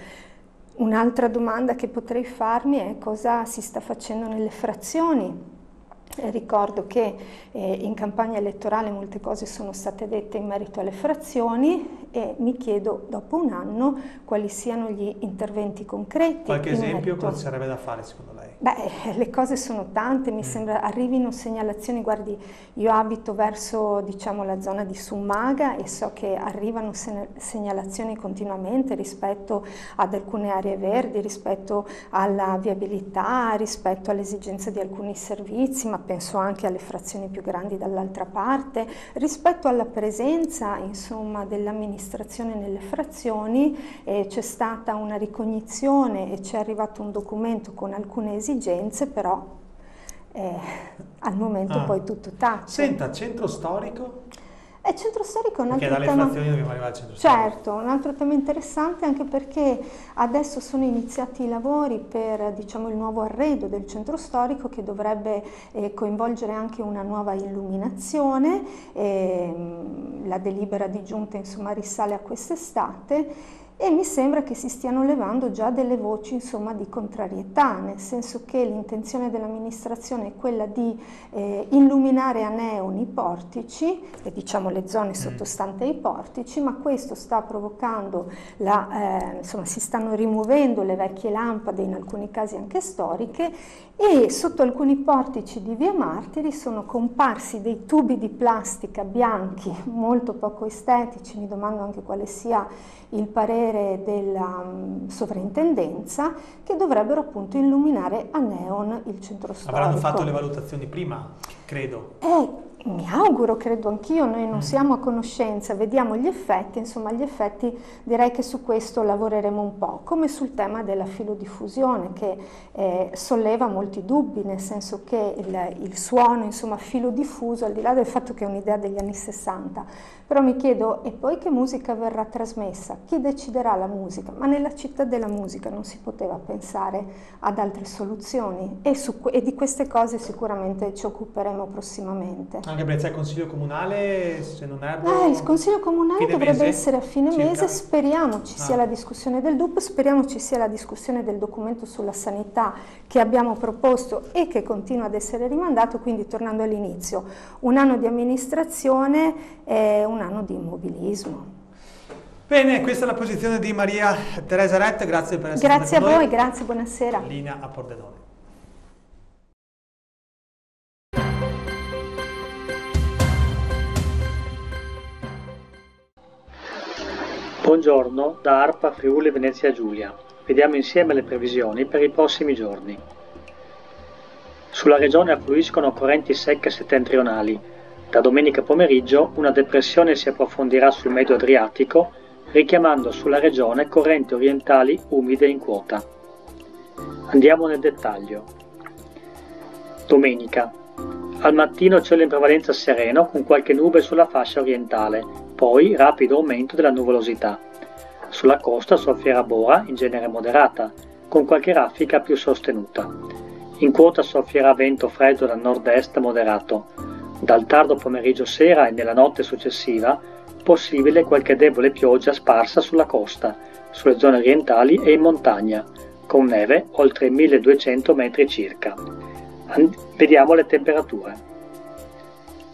Un'altra domanda che potrei farmi è cosa si sta facendo nelle frazioni. Eh, ricordo che eh, in campagna elettorale molte cose sono state dette in merito alle frazioni e mi chiedo dopo un anno quali siano gli interventi concreti. Qualche in esempio merito... cosa sarebbe da fare secondo lei? Beh, eh, le cose sono tante, mi mm. sembra arrivino segnalazioni, guardi, io abito verso diciamo, la zona di Summaga e so che arrivano segnalazioni continuamente rispetto ad alcune aree verdi, rispetto alla viabilità, rispetto all'esigenza di alcuni servizi, ma penso anche alle frazioni più grandi dall'altra parte, rispetto alla presenza dell'amministrazione nelle frazioni, eh, c'è stata una ricognizione e ci è arrivato un documento con alcune esigenze esigenze, però eh, al momento ah. poi tutto tace. Senta, centro storico? È eh, centro storico è un altro perché dalle tema... dobbiamo arrivare al centro storico. Certo, un altro tema interessante anche perché adesso sono iniziati i lavori per diciamo, il nuovo arredo del centro storico che dovrebbe eh, coinvolgere anche una nuova illuminazione, eh, la delibera di giunta insomma, risale a quest'estate e mi sembra che si stiano levando già delle voci insomma, di contrarietà, nel senso che l'intenzione dell'amministrazione è quella di eh, illuminare a neon i portici e diciamo le zone mm. sottostanti ai portici, ma questo sta provocando, la, eh, insomma si stanno rimuovendo le vecchie lampade, in alcuni casi anche storiche, e sotto alcuni portici di via Martiri sono comparsi dei tubi di plastica bianchi molto poco estetici, mi domando anche quale sia il parere della um, sovrintendenza, che dovrebbero appunto illuminare a neon il centro storico. Avranno fatto le valutazioni prima, credo. E eh, mi auguro, credo anch'io, noi non mm. siamo a conoscenza, vediamo gli effetti, insomma gli effetti direi che su questo lavoreremo un po', come sul tema della filodiffusione che eh, solleva molti dubbi, nel senso che il, il suono, insomma filodiffuso, al di là del fatto che è un'idea degli anni 60, però mi chiedo, e poi che musica verrà trasmessa? Chi deciderà la musica? Ma nella città della musica non si poteva pensare ad altre soluzioni e, su, e di queste cose sicuramente ci occuperemo prossimamente. Anche perché il Consiglio Comunale, se non erro... Eh, il Consiglio Comunale dovrebbe mese, essere a fine circa. mese, speriamo ci ah. sia la discussione del DUP, speriamo ci sia la discussione del documento sulla sanità che abbiamo proposto e che continua ad essere rimandato, quindi tornando all'inizio, un anno di amministrazione, eh, un anno di immobilismo. Bene, questa è la posizione di Maria Teresa Rett, grazie per essere grazie stata Grazie a voi, grazie, buonasera. Linea a Pordenone. Buongiorno da ARPA Friuli Venezia Giulia. Vediamo insieme le previsioni per i prossimi giorni. Sulla regione affluiscono correnti secche settentrionali da domenica pomeriggio una depressione si approfondirà sul medio Adriatico, richiamando sulla regione correnti orientali umide in quota. Andiamo nel dettaglio. Domenica. Al mattino cielo in prevalenza sereno con qualche nube sulla fascia orientale, poi rapido aumento della nuvolosità. Sulla costa soffierà bora, in genere moderata, con qualche raffica più sostenuta. In quota soffierà vento freddo da nord-est moderato dal tardo pomeriggio sera e nella notte successiva, possibile qualche debole pioggia sparsa sulla costa, sulle zone orientali e in montagna, con neve oltre 1200 metri circa. And- vediamo le temperature.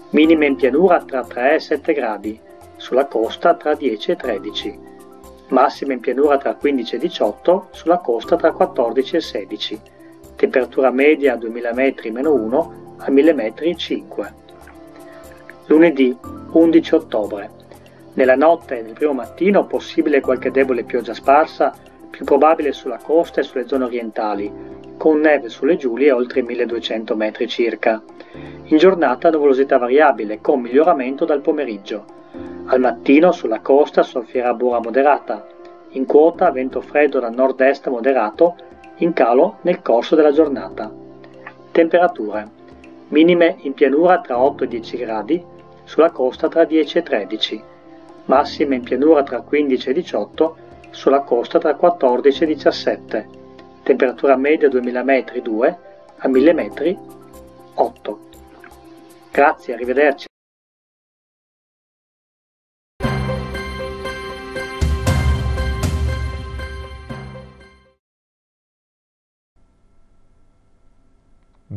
Minime in pianura tra 3 e 7 gradi, sulla costa tra 10 e 13, massime in pianura tra 15 e 18, sulla costa tra 14 e 16, temperatura media a 2000 m meno 1 a 1000 m 5 lunedì 11 ottobre. Nella notte e nel primo mattino possibile qualche debole pioggia sparsa, più probabile sulla costa e sulle zone orientali, con neve sulle Giulie oltre 1200 metri circa. In giornata nuvolosità variabile con miglioramento dal pomeriggio. Al mattino sulla costa soffierà bura moderata. In quota vento freddo da nord-est moderato, in calo nel corso della giornata. Temperature. Minime in pianura tra 8 e 10 gradi, sulla costa tra 10 e 13, massime in pianura tra 15 e 18, sulla costa tra 14 e 17, temperatura media 2000 metri 2, a 1000 metri 8. Grazie, arrivederci.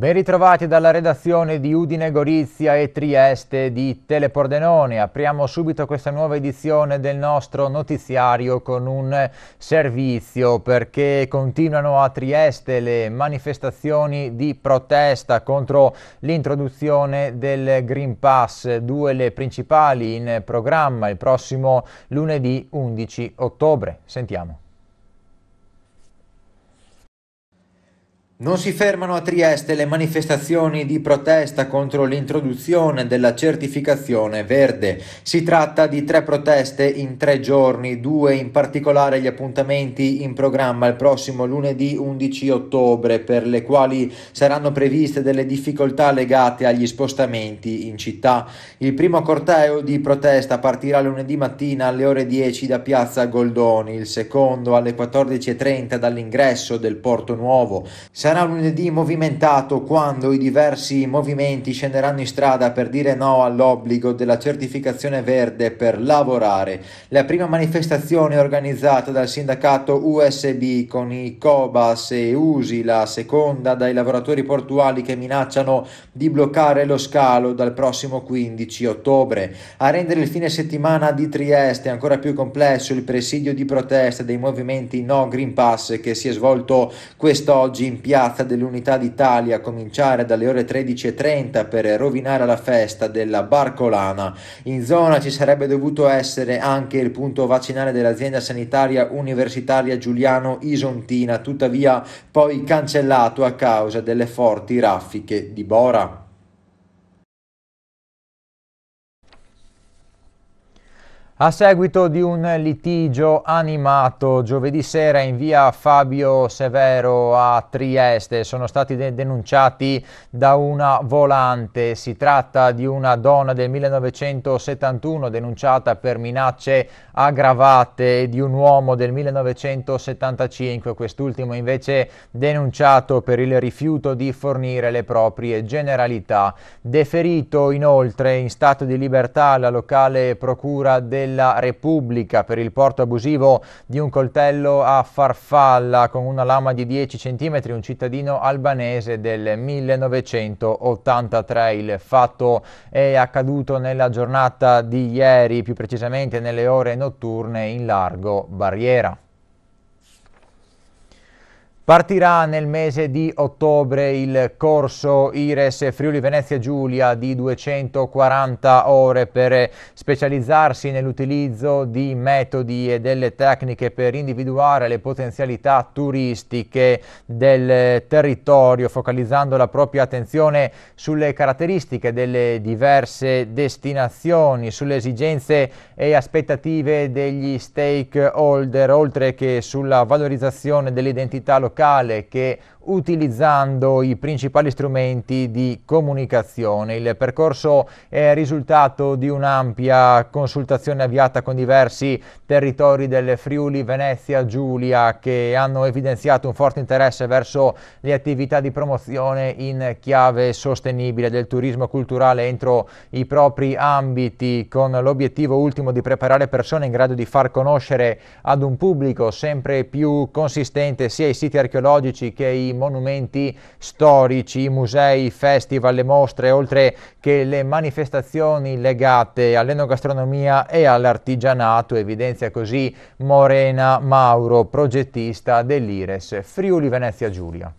Ben ritrovati dalla redazione di Udine Gorizia e Trieste di Telepordenone. Apriamo subito questa nuova edizione del nostro notiziario con un servizio perché continuano a Trieste le manifestazioni di protesta contro l'introduzione del Green Pass, due le principali in programma il prossimo lunedì 11 ottobre. Sentiamo. Non si fermano a Trieste le manifestazioni di protesta contro l'introduzione della certificazione verde. Si tratta di tre proteste in tre giorni, due in particolare gli appuntamenti in programma il prossimo lunedì 11 ottobre, per le quali saranno previste delle difficoltà legate agli spostamenti in città. Il primo corteo di protesta partirà lunedì mattina alle ore 10 da piazza Goldoni, il secondo alle 14.30 dall'ingresso del Porto Nuovo. Sarà lunedì movimentato quando i diversi movimenti scenderanno in strada per dire no all'obbligo della certificazione verde per lavorare. La prima manifestazione organizzata dal sindacato USB con i Cobas e Usi, la seconda dai lavoratori portuali che minacciano di bloccare lo scalo dal prossimo 15 ottobre. A rendere il fine settimana di Trieste ancora più complesso il presidio di protesta dei movimenti No Green Pass che si è svolto quest'oggi in piazza piazza dell'Unità d'Italia a cominciare dalle ore 13.30 per rovinare la festa della Barcolana. In zona ci sarebbe dovuto essere anche il punto vaccinale dell'azienda sanitaria universitaria Giuliano Isontina, tuttavia poi cancellato a causa delle forti raffiche di Bora. A seguito di un litigio animato giovedì sera in via Fabio Severo a Trieste sono stati denunciati da una volante. Si tratta di una donna del 1971 denunciata per minacce aggravate e di un uomo del 1975, quest'ultimo invece denunciato per il rifiuto di fornire le proprie generalità. Deferito inoltre in stato di libertà alla locale procura del della Repubblica per il porto abusivo di un coltello a farfalla con una lama di 10 cm, un cittadino albanese del 1983. Il fatto è accaduto nella giornata di ieri, più precisamente nelle ore notturne in largo Barriera. Partirà nel mese di ottobre il corso IRES Friuli Venezia Giulia di 240 ore per specializzarsi nell'utilizzo di metodi e delle tecniche per individuare le potenzialità turistiche del territorio, focalizzando la propria attenzione sulle caratteristiche delle diverse destinazioni, sulle esigenze e aspettative degli stakeholder, oltre che sulla valorizzazione dell'identità locale locale che utilizzando i principali strumenti di comunicazione. Il percorso è risultato di un'ampia consultazione avviata con diversi territori del Friuli, Venezia, Giulia che hanno evidenziato un forte interesse verso le attività di promozione in chiave sostenibile del turismo culturale entro i propri ambiti con l'obiettivo ultimo di preparare persone in grado di far conoscere ad un pubblico sempre più consistente sia i siti archeologici che i monumenti storici, musei, festival, le mostre, oltre che le manifestazioni legate all'enogastronomia e all'artigianato, evidenzia così Morena Mauro, progettista dell'Ires Friuli Venezia Giulia.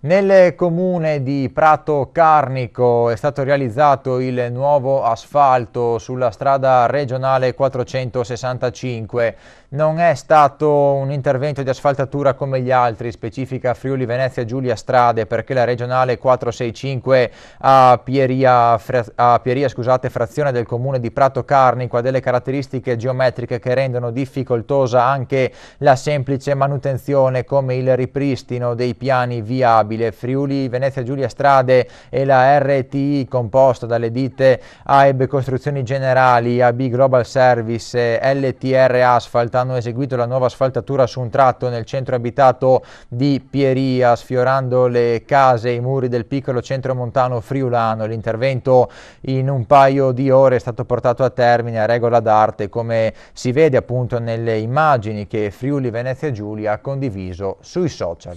Nel comune di Prato Carnico è stato realizzato il nuovo asfalto sulla strada regionale 465 non è stato un intervento di asfaltatura come gli altri, specifica Friuli Venezia Giulia Strade, perché la regionale 465 a Pieria, a Pieria scusate, frazione del comune di Prato Carnico ha delle caratteristiche geometriche che rendono difficoltosa anche la semplice manutenzione come il ripristino dei piani viabile. Friuli Venezia Giulia Strade e la RTI composta dalle ditte AEB Costruzioni Generali, AB Global Service, LTR Asfalt hanno eseguito la nuova asfaltatura su un tratto nel centro abitato di Pieria, sfiorando le case e i muri del piccolo centro montano friulano. L'intervento in un paio di ore è stato portato a termine a regola d'arte, come si vede appunto nelle immagini che Friuli Venezia Giulia ha condiviso sui social.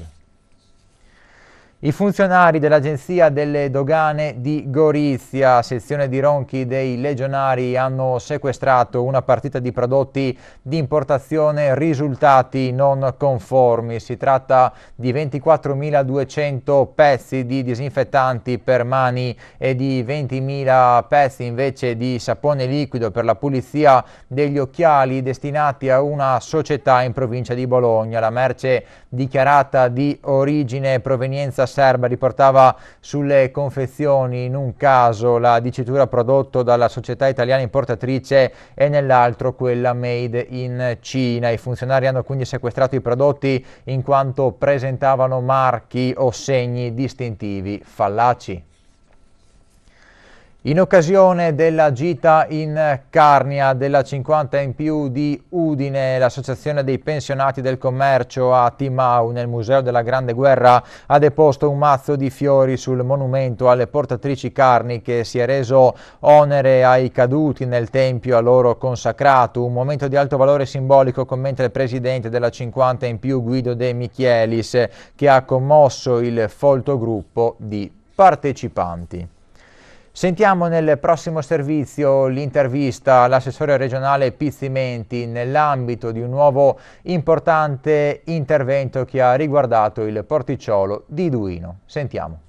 I funzionari dell'Agenzia delle Dogane di Gorizia, sezione di Ronchi dei Legionari, hanno sequestrato una partita di prodotti di importazione risultati non conformi. Si tratta di 24.200 pezzi di disinfettanti per mani e di 20.000 pezzi invece di sapone liquido per la pulizia degli occhiali destinati a una società in provincia di Bologna. La merce dichiarata di origine e provenienza serba riportava sulle confezioni in un caso la dicitura prodotto dalla società italiana importatrice e nell'altro quella made in Cina. I funzionari hanno quindi sequestrato i prodotti in quanto presentavano marchi o segni distintivi fallaci. In occasione della gita in Carnia della 50 in più di Udine, l'Associazione dei Pensionati del Commercio a Timau nel Museo della Grande Guerra ha deposto un mazzo di fiori sul monumento alle portatrici carni che si è reso onere ai caduti nel tempio a loro consacrato, un momento di alto valore simbolico commenta il presidente della 50 in più Guido De Michielis che ha commosso il folto gruppo di partecipanti. Sentiamo nel prossimo servizio l'intervista all'assessore regionale Pizzimenti nell'ambito di un nuovo importante intervento che ha riguardato il porticciolo di Duino. Sentiamo.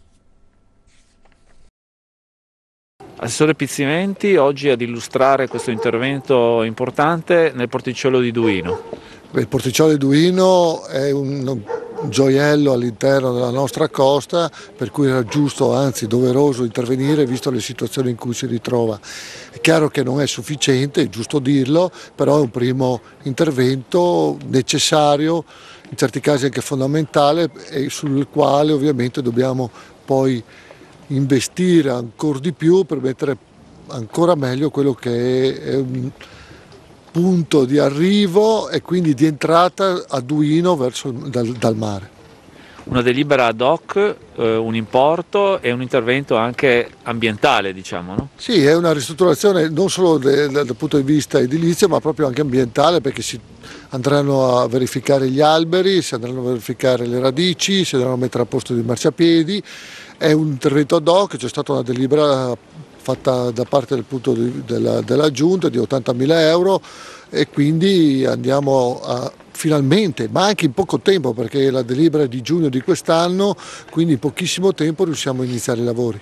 Assessore Pizzimenti, oggi ad illustrare questo intervento importante nel porticciolo di Duino. Il porticciolo di Duino è un gioiello all'interno della nostra costa per cui era giusto, anzi doveroso intervenire visto le situazioni in cui si ritrova. È chiaro che non è sufficiente, è giusto dirlo, però è un primo intervento necessario, in certi casi anche fondamentale e sul quale ovviamente dobbiamo poi investire ancora di più per mettere ancora meglio quello che è, è un punto di arrivo e quindi di entrata a Duino verso, dal, dal mare una delibera ad hoc, eh, un importo e un intervento anche ambientale, diciamo. No? Sì, è una ristrutturazione non solo de, de, dal punto di vista edilizio, ma proprio anche ambientale, perché si andranno a verificare gli alberi, si andranno a verificare le radici, si andranno a mettere a posto dei marciapiedi. È un intervento ad hoc, c'è stata una delibera fatta da parte del punto di, della, della giunta di 80.000 euro e quindi andiamo a, finalmente, ma anche in poco tempo perché la delibera è di giugno di quest'anno, quindi in pochissimo tempo riusciamo a iniziare i lavori.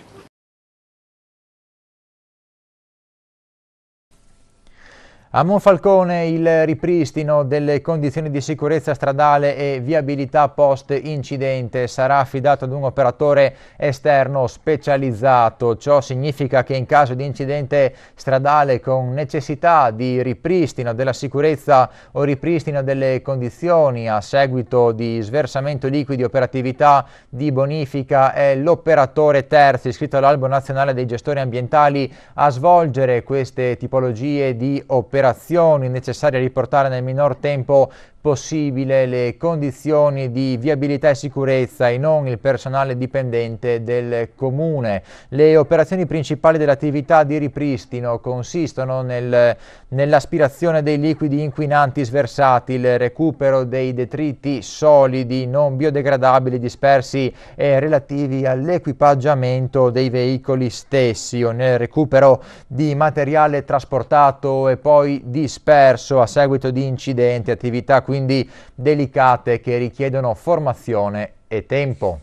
A Monfalcone il ripristino delle condizioni di sicurezza stradale e viabilità post-incidente sarà affidato ad un operatore esterno specializzato. Ciò significa che in caso di incidente stradale con necessità di ripristino della sicurezza o ripristino delle condizioni a seguito di sversamento liquidi operatività di bonifica è l'operatore terzo iscritto all'Albo Nazionale dei Gestori Ambientali a svolgere queste tipologie di operazioni operazioni necessarie a riportare nel minor tempo possibile le condizioni di viabilità e sicurezza e non il personale dipendente del comune. Le operazioni principali dell'attività di ripristino consistono nel, nell'aspirazione dei liquidi inquinanti sversati, il recupero dei detriti solidi non biodegradabili dispersi e relativi all'equipaggiamento dei veicoli stessi o nel recupero di materiale trasportato e poi disperso a seguito di incidenti, attività quindi delicate che richiedono formazione e tempo.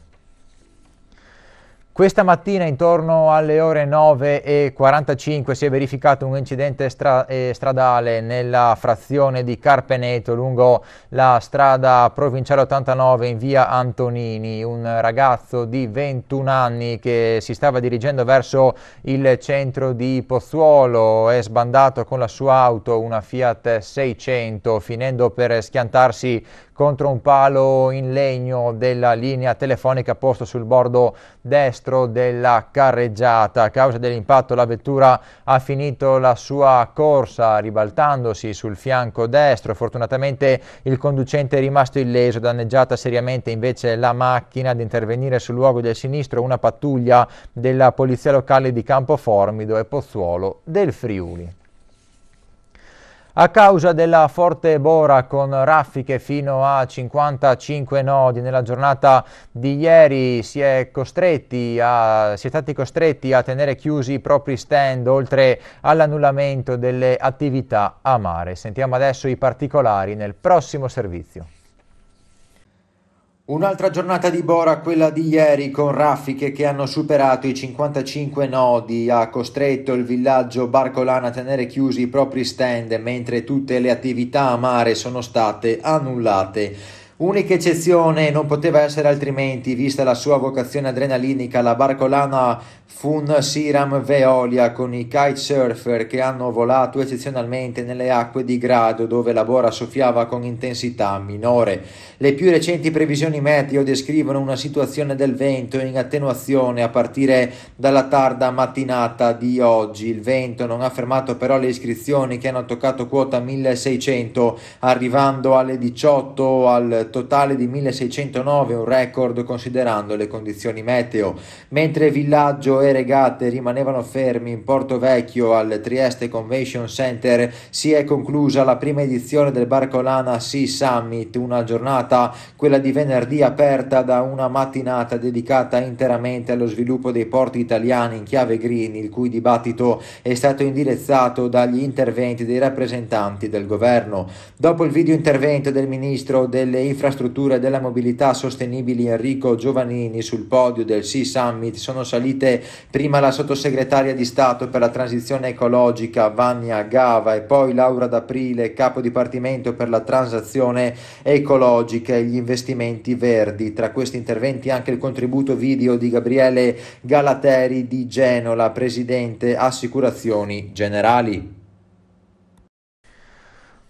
Questa mattina intorno alle ore 9.45 si è verificato un incidente stra eh, stradale nella frazione di Carpeneto lungo la strada provinciale 89 in via Antonini. Un ragazzo di 21 anni che si stava dirigendo verso il centro di Pozzuolo è sbandato con la sua auto, una Fiat 600, finendo per schiantarsi contro un palo in legno della linea telefonica posto sul bordo destro della carreggiata. A causa dell'impatto la vettura ha finito la sua corsa ribaltandosi sul fianco destro. Fortunatamente il conducente è rimasto illeso, danneggiata seriamente invece la macchina ad intervenire sul luogo del sinistro una pattuglia della polizia locale di Campo Formido e Pozzuolo del Friuli. A causa della forte bora con raffiche fino a 55 nodi nella giornata di ieri si è, a, si è, stati costretti a tenere chiusi i propri stand oltre all'annullamento delle attività a mare. Sentiamo adesso i particolari nel prossimo servizio. Un'altra giornata di Bora, quella di ieri, con raffiche che hanno superato i 55 nodi, ha costretto il villaggio Barcolana a tenere chiusi i propri stand, mentre tutte le attività a mare sono state annullate. Unica eccezione non poteva essere altrimenti, vista la sua vocazione adrenalinica, la barcolana Fun Siram Veolia con i kitesurfer che hanno volato eccezionalmente nelle acque di grado dove la bora soffiava con intensità minore. Le più recenti previsioni meteo descrivono una situazione del vento in attenuazione a partire dalla tarda mattinata di oggi. Il vento non ha fermato però le iscrizioni che hanno toccato quota 1600 arrivando alle 18 al totale di 1609, un record considerando le condizioni meteo, mentre Villaggio e Regate rimanevano fermi in Porto Vecchio al Trieste Convention Center, si è conclusa la prima edizione del Barcolana Sea Summit, una giornata, quella di venerdì, aperta da una mattinata dedicata interamente allo sviluppo dei porti italiani in chiave green, il cui dibattito è stato indirizzato dagli interventi dei rappresentanti del governo. Dopo il video intervento del ministro delle infrastrutture infrastrutture della mobilità sostenibili Enrico Giovannini sul podio del Sea Summit sono salite prima la sottosegretaria di Stato per la transizione ecologica Vania Gava e poi Laura D'Aprile, capo dipartimento per la transazione ecologica e gli investimenti verdi. Tra questi interventi anche il contributo video di Gabriele Galateri di Genola, presidente Assicurazioni Generali.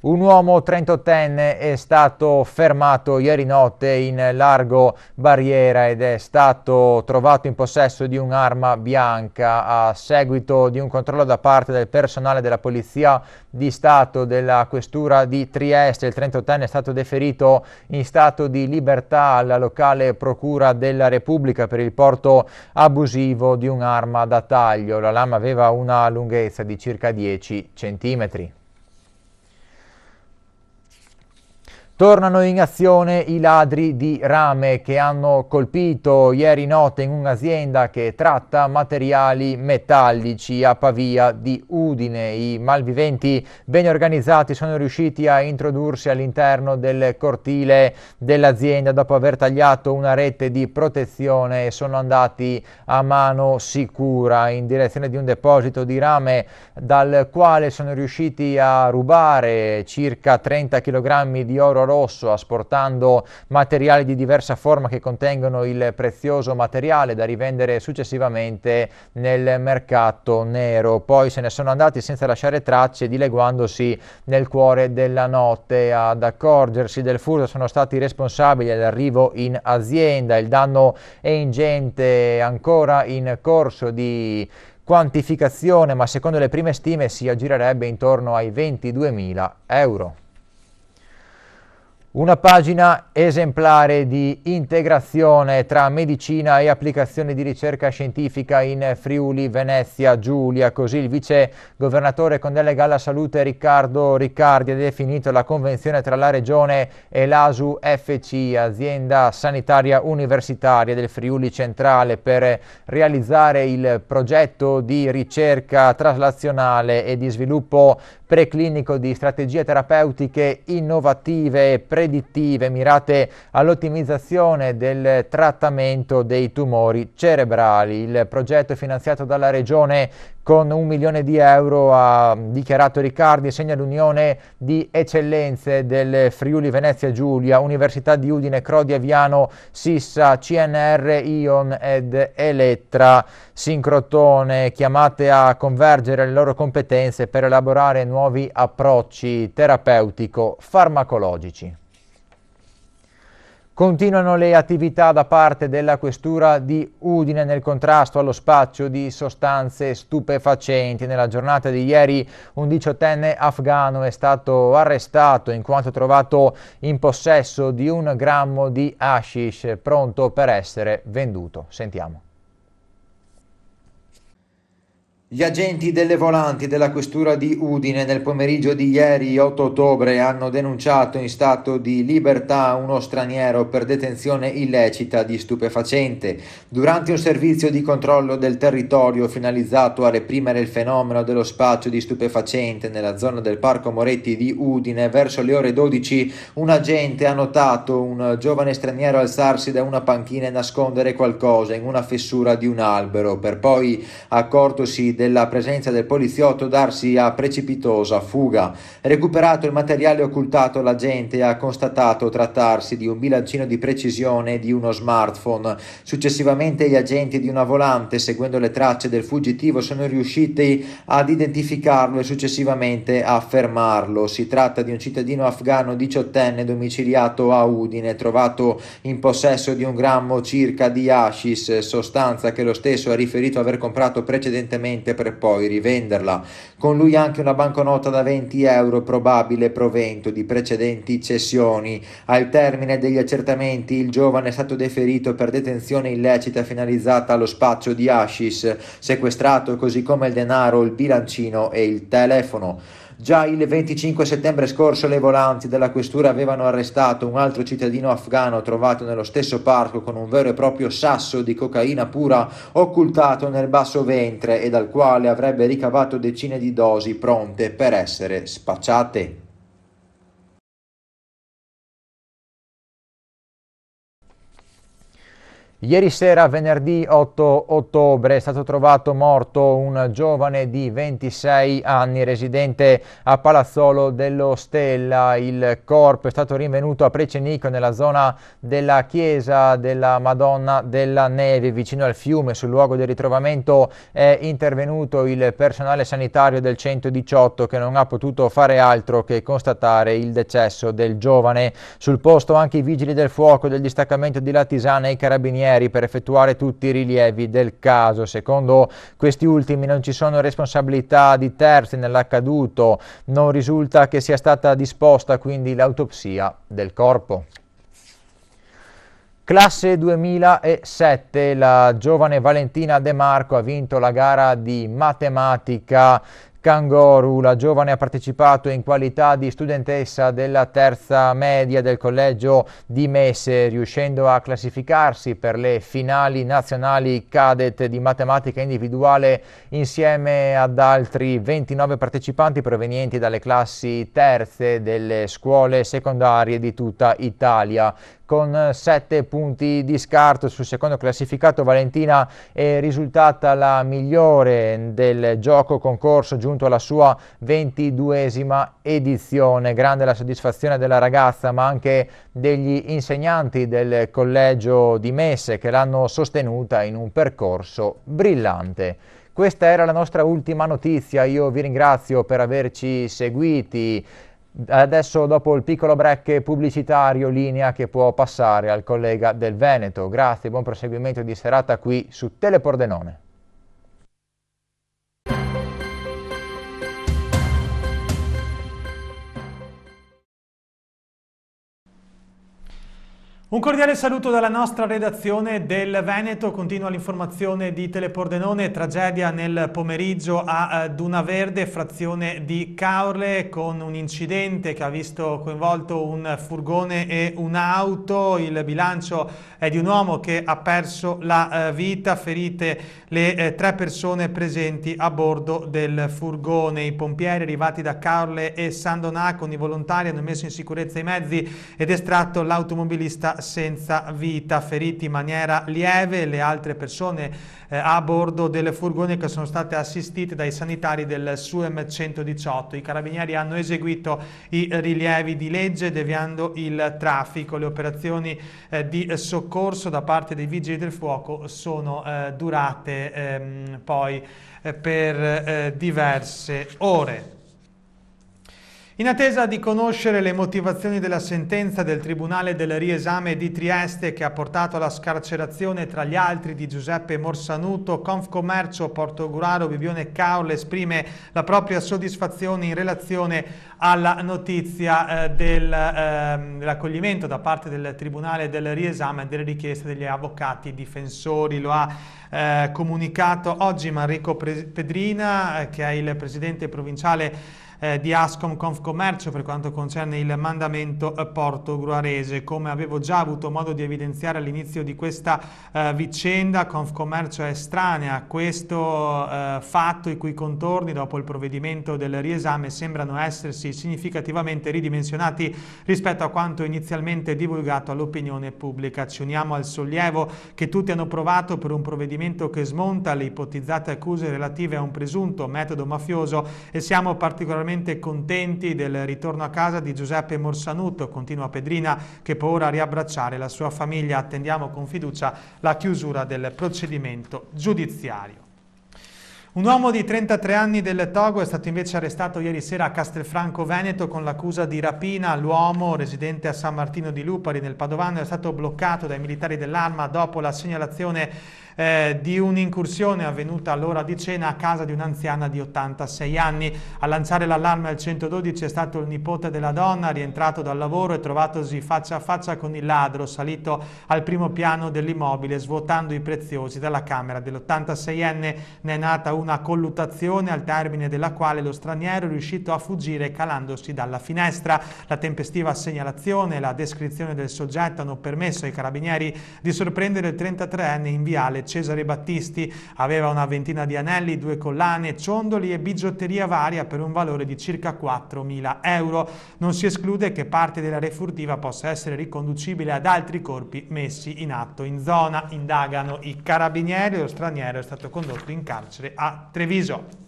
Un uomo 38enne è stato fermato ieri notte in largo Barriera ed è stato trovato in possesso di un'arma bianca a seguito di un controllo da parte del personale della Polizia di Stato della Questura di Trieste. Il 38enne è stato deferito in stato di libertà alla locale Procura della Repubblica per il porto abusivo di un'arma da taglio. La lama aveva una lunghezza di circa 10 centimetri. Tornano in azione i ladri di rame che hanno colpito ieri notte in un'azienda che tratta materiali metallici a Pavia di Udine. I malviventi ben organizzati sono riusciti a introdursi all'interno del cortile dell'azienda dopo aver tagliato una rete di protezione e sono andati a mano sicura in direzione di un deposito di rame dal quale sono riusciti a rubare circa 30 kg di oro rosso, asportando materiali di diversa forma che contengono il prezioso materiale da rivendere successivamente nel mercato nero. Poi se ne sono andati senza lasciare tracce, dileguandosi nel cuore della notte. Ad accorgersi del furto sono stati responsabili all'arrivo in azienda. Il danno è ingente, ancora in corso di quantificazione, ma secondo le prime stime si aggirerebbe intorno ai 22.000 euro. Una pagina esemplare di integrazione tra medicina e applicazione di ricerca scientifica in Friuli, Venezia, Giulia. Così il vice governatore con delega alla salute Riccardo Riccardi ha definito la convenzione tra la regione e l'ASU FC, azienda sanitaria universitaria del Friuli Centrale, per realizzare il progetto di ricerca traslazionale e di sviluppo preclinico di strategie terapeutiche innovative e predittive mirate all'ottimizzazione del trattamento dei tumori cerebrali. Il progetto è finanziato dalla Regione con un milione di euro ha dichiarato Riccardi, segna l'unione di eccellenze del Friuli Venezia Giulia, Università di Udine, Crodi Aviano, Sissa, CNR, Ion ed Elettra, Sincrotone, chiamate a convergere le loro competenze per elaborare nuovi approcci terapeutico-farmacologici. Continuano le attività da parte della Questura di Udine nel contrasto allo spaccio di sostanze stupefacenti. Nella giornata di ieri un diciottenne afgano è stato arrestato in quanto trovato in possesso di un grammo di hashish pronto per essere venduto. Sentiamo. Gli agenti delle volanti della questura di Udine nel pomeriggio di ieri 8 ottobre hanno denunciato in stato di libertà uno straniero per detenzione illecita di stupefacente. Durante un servizio di controllo del territorio finalizzato a reprimere il fenomeno dello spaccio di stupefacente nella zona del Parco Moretti di Udine, verso le ore 12 un agente ha notato un giovane straniero alzarsi da una panchina e nascondere qualcosa in una fessura di un albero, per poi accortosi della presenza del poliziotto darsi a precipitosa fuga. Recuperato il materiale occultato, l'agente ha constatato trattarsi di un bilancino di precisione di uno smartphone. Successivamente gli agenti di una volante, seguendo le tracce del fuggitivo, sono riusciti ad identificarlo e successivamente a fermarlo. Si tratta di un cittadino afgano diciottenne domiciliato a Udine, trovato in possesso di un grammo circa di hashish, sostanza che lo stesso ha riferito aver comprato precedentemente velocemente per poi rivenderla. Con lui anche una banconota da 20 euro probabile provento di precedenti cessioni. Al termine degli accertamenti il giovane è stato deferito per detenzione illecita finalizzata allo spaccio di hashish, sequestrato così come il denaro, il bilancino e il telefono. Già il 25 settembre scorso le volanti della questura avevano arrestato un altro cittadino afgano trovato nello stesso parco con un vero e proprio sasso di cocaina pura occultato nel basso ventre e dal quale avrebbe ricavato decine di dosi pronte per essere spacciate. Ieri sera, venerdì 8 ottobre, è stato trovato morto un giovane di 26 anni residente a Palazzolo dello Stella. Il corpo è stato rinvenuto a Precenico nella zona della chiesa della Madonna della Neve, vicino al fiume. Sul luogo del ritrovamento è intervenuto il personale sanitario del 118 che non ha potuto fare altro che constatare il decesso del giovane. Sul posto anche i vigili del fuoco del distaccamento di Latisana e i carabinieri carabinieri per effettuare tutti i rilievi del caso. Secondo questi ultimi non ci sono responsabilità di terzi nell'accaduto, non risulta che sia stata disposta quindi l'autopsia del corpo. Classe 2007, la giovane Valentina De Marco ha vinto la gara di matematica Kangoru, la giovane ha partecipato in qualità di studentessa della terza media del collegio di Messe, riuscendo a classificarsi per le finali nazionali cadet di matematica individuale insieme ad altri 29 partecipanti provenienti dalle classi terze delle scuole secondarie di tutta Italia con 7 punti di scarto sul secondo classificato Valentina è risultata la migliore del gioco concorso giunto alla sua 22esima edizione grande la soddisfazione della ragazza ma anche degli insegnanti del collegio di Messe che l'hanno sostenuta in un percorso brillante questa era la nostra ultima notizia, io vi ringrazio per averci seguiti, Adesso dopo il piccolo break pubblicitario linea che può passare al collega del Veneto. Grazie, buon proseguimento di serata qui su Telepordenone. Un cordiale saluto dalla nostra redazione del Veneto, continua l'informazione di Telepordenone, tragedia nel pomeriggio a eh, Duna Verde, frazione di Caorle, con un incidente che ha visto coinvolto un furgone e un'auto, il bilancio è di un uomo che ha perso la eh, vita, ferite le eh, tre persone presenti a bordo del furgone, i pompieri arrivati da Caorle e San Donà con i volontari hanno messo in sicurezza i mezzi ed estratto l'automobilista senza vita, feriti in maniera lieve le altre persone eh, a bordo del furgone che sono state assistite dai sanitari del SUEM 118. I carabinieri hanno eseguito i rilievi di legge deviando il traffico. Le operazioni eh, di soccorso da parte dei vigili del fuoco sono eh, durate ehm, poi eh, per eh, diverse ore. In attesa di conoscere le motivazioni della sentenza del Tribunale del Riesame di Trieste che ha portato alla scarcerazione tra gli altri di Giuseppe Morsanuto, Confcommercio Portoguraro Bibione Caul esprime la propria soddisfazione in relazione alla notizia eh, del, eh, dell'accoglimento da parte del Tribunale del Riesame delle richieste degli avvocati difensori. Lo ha eh, comunicato oggi Manrico Pedrina eh, che è il presidente provinciale eh, di Ascom Confcommercio per quanto concerne il mandamento eh, Porto Gruarese. Come avevo già avuto modo di evidenziare all'inizio di questa eh, vicenda, Confcommercio è estranea a questo eh, fatto i cui contorni dopo il provvedimento del riesame sembrano essersi significativamente ridimensionati rispetto a quanto inizialmente divulgato all'opinione pubblica. Ci uniamo al sollievo che tutti hanno provato per un provvedimento che smonta le ipotizzate accuse relative a un presunto metodo mafioso e siamo particolarmente particolarmente contenti del ritorno a casa di Giuseppe Morsanuto, continua Pedrina che può ora riabbracciare la sua famiglia. Attendiamo con fiducia la chiusura del procedimento giudiziario. Un uomo di 33 anni del Togo è stato invece arrestato ieri sera a Castelfranco Veneto con l'accusa di rapina. L'uomo, residente a San Martino di Lupari nel Padovano, è stato bloccato dai militari dell'arma dopo la segnalazione eh, di un'incursione avvenuta all'ora di cena a casa di un'anziana di 86 anni. A lanciare l'allarme al 112 è stato il nipote della donna, rientrato dal lavoro e trovatosi faccia a faccia con il ladro, salito al primo piano dell'immobile, svuotando i preziosi dalla camera dell'86enne. Ne è nata una una colluttazione al termine della quale lo straniero è riuscito a fuggire calandosi dalla finestra. La tempestiva segnalazione e la descrizione del soggetto hanno permesso ai carabinieri di sorprendere il 33enne in viale Cesare Battisti. Aveva una ventina di anelli, due collane, ciondoli e bigiotteria varia per un valore di circa 4.000 euro. Non si esclude che parte della refurtiva possa essere riconducibile ad altri corpi messi in atto in zona. Indagano i carabinieri, e lo straniero è stato condotto in carcere a Treviso.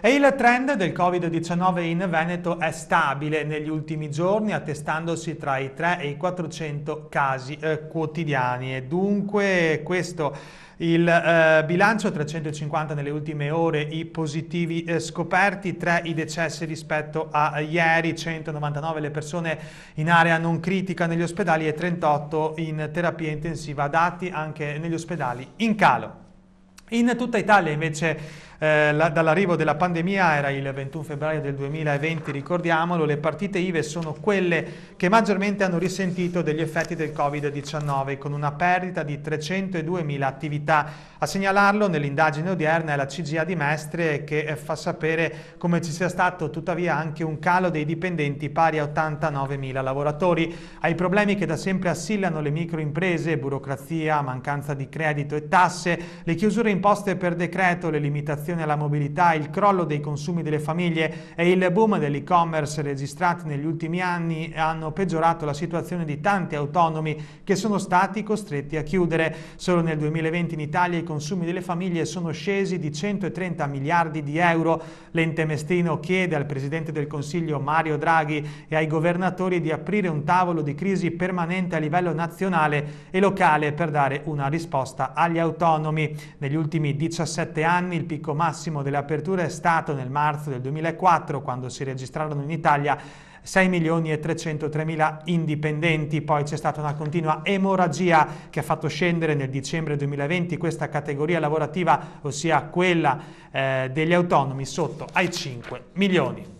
E il trend del Covid-19 in Veneto è stabile negli ultimi giorni, attestandosi tra i 3 e i 400 casi eh, quotidiani. E dunque questo il eh, bilancio, 350 nelle ultime ore i positivi eh, scoperti, 3 i decessi rispetto a ieri, 199 le persone in area non critica negli ospedali e 38 in terapia intensiva, dati anche negli ospedali in calo. In tutta Italia invece eh, la, dall'arrivo della pandemia, era il 21 febbraio del 2020, ricordiamolo, le partite IVE sono quelle che maggiormente hanno risentito degli effetti del Covid-19 con una perdita di 302.000 attività. A segnalarlo nell'indagine odierna è la CGA di Mestre che eh, fa sapere come ci sia stato tuttavia anche un calo dei dipendenti pari a 89.000 lavoratori. Ai problemi che da sempre assillano le microimprese, burocrazia, mancanza di credito e tasse, le chiusure imposte per decreto, le limitazioni dell'educazione alla mobilità, il crollo dei consumi delle famiglie e il boom dell'e-commerce registrati negli ultimi anni hanno peggiorato la situazione di tanti autonomi che sono stati costretti a chiudere. Solo nel 2020 in Italia i consumi delle famiglie sono scesi di 130 miliardi di euro. L'ente mestino chiede al Presidente del Consiglio Mario Draghi e ai governatori di aprire un tavolo di crisi permanente a livello nazionale e locale per dare una risposta agli autonomi. Negli ultimi 17 anni il picco massimo delle aperture è stato nel marzo del 2004 quando si registrarono in Italia 6 milioni e 303 mila indipendenti, poi c'è stata una continua emorragia che ha fatto scendere nel dicembre 2020 questa categoria lavorativa, ossia quella eh, degli autonomi, sotto ai 5 milioni.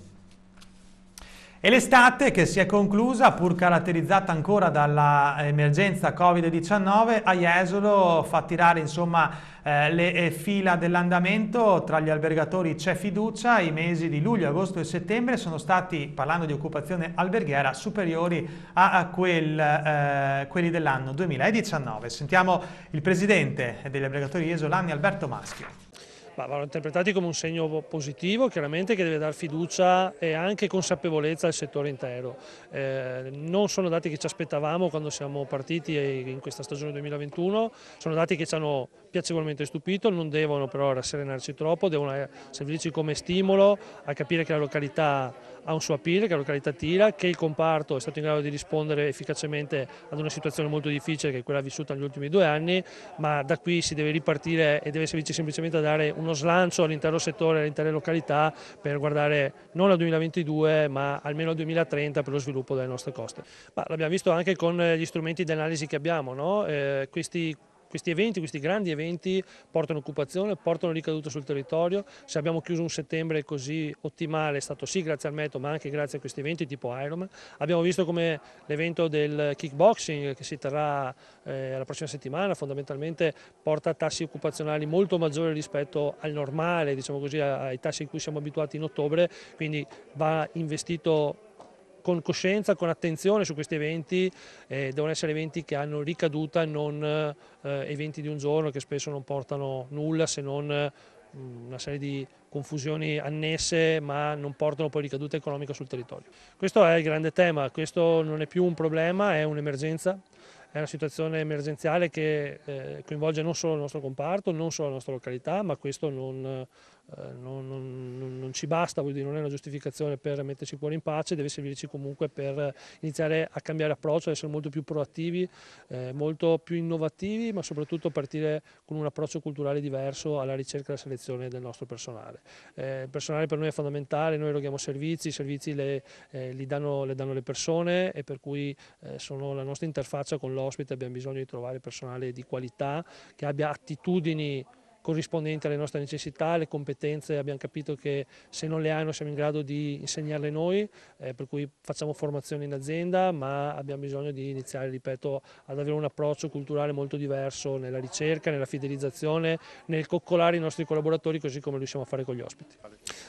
E l'estate che si è conclusa, pur caratterizzata ancora dall'emergenza Covid-19, a Jesolo fa tirare insomma, eh, le eh, fila dell'andamento, tra gli albergatori c'è fiducia, i mesi di luglio, agosto e settembre sono stati, parlando di occupazione alberghiera, superiori a, a quel, eh, quelli dell'anno 2019. Sentiamo il presidente degli albergatori Jesolani, Alberto Maschio. Ma vanno interpretati come un segno positivo, chiaramente che deve dare fiducia e anche consapevolezza al settore intero. Eh, non sono dati che ci aspettavamo quando siamo partiti in questa stagione 2021, sono dati che ci hanno piacevolmente stupito, non devono però rasserenarci troppo, devono eh, servirci come stimolo a capire che la località ha un suo appeal, che è la località Tira, che il comparto è stato in grado di rispondere efficacemente ad una situazione molto difficile che è quella vissuta negli ultimi due anni, ma da qui si deve ripartire e deve servirci semplicemente a dare uno slancio all'intero settore, all'intera località per guardare non al 2022 ma almeno al 2030 per lo sviluppo delle nostre coste. l'abbiamo visto anche con gli strumenti di analisi che abbiamo, no? eh, questi questi eventi, questi grandi eventi portano occupazione, portano ricadute sul territorio, se abbiamo chiuso un settembre così ottimale è stato sì grazie al metodo ma anche grazie a questi eventi tipo Ironman, abbiamo visto come l'evento del kickboxing che si terrà eh, la prossima settimana fondamentalmente porta a tassi occupazionali molto maggiori rispetto al normale, diciamo così, ai tassi in cui siamo abituati in ottobre, quindi va investito con coscienza, con attenzione su questi eventi, eh, devono essere eventi che hanno ricaduta e non eh, eventi di un giorno che spesso non portano nulla se non mm, una serie di confusioni annesse ma non portano poi ricaduta economica sul territorio. Questo è il grande tema, questo non è più un problema, è un'emergenza, è una situazione emergenziale che eh, coinvolge non solo il nostro comparto, non solo la nostra località, ma questo non, eh, non, non, non, ci basta, dire, non è una giustificazione per metterci il cuore in pace, deve servirci comunque per iniziare a cambiare approccio, ad essere molto più proattivi, eh, molto più innovativi, ma soprattutto partire con un approccio culturale diverso alla ricerca e alla selezione del nostro personale. Eh, il personale per noi è fondamentale, noi eroghiamo servizi, i servizi le, eh, danno, le danno, le persone e per cui eh, sono la nostra interfaccia con l'ospite, abbiamo bisogno di trovare personale di qualità che abbia attitudini corrispondenti alle nostre necessità, le competenze abbiamo capito che se non le hanno siamo in grado di insegnarle noi, eh, per cui facciamo formazione in azienda, ma abbiamo bisogno di iniziare, ripeto, ad avere un approccio culturale molto diverso nella ricerca, nella fidelizzazione, nel coccolare i nostri collaboratori così come riusciamo a fare con gli ospiti.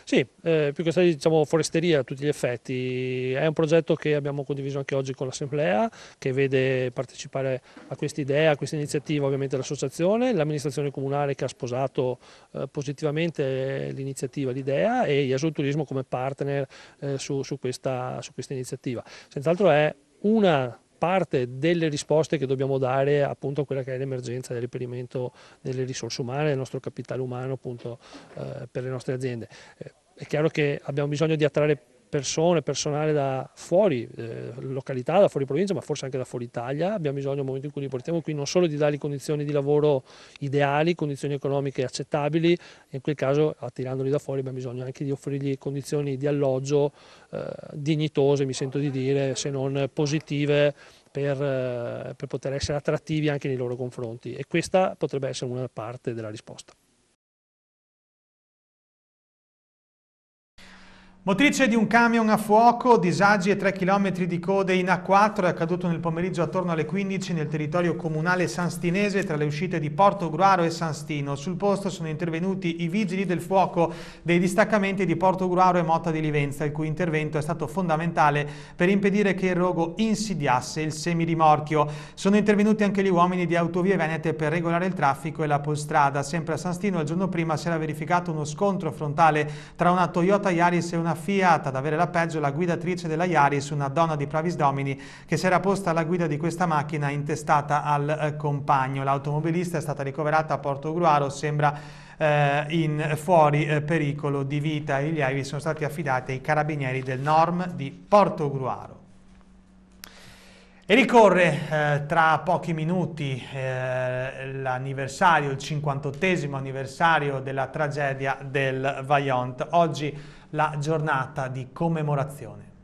Sì, eh, più che stare diciamo foresteria a tutti gli effetti, è un progetto che abbiamo condiviso anche oggi con l'Assemblea, che vede partecipare a questa idea, a questa iniziativa ovviamente l'associazione, l'amministrazione comunale che ha sposato sposato eh, positivamente l'iniziativa, l'idea e IASO Turismo come partner eh, su, su, questa, su questa iniziativa. Senz'altro è una parte delle risposte che dobbiamo dare appunto a quella che è l'emergenza del reperimento delle risorse umane, del nostro capitale umano appunto eh, per le nostre aziende. Eh, è chiaro che abbiamo bisogno di attrarre persone, personale da fuori eh, località, da fuori provincia, ma forse anche da fuori Italia, abbiamo bisogno nel momento in cui li portiamo qui non solo di dargli condizioni di lavoro ideali, condizioni economiche accettabili, in quel caso attirandoli da fuori abbiamo bisogno anche di offrirgli condizioni di alloggio eh, dignitose, mi sento di dire, se non positive per, eh, per poter essere attrattivi anche nei loro confronti e questa potrebbe essere una parte della risposta. Motrice di un camion a fuoco, disagi e 3 km di code in A4 è accaduto nel pomeriggio attorno alle 15 nel territorio comunale sanstinese tra le uscite di Porto Gruaro e Sanstino. Sul posto sono intervenuti i vigili del fuoco dei distaccamenti di Porto Gruaro e Motta di Livenza, il cui intervento è stato fondamentale per impedire che il rogo insidiasse il semirimorchio. Sono intervenuti anche gli uomini di Autovie Venete per regolare il traffico e la polstrada. Sempre a Sanstino il giorno prima si era verificato uno scontro frontale tra una Toyota Yaris e una Fiat ad avere la peggio la guidatrice della Yaris, una donna di Pravis Domini che si era posta alla guida di questa macchina intestata al eh, compagno. L'automobilista è stata ricoverata a Porto Gruaro, sembra eh, in fuori eh, pericolo di vita. I lievi sono stati affidati ai carabinieri del Norm di Porto Gruaro. E ricorre eh, tra pochi minuti eh, l'anniversario, il 58 anniversario della tragedia del Vaillant. Oggi la giornata di commemorazione.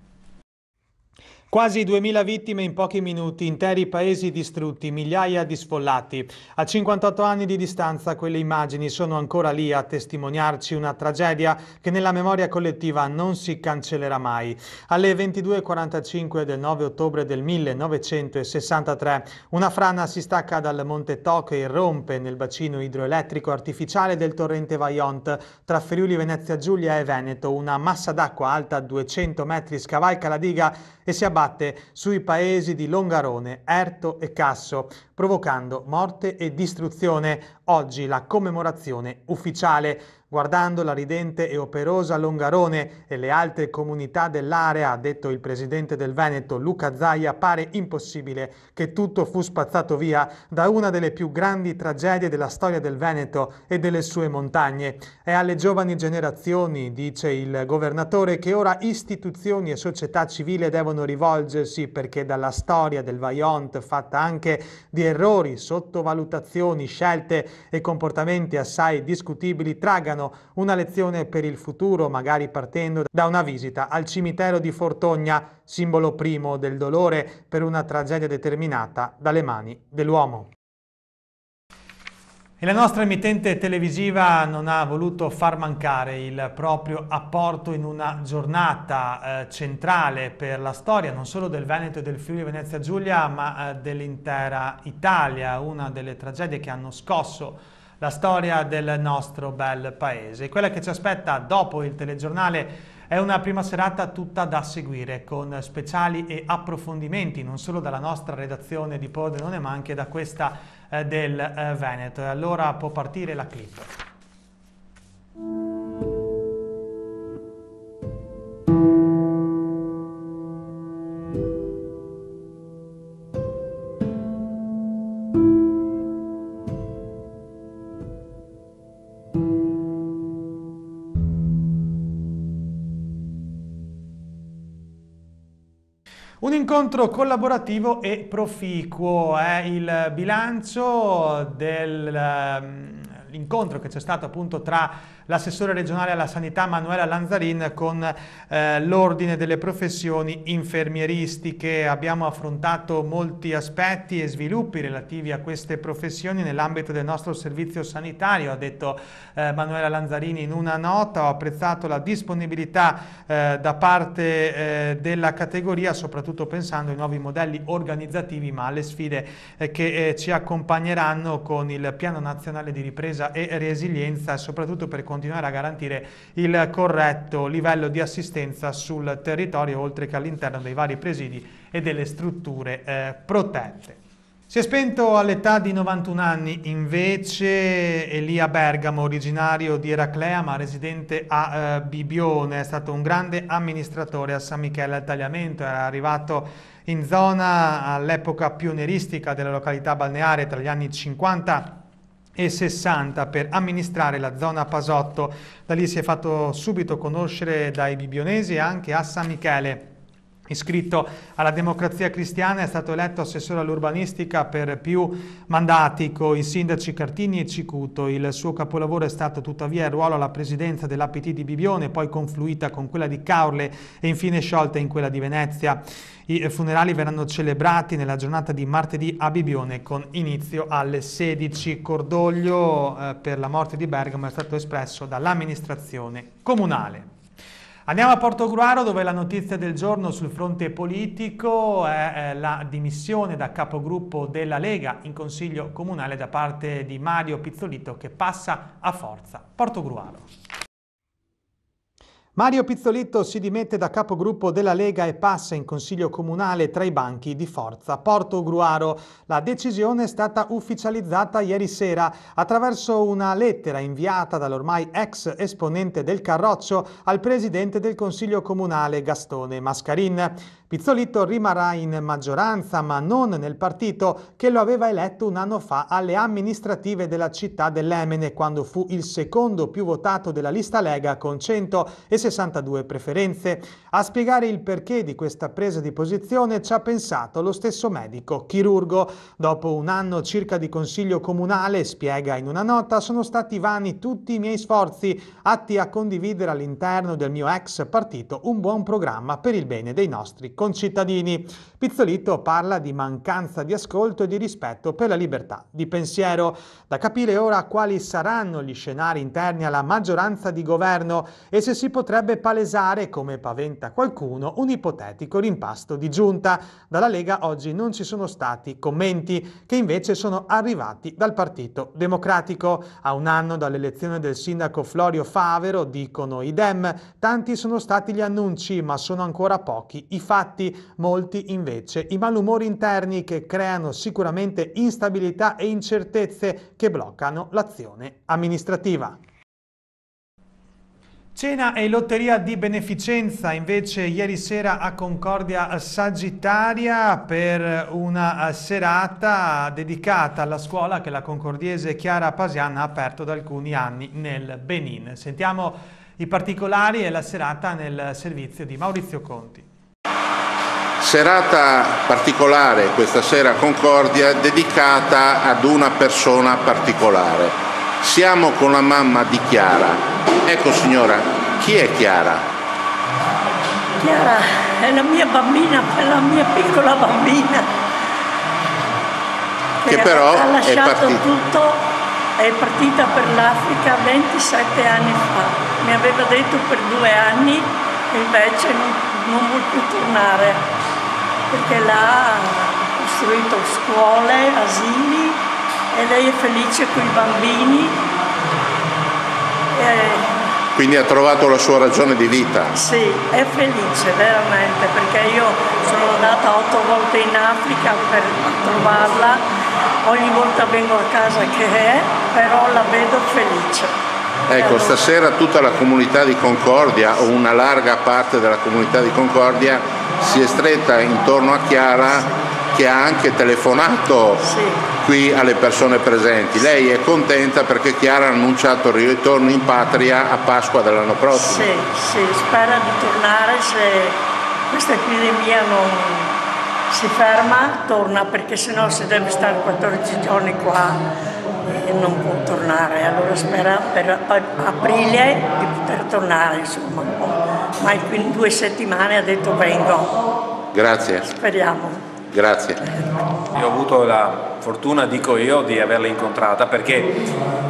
Quasi 2.000 vittime in pochi minuti, interi paesi distrutti, migliaia di sfollati. A 58 anni di distanza quelle immagini sono ancora lì a testimoniarci una tragedia che nella memoria collettiva non si cancellerà mai. Alle 22.45 del 9 ottobre del 1963 una frana si stacca dal Monte Toc e rompe nel bacino idroelettrico artificiale del torrente Vaillant tra Friuli, Venezia Giulia e Veneto. Una massa d'acqua alta 200 metri scavalca la diga e si abbassa combatté sui paesi di Longarone, Erto e Casso, provocando morte e distruzione. Oggi la commemorazione ufficiale. Guardando la ridente e operosa Longarone e le altre comunità dell'area, ha detto il presidente del Veneto Luca Zaia, pare impossibile che tutto fu spazzato via da una delle più grandi tragedie della storia del Veneto e delle sue montagne. È alle giovani generazioni, dice il governatore, che ora istituzioni e società civile devono rivolgersi perché dalla storia del Vajont, fatta anche di errori, sottovalutazioni, scelte e comportamenti assai discutibili, tragano italiano, una lezione per il futuro, magari partendo da una visita al cimitero di Fortogna, simbolo primo del dolore per una tragedia determinata dalle mani dell'uomo. E la nostra emittente televisiva non ha voluto far mancare il proprio apporto in una giornata eh, centrale per la storia non solo del Veneto e del Friuli Venezia Giulia ma eh, dell'intera Italia, una delle tragedie che hanno scosso la storia del nostro bel paese. Quella che ci aspetta dopo il telegiornale è una prima serata tutta da seguire con speciali e approfondimenti non solo dalla nostra redazione di Pordenone ma anche da questa eh, del eh, Veneto. E allora può partire la clip. incontro collaborativo e proficuo è eh? il bilancio dell'incontro ehm, um, che c'è stato appunto tra l'assessore regionale alla sanità Manuela Lanzarin con eh, l'ordine delle professioni infermieristiche. Abbiamo affrontato molti aspetti e sviluppi relativi a queste professioni nell'ambito del nostro servizio sanitario, ha detto eh, Manuela Lanzarin in una nota. Ho apprezzato la disponibilità eh, da parte eh, della categoria, soprattutto pensando ai nuovi modelli organizzativi, ma alle sfide eh, che eh, ci accompagneranno con il Piano Nazionale di Ripresa e Resilienza, soprattutto per quanto continuare a garantire il corretto livello di assistenza sul territorio oltre che all'interno dei vari presidi e delle strutture eh, protette. Si è spento all'età di 91 anni invece Elia Bergamo, originario di Eraclea ma residente a eh, Bibione, è stato un grande amministratore a San Michele al Tagliamento, era arrivato in zona all'epoca pionieristica della località balneare tra gli anni 50 e 60 per amministrare la zona Pasotto. Da lì si è fatto subito conoscere dai bibionesi e anche a San Michele iscritto alla Democrazia Cristiana, è stato eletto assessore all'urbanistica per più mandati con i sindaci Cartini e Cicuto. Il suo capolavoro è stato tuttavia il ruolo alla presidenza dell'APT di Bibione, poi confluita con quella di Caorle e infine sciolta in quella di Venezia. I funerali verranno celebrati nella giornata di martedì a Bibione con inizio alle 16. Cordoglio eh, per la morte di Bergamo è stato espresso dall'amministrazione comunale. Andiamo a Porto Gruaro dove la notizia del giorno sul fronte politico è eh, la dimissione da capogruppo della Lega in consiglio comunale da parte di Mario Pizzolito che passa a forza. Porto Gruaro. Mario Pizzolitto si dimette da capogruppo della Lega e passa in consiglio comunale tra i banchi di Forza Porto Gruaro. La decisione è stata ufficializzata ieri sera attraverso una lettera inviata dall'ormai ex esponente del Carroccio al presidente del consiglio comunale Gastone Mascarin. Pizzolitto rimarrà in maggioranza ma non nel partito che lo aveva eletto un anno fa alle amministrative della città dell'Emene quando fu il secondo più votato della lista Lega con 162 preferenze. A spiegare il perché di questa presa di posizione ci ha pensato lo stesso medico chirurgo. Dopo un anno circa di consiglio comunale, spiega in una nota, sono stati vani tutti i miei sforzi atti a condividere all'interno del mio ex partito un buon programma per il bene dei nostri colleghi concittadini Pizzolitto parla di mancanza di ascolto e di rispetto per la libertà di pensiero. Da capire ora quali saranno gli scenari interni alla maggioranza di governo e se si potrebbe palesare, come paventa qualcuno, un ipotetico rimpasto di giunta. Dalla Lega oggi non ci sono stati commenti, che invece sono arrivati dal Partito Democratico. A un anno dall'elezione del sindaco Florio Favero, dicono i Dem, tanti sono stati gli annunci, ma sono ancora pochi i fatti, molti invece invece i malumori interni che creano sicuramente instabilità e incertezze che bloccano l'azione amministrativa. Cena e lotteria di beneficenza invece ieri sera a Concordia Sagittaria per una serata dedicata alla scuola che la concordiese Chiara Pasian ha aperto da alcuni anni nel Benin. Sentiamo i particolari e la serata nel servizio di Maurizio Conti serata particolare, questa sera a Concordia, dedicata ad una persona particolare. Siamo con la mamma di Chiara. Ecco signora, chi è Chiara? Chiara è la mia bambina, la mia piccola bambina. Che, che eh, però ha lasciato è tutto, è partita per l'Africa 27 anni fa. Mi aveva detto per due anni, invece non, non vuol più tornare perché là ha costruito scuole, asili e lei è felice con i bambini. E... Quindi ha trovato la sua ragione di vita. Sì, è felice veramente perché io sono andata otto volte in Africa per trovarla, ogni volta vengo a casa che è, però la vedo felice. Ecco, stasera tutta la comunità di Concordia o una larga parte della comunità di Concordia si è stretta intorno a Chiara che ha anche telefonato sì. qui alle persone presenti. Lei è contenta perché Chiara ha annunciato il ritorno in patria a Pasqua dell'anno prossimo. Sì, sì, spera di tornare se questa epidemia non si ferma, torna perché sennò si deve stare 14 giorni qua e non può tornare, allora spera per aprile di poter tornare insomma un po' ma in due settimane ha detto vengo. Grazie. Speriamo. Grazie. Io ho avuto la fortuna, dico io, di averla incontrata perché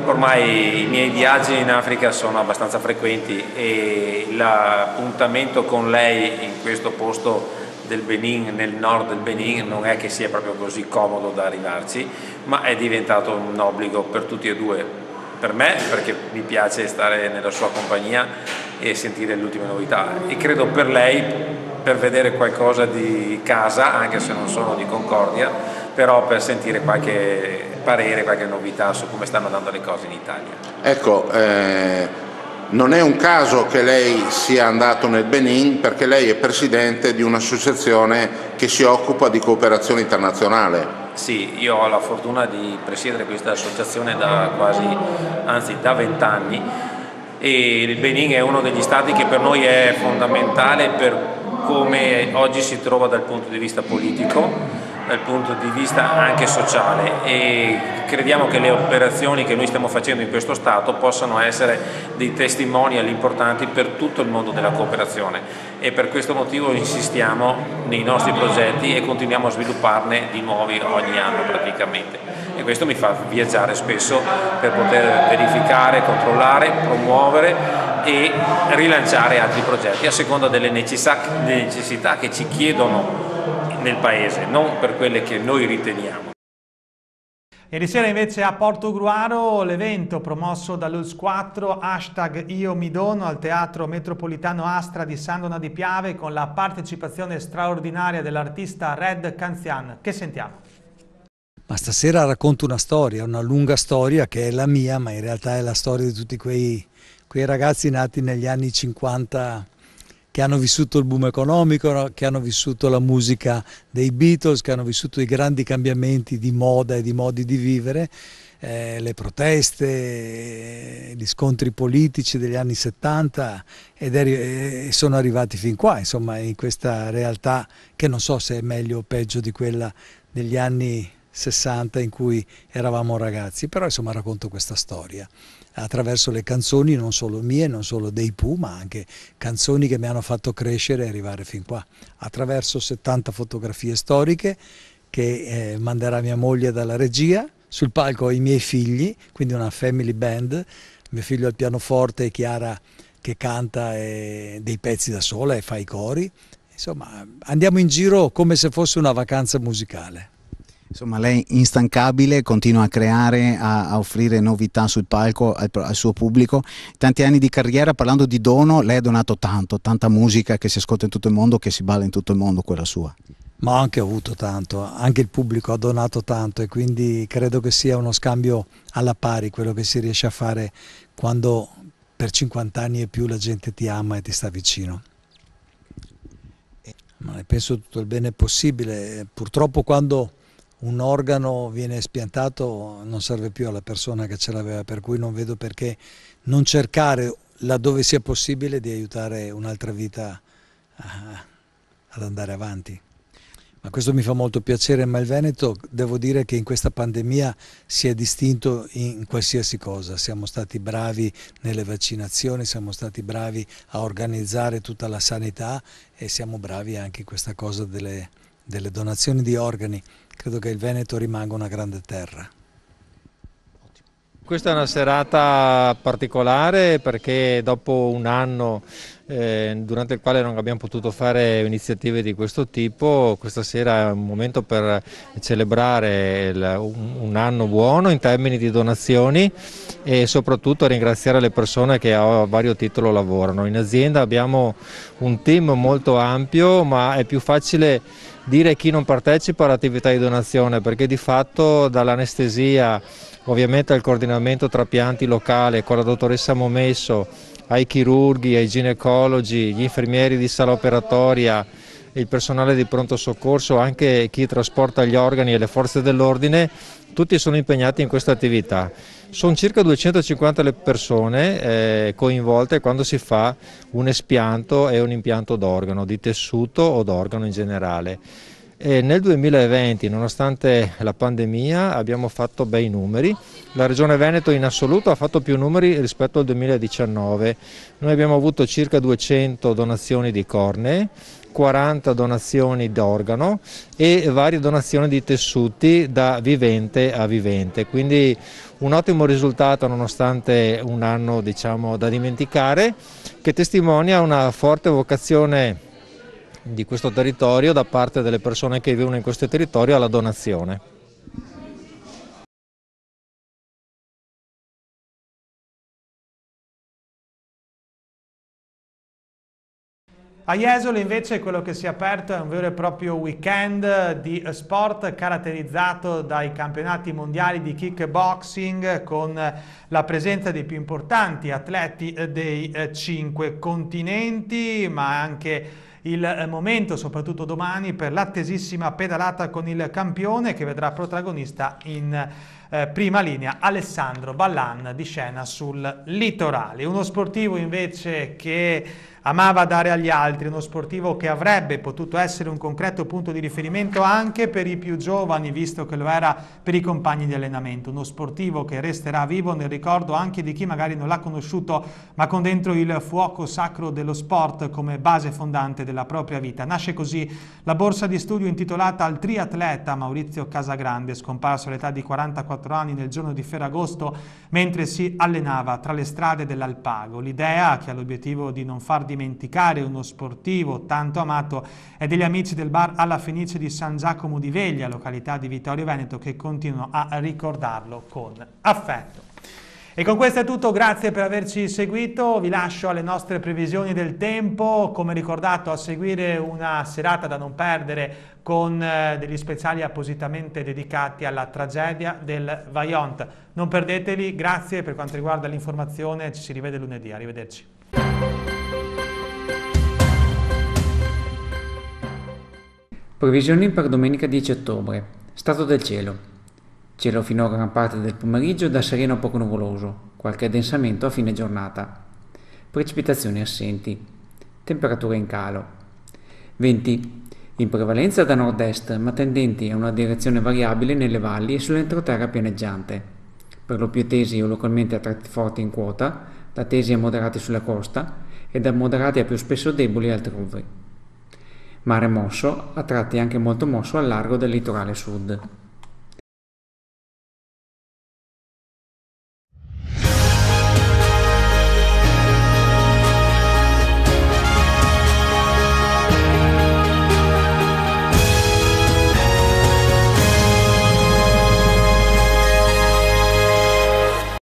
ormai i miei viaggi in Africa sono abbastanza frequenti e l'appuntamento con lei in questo posto del Benin, nel nord del Benin, non è che sia proprio così comodo da arrivarci, ma è diventato un obbligo per tutti e due per me perché mi piace stare nella sua compagnia e sentire le ultime novità e credo per lei per vedere qualcosa di casa anche se non sono di Concordia però per sentire qualche parere, qualche novità su come stanno andando le cose in Italia. Ecco, eh, non è un caso che lei sia andato nel Benin perché lei è presidente di un'associazione che si occupa di cooperazione internazionale sì, io ho la fortuna di presiedere questa associazione da quasi, anzi da vent'anni e il Benin è uno degli stati che per noi è fondamentale per come oggi si trova dal punto di vista politico, dal punto di vista anche sociale e crediamo che le operazioni che noi stiamo facendo in questo Stato possano essere dei testimonial importanti per tutto il mondo della cooperazione e per questo motivo insistiamo nei nostri progetti e continuiamo a svilupparne di nuovi ogni anno praticamente e questo mi fa viaggiare spesso per poter verificare, controllare, promuovere e rilanciare altri progetti a seconda delle necessità che ci chiedono nel paese, non per quelle che noi riteniamo. Ieri sera invece a Porto Gruaro l'evento promosso dall'ULS 4 hashtag Io mi dono al Teatro Metropolitano Astra di Sandona di Piave con la partecipazione straordinaria dell'artista Red Canzian che sentiamo. Ma stasera racconto una storia, una lunga storia che è la mia ma in realtà è la storia di tutti quei, quei ragazzi nati negli anni 50 che hanno vissuto il boom economico, che hanno vissuto la musica dei Beatles, che hanno vissuto i grandi cambiamenti di moda e di modi di vivere, eh, le proteste, eh, gli scontri politici degli anni 70 ed è, eh, sono arrivati fin qua, insomma, in questa realtà che non so se è meglio o peggio di quella degli anni 60 in cui eravamo ragazzi, però insomma racconto questa storia attraverso le canzoni non solo mie, non solo dei Pooh, ma anche canzoni che mi hanno fatto crescere e arrivare fin qua, attraverso 70 fotografie storiche che eh, manderà mia moglie dalla regia, sul palco ho i miei figli, quindi una family band, mio figlio al pianoforte, Chiara che canta eh, dei pezzi da sola e fa i cori, insomma andiamo in giro come se fosse una vacanza musicale. Insomma, lei instancabile, continua a creare, a, a offrire novità sul palco al, al, suo pubblico. Tanti anni di carriera, parlando di dono, lei ha donato tanto, tanta musica che si ascolta in tutto il mondo, che si balla in tutto il mondo, quella sua. Ma ho anche avuto tanto, anche il pubblico ha donato tanto e quindi credo che sia uno scambio alla pari quello che si riesce a fare quando per 50 anni e più la gente ti ama e ti sta vicino ma ne penso tutto il bene possibile. Purtroppo quando un organo viene spiantato non serve più alla persona che ce l'aveva, per cui non vedo perché non cercare laddove sia possibile di aiutare un'altra vita a, ad andare avanti. Ma questo mi fa molto piacere, ma il Veneto devo dire che in questa pandemia si è distinto in qualsiasi cosa, siamo stati bravi nelle vaccinazioni, siamo stati bravi a organizzare tutta la sanità e siamo bravi anche in questa cosa delle, delle donazioni di organi credo che il Veneto rimanga una grande terra. Questa è una serata particolare perché dopo un anno eh, durante il quale non abbiamo potuto fare iniziative di questo tipo. Questa sera è un momento per celebrare un anno buono in termini di donazioni e soprattutto ringraziare le persone che a vario titolo lavorano. In azienda abbiamo un team molto ampio ma è più facile dire chi non partecipa all'attività di donazione perché di fatto dall'anestesia ovviamente al coordinamento tra pianti locale con la dottoressa Momesso ai chirurghi, ai ginecologi, gli infermieri di sala operatoria, il personale di pronto soccorso, anche chi trasporta gli organi e le forze dell'ordine, tutti sono impegnati in questa attività. Sono circa 250 le persone eh, coinvolte quando si fa un espianto e un impianto d'organo, di tessuto o d'organo in generale. E nel 2020, nonostante la pandemia, abbiamo fatto bei numeri. La Regione Veneto in assoluto ha fatto più numeri rispetto al 2019. Noi abbiamo avuto circa 200 donazioni di corne, 40 donazioni d'organo e varie donazioni di tessuti da vivente a vivente, quindi un ottimo risultato nonostante un anno diciamo, da dimenticare che testimonia una forte vocazione di questo territorio da parte delle persone che vivono in questo territorio alla donazione. A Jesolo invece quello che si è aperto è un vero e proprio weekend di sport caratterizzato dai campionati mondiali di kickboxing con la presenza dei più importanti atleti dei cinque continenti ma anche il eh, momento, soprattutto domani, per l'attesissima pedalata con il campione che vedrà protagonista in eh, prima linea Alessandro Ballan di scena sul litorale. Uno sportivo invece che Amava dare agli altri, uno sportivo che avrebbe potuto essere un concreto punto di riferimento anche per i più giovani, visto che lo era per i compagni di allenamento. Uno sportivo che resterà vivo nel ricordo anche di chi magari non l'ha conosciuto, ma con dentro il fuoco sacro dello sport come base fondante della propria vita. Nasce così la borsa di studio intitolata al triatleta Maurizio Casagrande, scomparso all'età di 44 anni nel giorno di Ferragosto, mentre si allenava tra le strade dell'Alpago. L'idea, che ha l'obiettivo di non far di dimenticare uno sportivo tanto amato è degli amici del bar alla Fenice di San Giacomo di Veglia, località di Vittorio Veneto, che continuano a ricordarlo con affetto. E con questo è tutto, grazie per averci seguito, vi lascio alle nostre previsioni del tempo, come ricordato a seguire una serata da non perdere con eh, degli speciali appositamente dedicati alla tragedia del Vajont. Non perdetevi, grazie per quanto riguarda l'informazione, ci si rivede lunedì, arrivederci. Previsioni per domenica 10 ottobre. Stato del cielo. Cielo fino a gran parte del pomeriggio da sereno a poco nuvoloso, qualche addensamento a fine giornata. Precipitazioni assenti. Temperature in calo. Venti. In prevalenza da nord-est, ma tendenti a una direzione variabile nelle valli e sull'entroterra pianeggiante. Per lo più tesi o localmente a tratti forti in quota, da tesi a moderati sulla costa e da moderati a più spesso deboli altrove mare mosso, a tratti anche molto mosso al largo del litorale sud.